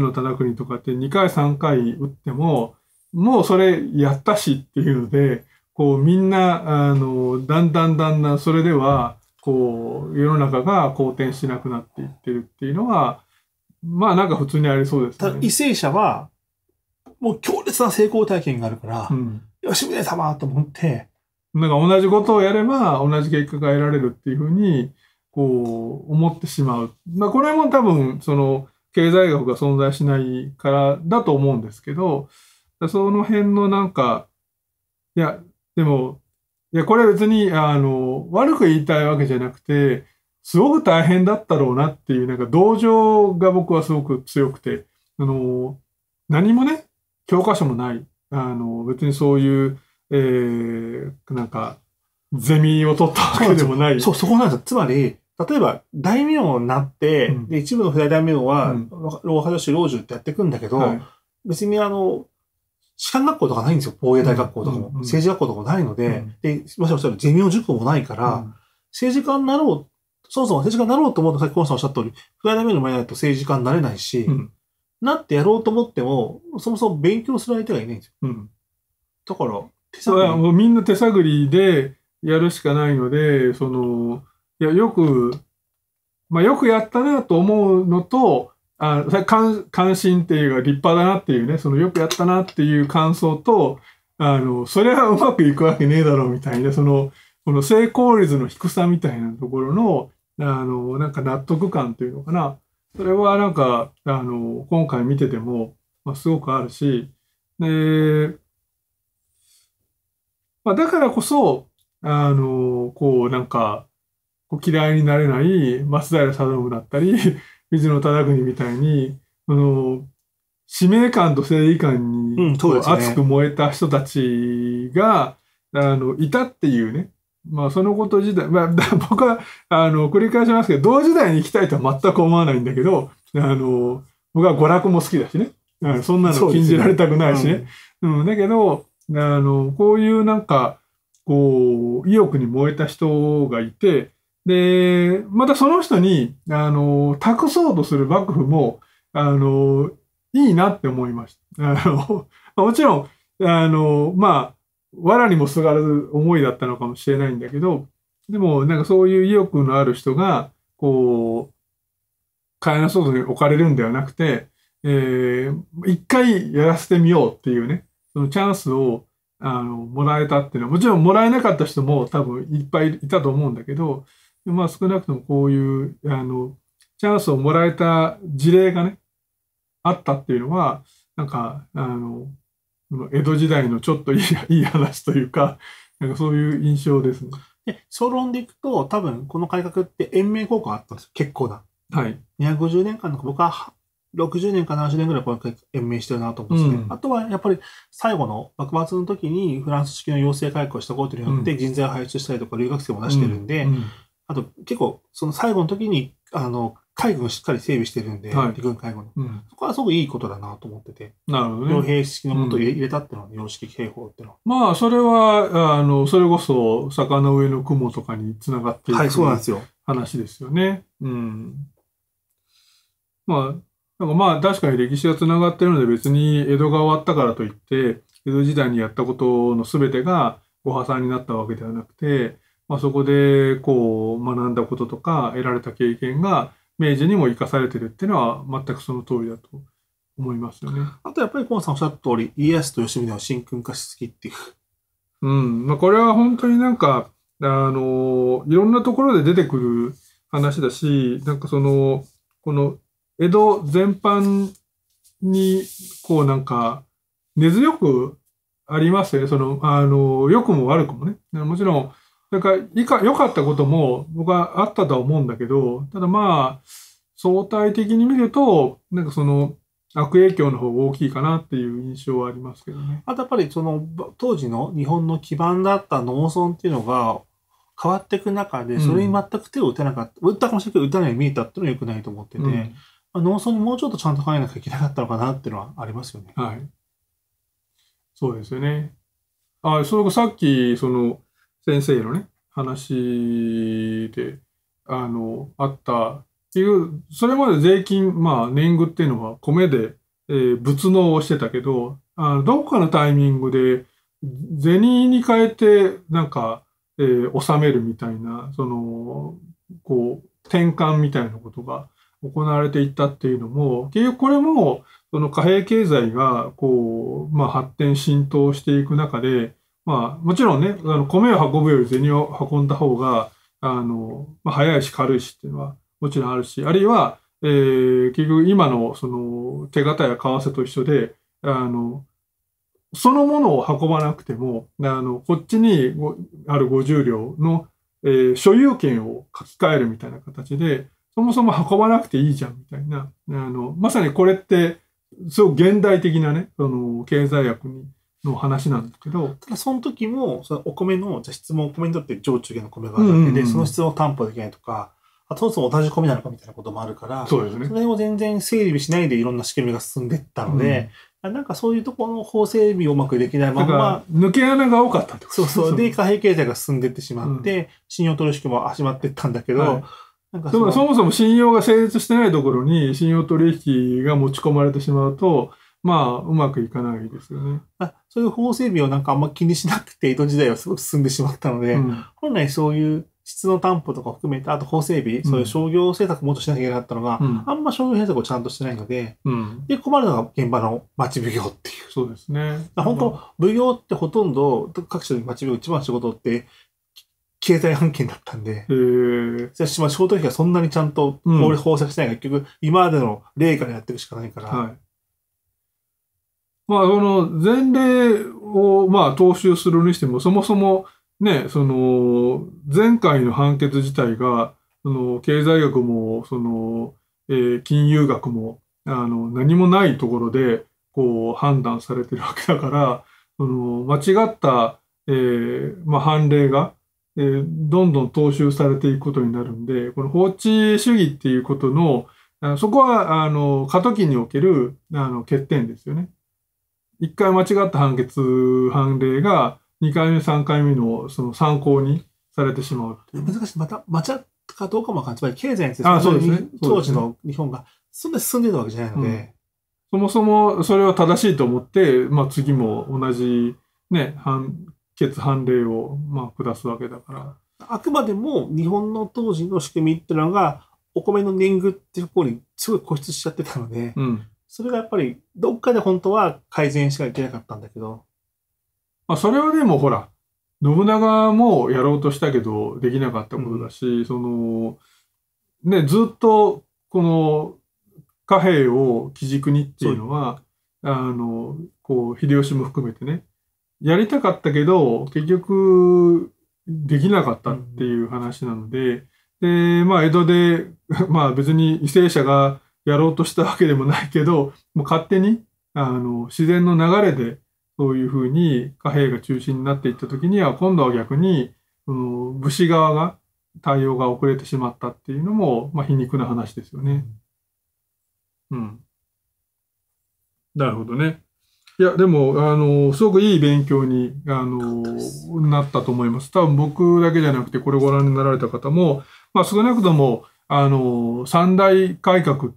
野忠邦とかって2回3回打ってももうそれやったしっていうのでこうみんなあのだんだんだんだんそれではこう世の中が好転しなくなっていってるっていうのはまあなんか普通にありそうですね。為政者はもう強烈な成功体験があるから、うん、吉宗様と思って。なんか同じことをやれば同じ結果が得られるっていうふうにこう思ってしまう。まあこれも多分その経済学が存在しないからだと思うんですけど、その辺のなんか、いや、でも、いや、これ別に、あの、悪く言いたいわけじゃなくて、すごく大変だったろうなっていう、なんか同情が僕はすごく強くて、あの、何もね、教科書もない、あの、別にそういう、えー、なんか、ゼミを取ったわけでもない。そう、そこなんですよ。つまり、例えば、大名になって、うん、で、一部の不在大名は、老派女子、老中ってやっていくんだけど、はい、別にあの、士官学校とかないんですよ。防衛大学校とかも。うんうん、政治学校とかもないので、で、もしかしたらゼミの塾もないから、政治家になろう、そもそも政治家になろうと思うと、さっきコンさんおっしゃった通り、不在大名の前になると政治家になれないし、なってやろうと思っても、そもそも勉強する相手がいないんですよ。だから、手探り。みんな手探りでやるしかないので、その、いや、よく、まあ、よくやったなと思うのと、あ関関心っていうか立派だなっていうね、そのよくやったなっていう感想と、あの、それはうまくいくわけねえだろうみたいな、その、この成功率の低さみたいなところの、あの、なんか納得感というのかな。それはなんか、あの、今回見てても、まあ、すごくあるし、で、まあ、だからこそ、あの、こう、なんか、嫌いになれない松平定信だったり水 [laughs] 野忠邦みたいにあの使命感と正義感に、うんね、熱く燃えた人たちがあのいたっていうね、まあ、そのこと自体、まあ、[laughs] 僕はあの繰り返しますけど同時代に行きたいとは全く思わないんだけどあの僕は娯楽も好きだしね、うん、そんなの禁じられたくないしね。うねうん、うん、だけどあのこういうなんかこう意欲に燃えた人がいてで、またその人に、あの、託そうとする幕府も、あの、いいなって思いました。あの、[laughs] もちろん、あの、まあ、藁にもすがる思いだったのかもしれないんだけど、でも、なんかそういう意欲のある人が、こう、そうとに置かれるんではなくて、えー、一回やらせてみようっていうね、そのチャンスを、あの、もらえたっていうのは、もちろんもらえなかった人も多分いっぱいいたと思うんだけど、まあ、少なくともこういうあのチャンスをもらえた事例がねあったっていうのはなんかあの江戸時代のちょっといい [laughs] 話というかなんかそういう印象ですね。で総論でいくと多分この改革って延命効果があったんですよ結構な。はい、250年間の僕は60年か70年ぐらいこれ延命してるなと思うんですね、うん、あとはやっぱり最後の幕末の時にフランス式の養成改革をしたことによって人材を輩出したりとか留学生も出してるんで、うんうんあと結構、その最後の時に、あの、海軍をしっかり整備してるんで、はい陸軍海軍うんそこはすごくいいことだなと思ってて、なるほど傭兵式のことを入れ入れたっていうのは、洋式警報っていうのは。まあ、それは、あの、それこそ、坂の上の雲とかにつながっていく、はい、そうですよ。話ですよね。うん。まあ、なんかまあ確かに歴史がつながってるので別に江戸が終わったからといって、江戸時代にやったことの全てがご破産になったわけではなくて、まあ、そこでこう学んだこととか得られた経験が明治にも生かされてるっていうのは全くその通りだと思いますよね。あとやっぱり河野さんおっしゃった通り家康と吉宗は神君化しすぎっていう。うんまあ、これは本当になんかあのいろんなところで出てくる話だしなんかそのこの江戸全般にこうなんか根強くありますよねそのあの良くも悪くもね。もちろんだから、いか、良かったことも僕はあったとは思うんだけど、ただまあ、相対的に見ると、なんかその、悪影響の方が大きいかなっていう印象はありますけどね。あとやっぱりその当時の日本の基盤だった農村っていうのが変わっていく中で、それに全く手を打てなかった、うん、打ったかもしれないけど打たないように見えたっていうのは良くないと思ってて、うん、まあ、農村にもうちょっとちゃんと考えなきゃいけなかったのかなっていうのはありますよね。はい。そうですよね。あ、それがさっき、その、先生のね、話で、あの、あったっていう、それまで税金、まあ、年貢っていうのは米で、えー、仏納をしてたけど、あのどこかのタイミングで、銭に変えて、なんか、えー、納めるみたいな、その、こう、転換みたいなことが行われていったっていうのも、結局これも、その貨幣経済が、こう、まあ、発展、浸透していく中で、まあ、もちろんね、あの米を運ぶより銭を運んだ方が、あの、まあ、早いし軽いしっていうのはもちろんあるし、あるいは、えー、結局今のその手形や為替と一緒で、あの、そのものを運ばなくても、あの、こっちにある50両の、えー、所有権を書き換えるみたいな形で、そもそも運ばなくていいじゃんみたいな、あの、まさにこれって、すごく現代的なね、その経済学にの話なんだけど、ただその時も、そのお米の、じゃ質問お米にとって上中下の米があるわけで、うんうん、その質問を担保できないとか、あそもそも同じ米なのかみたいなこともあるから、そうですね。それを全然整理しないでいろんな仕組みが進んでいったので、うん、なんかそういうところの法整備をうまくできないまま。抜け穴が多かったってことそうそう。で、貨幣経済が進んでいってしまって、うん、信用取引も始まっていったんだけど、はいそもそも信用が成立してないところに信用取引が持ち込まれてしまうと、まあ、うまくいかないですよね。そういう法整備をなんかあんま気にしなくて、江戸時代はすごく進んでしまったので、うん、本来そういう質の担保とか含めて、あと法整備、そういう商業政策もっとしなきゃいけなかったのが、うん、あんま商業政策をちゃんとしてないので、で、困るのが現場の町奉行っていう。そうですね。本当、奉行ってほとんど、各所に町奉行一番仕事って、経済案件だったんで、じゃあ、仕事費がそんなにちゃんと法律してない結局、今までの例からやってるしかないから、はいまあ、その前例を、まあ、踏襲するにしても、そもそも、ね、その、前回の判決自体が、その、経済学も、その、えー、金融学も、あの、何もないところで、こう、判断されてるわけだから、その、間違った、えー、まあ、判例が、えー、どんどん踏襲されていくことになるんで、この法治主義っていうことの、そこは、あの、過渡期における、あの、欠点ですよね。1回間違った判決、判例が2回目、3回目のその参考にされてしまうう。難しい。また、間違ったかどうかも分かんない。つまり経済についてあそうですね、当時の日本がそんなに進んでたわけじゃないので、うんそもそもそれは正しいと思って、まあ、次も同じ、ね、判決判例を、まあ、下すわけだから。あくまでも日本の当時の仕組みっていうのが、お米の年貢っていうところにすごい固執しちゃってたので、うん、それがやっぱり、どっかで本当は改善しかいけなかったんだけど。まあ、それはでもほら、信長もやろうとしたけど、できなかったことだし、うん、その、ね、ずっと、この、貨幣を基軸にっていうのは、あの、こう、秀吉も含めてね、やりたかったけど、結局、できなかったっていう話なので、うん、で、まあ、江戸で、[laughs] まあ別に為政者がやろうとしたわけでもないけど、もう勝手に、あの、自然の流れで、そういうふうに貨幣が中心になっていった時には、今度は逆に、その武士側が対応が遅れてしまったっていうのも、まあ、皮肉な話ですよね。うん。なるほどね。いや、でも、あの、すごくいい勉強に、あの、なったと思います。多分僕だけじゃなくて、これをご覧になられた方も、まあ、少なくとも、あの、三大改革っ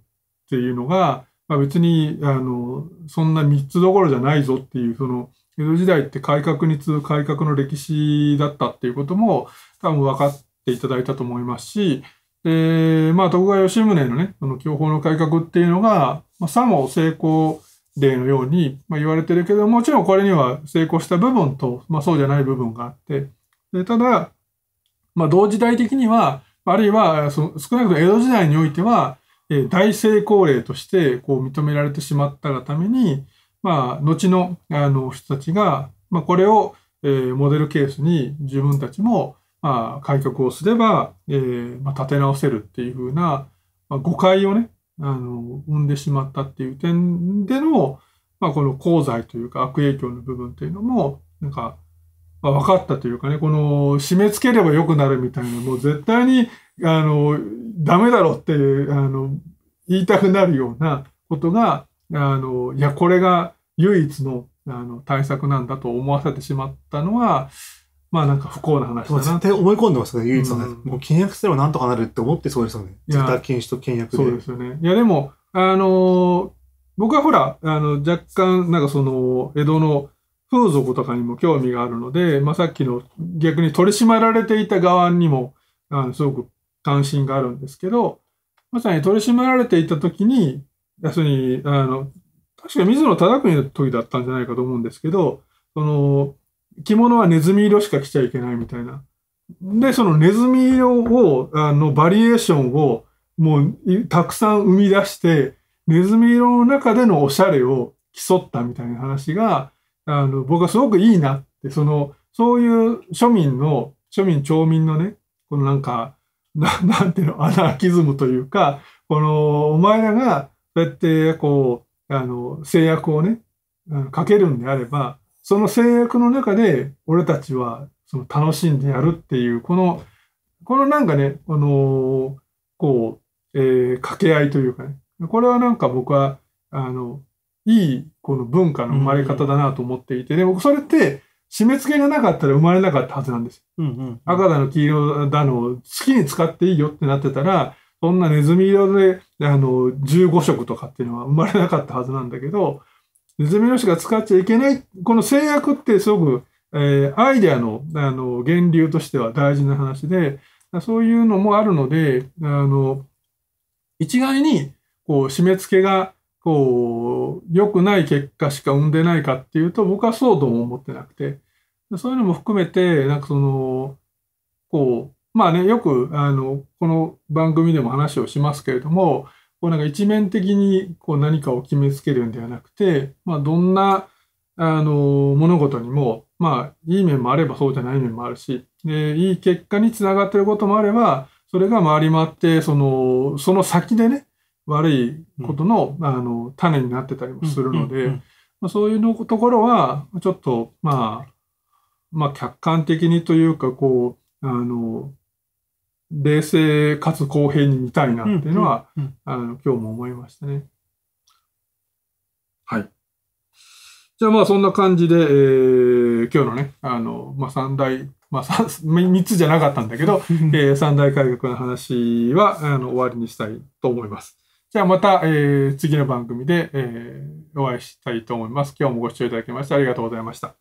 っていうのが、まあ、別にあのそんな3つどころじゃないぞっていうその江戸時代って改革に次ぐ改革の歴史だったっていうことも多分分かっていただいたと思いますしで、まあ、徳川吉宗のねその享保の改革っていうのが、まあ、さも成功例のように、まあ、言われてるけどもちろんこれには成功した部分と、まあ、そうじゃない部分があってでただ、まあ、同時代的にはあるいはその少なくとも江戸時代においてはえ大成功例としてこう認められてしまったがために、まあ、後のあの人たちが、まあ、これを、えモデルケースに自分たちも、まあ、改革をすれば、えー、まあ、立て直せるっていうふうな、ま誤解をねあの生んでしまったっていう点での、まあ、この功罪というか悪影響の部分っていうのもなんか、ま分かったというかねこの締め付ければ良くなるみたいなもう絶対にあの、ダメだろって、あの、言いたくなるようなことが、あの、いや、これが唯一の、あの、対策なんだと思わせてしまったのは、まあなんか不幸な話だな。絶対思い込んでますね、唯一のね。うん、もう契約すればなんとかなるって思ってそうですよね。絶対禁止と倹約で。そうですよね。いや、でも、あの、僕はほら、あの、若干、なんかその、江戸の、風俗とかにも興味があるので、まあ、さっきの逆に取り締まられていた側にも、あのすごく関心があるんですけど、まさに取り締まられていた時に、要するに、あの、確か水野忠邦の時だったんじゃないかと思うんですけど、その、着物はネズミ色しか着ちゃいけないみたいな。で、そのネズミ色を、あの、バリエーションを、もう、たくさん生み出して、ネズミ色の中でのおしゃれを競ったみたいな話が、あの、僕はすごくいいなって、その、そういう庶民の、庶民、町民のね、このなんか、[laughs] なんていうの、アナーキズムというか、この、お前らが、そうやって、こう、あの、制約をね、かけるんであれば、その制約の中で、俺たちは、その、楽しんでやるっていう、この、このなんかね、あの、こう、えー、掛け合いというかね、これはなんか僕は、あの、いい、この文化の生まれ方だなと思っていて、ね、僕それって、締め付けがなかったら生まれなかったはずなんです。うんうん、赤だの黄色だのを好きに使っていいよってなってたら、そんなネズミ色で、あの、15色とかっていうのは生まれなかったはずなんだけど、ネズミ色しか使っちゃいけない、この制約ってすごく、えー、アイデアの、あの、源流としては大事な話で、そういうのもあるので、あの、一概に、こう、締め付けがこう、良くない結果しか生んでないかっていうと、僕はそうとも思ってなくて、そういうのも含めて、なんかその、こう、まあね、よく、あの、この番組でも話をしますけれども、こうなんか一面的にこう何かを決めつけるんではなくて、まあどんな、あの、物事にも、まあ、いい面もあればそうじゃない面もあるし、で、いい結果につながってることもあれば、それが回り回って、その、その先でね、悪いことの,、あの種になってたりもするので、まあ、そういうのところはちょっと、まあ、まあ客観的にというかこうあの冷静かつ公平に見たいなっていうのは、あの今日も思いましたね。はい。じゃあまあそんな感じで、えー、今日のね、あの、まあ三大、まあ三三つじゃなかったんだけど、[laughs] えー、三大改革の話は、あの、終わりにしたいと思います。じゃあまた、えー、次の番組で、えー、お会いしたいと思います。今日もご視聴いただきましてありがとうございました。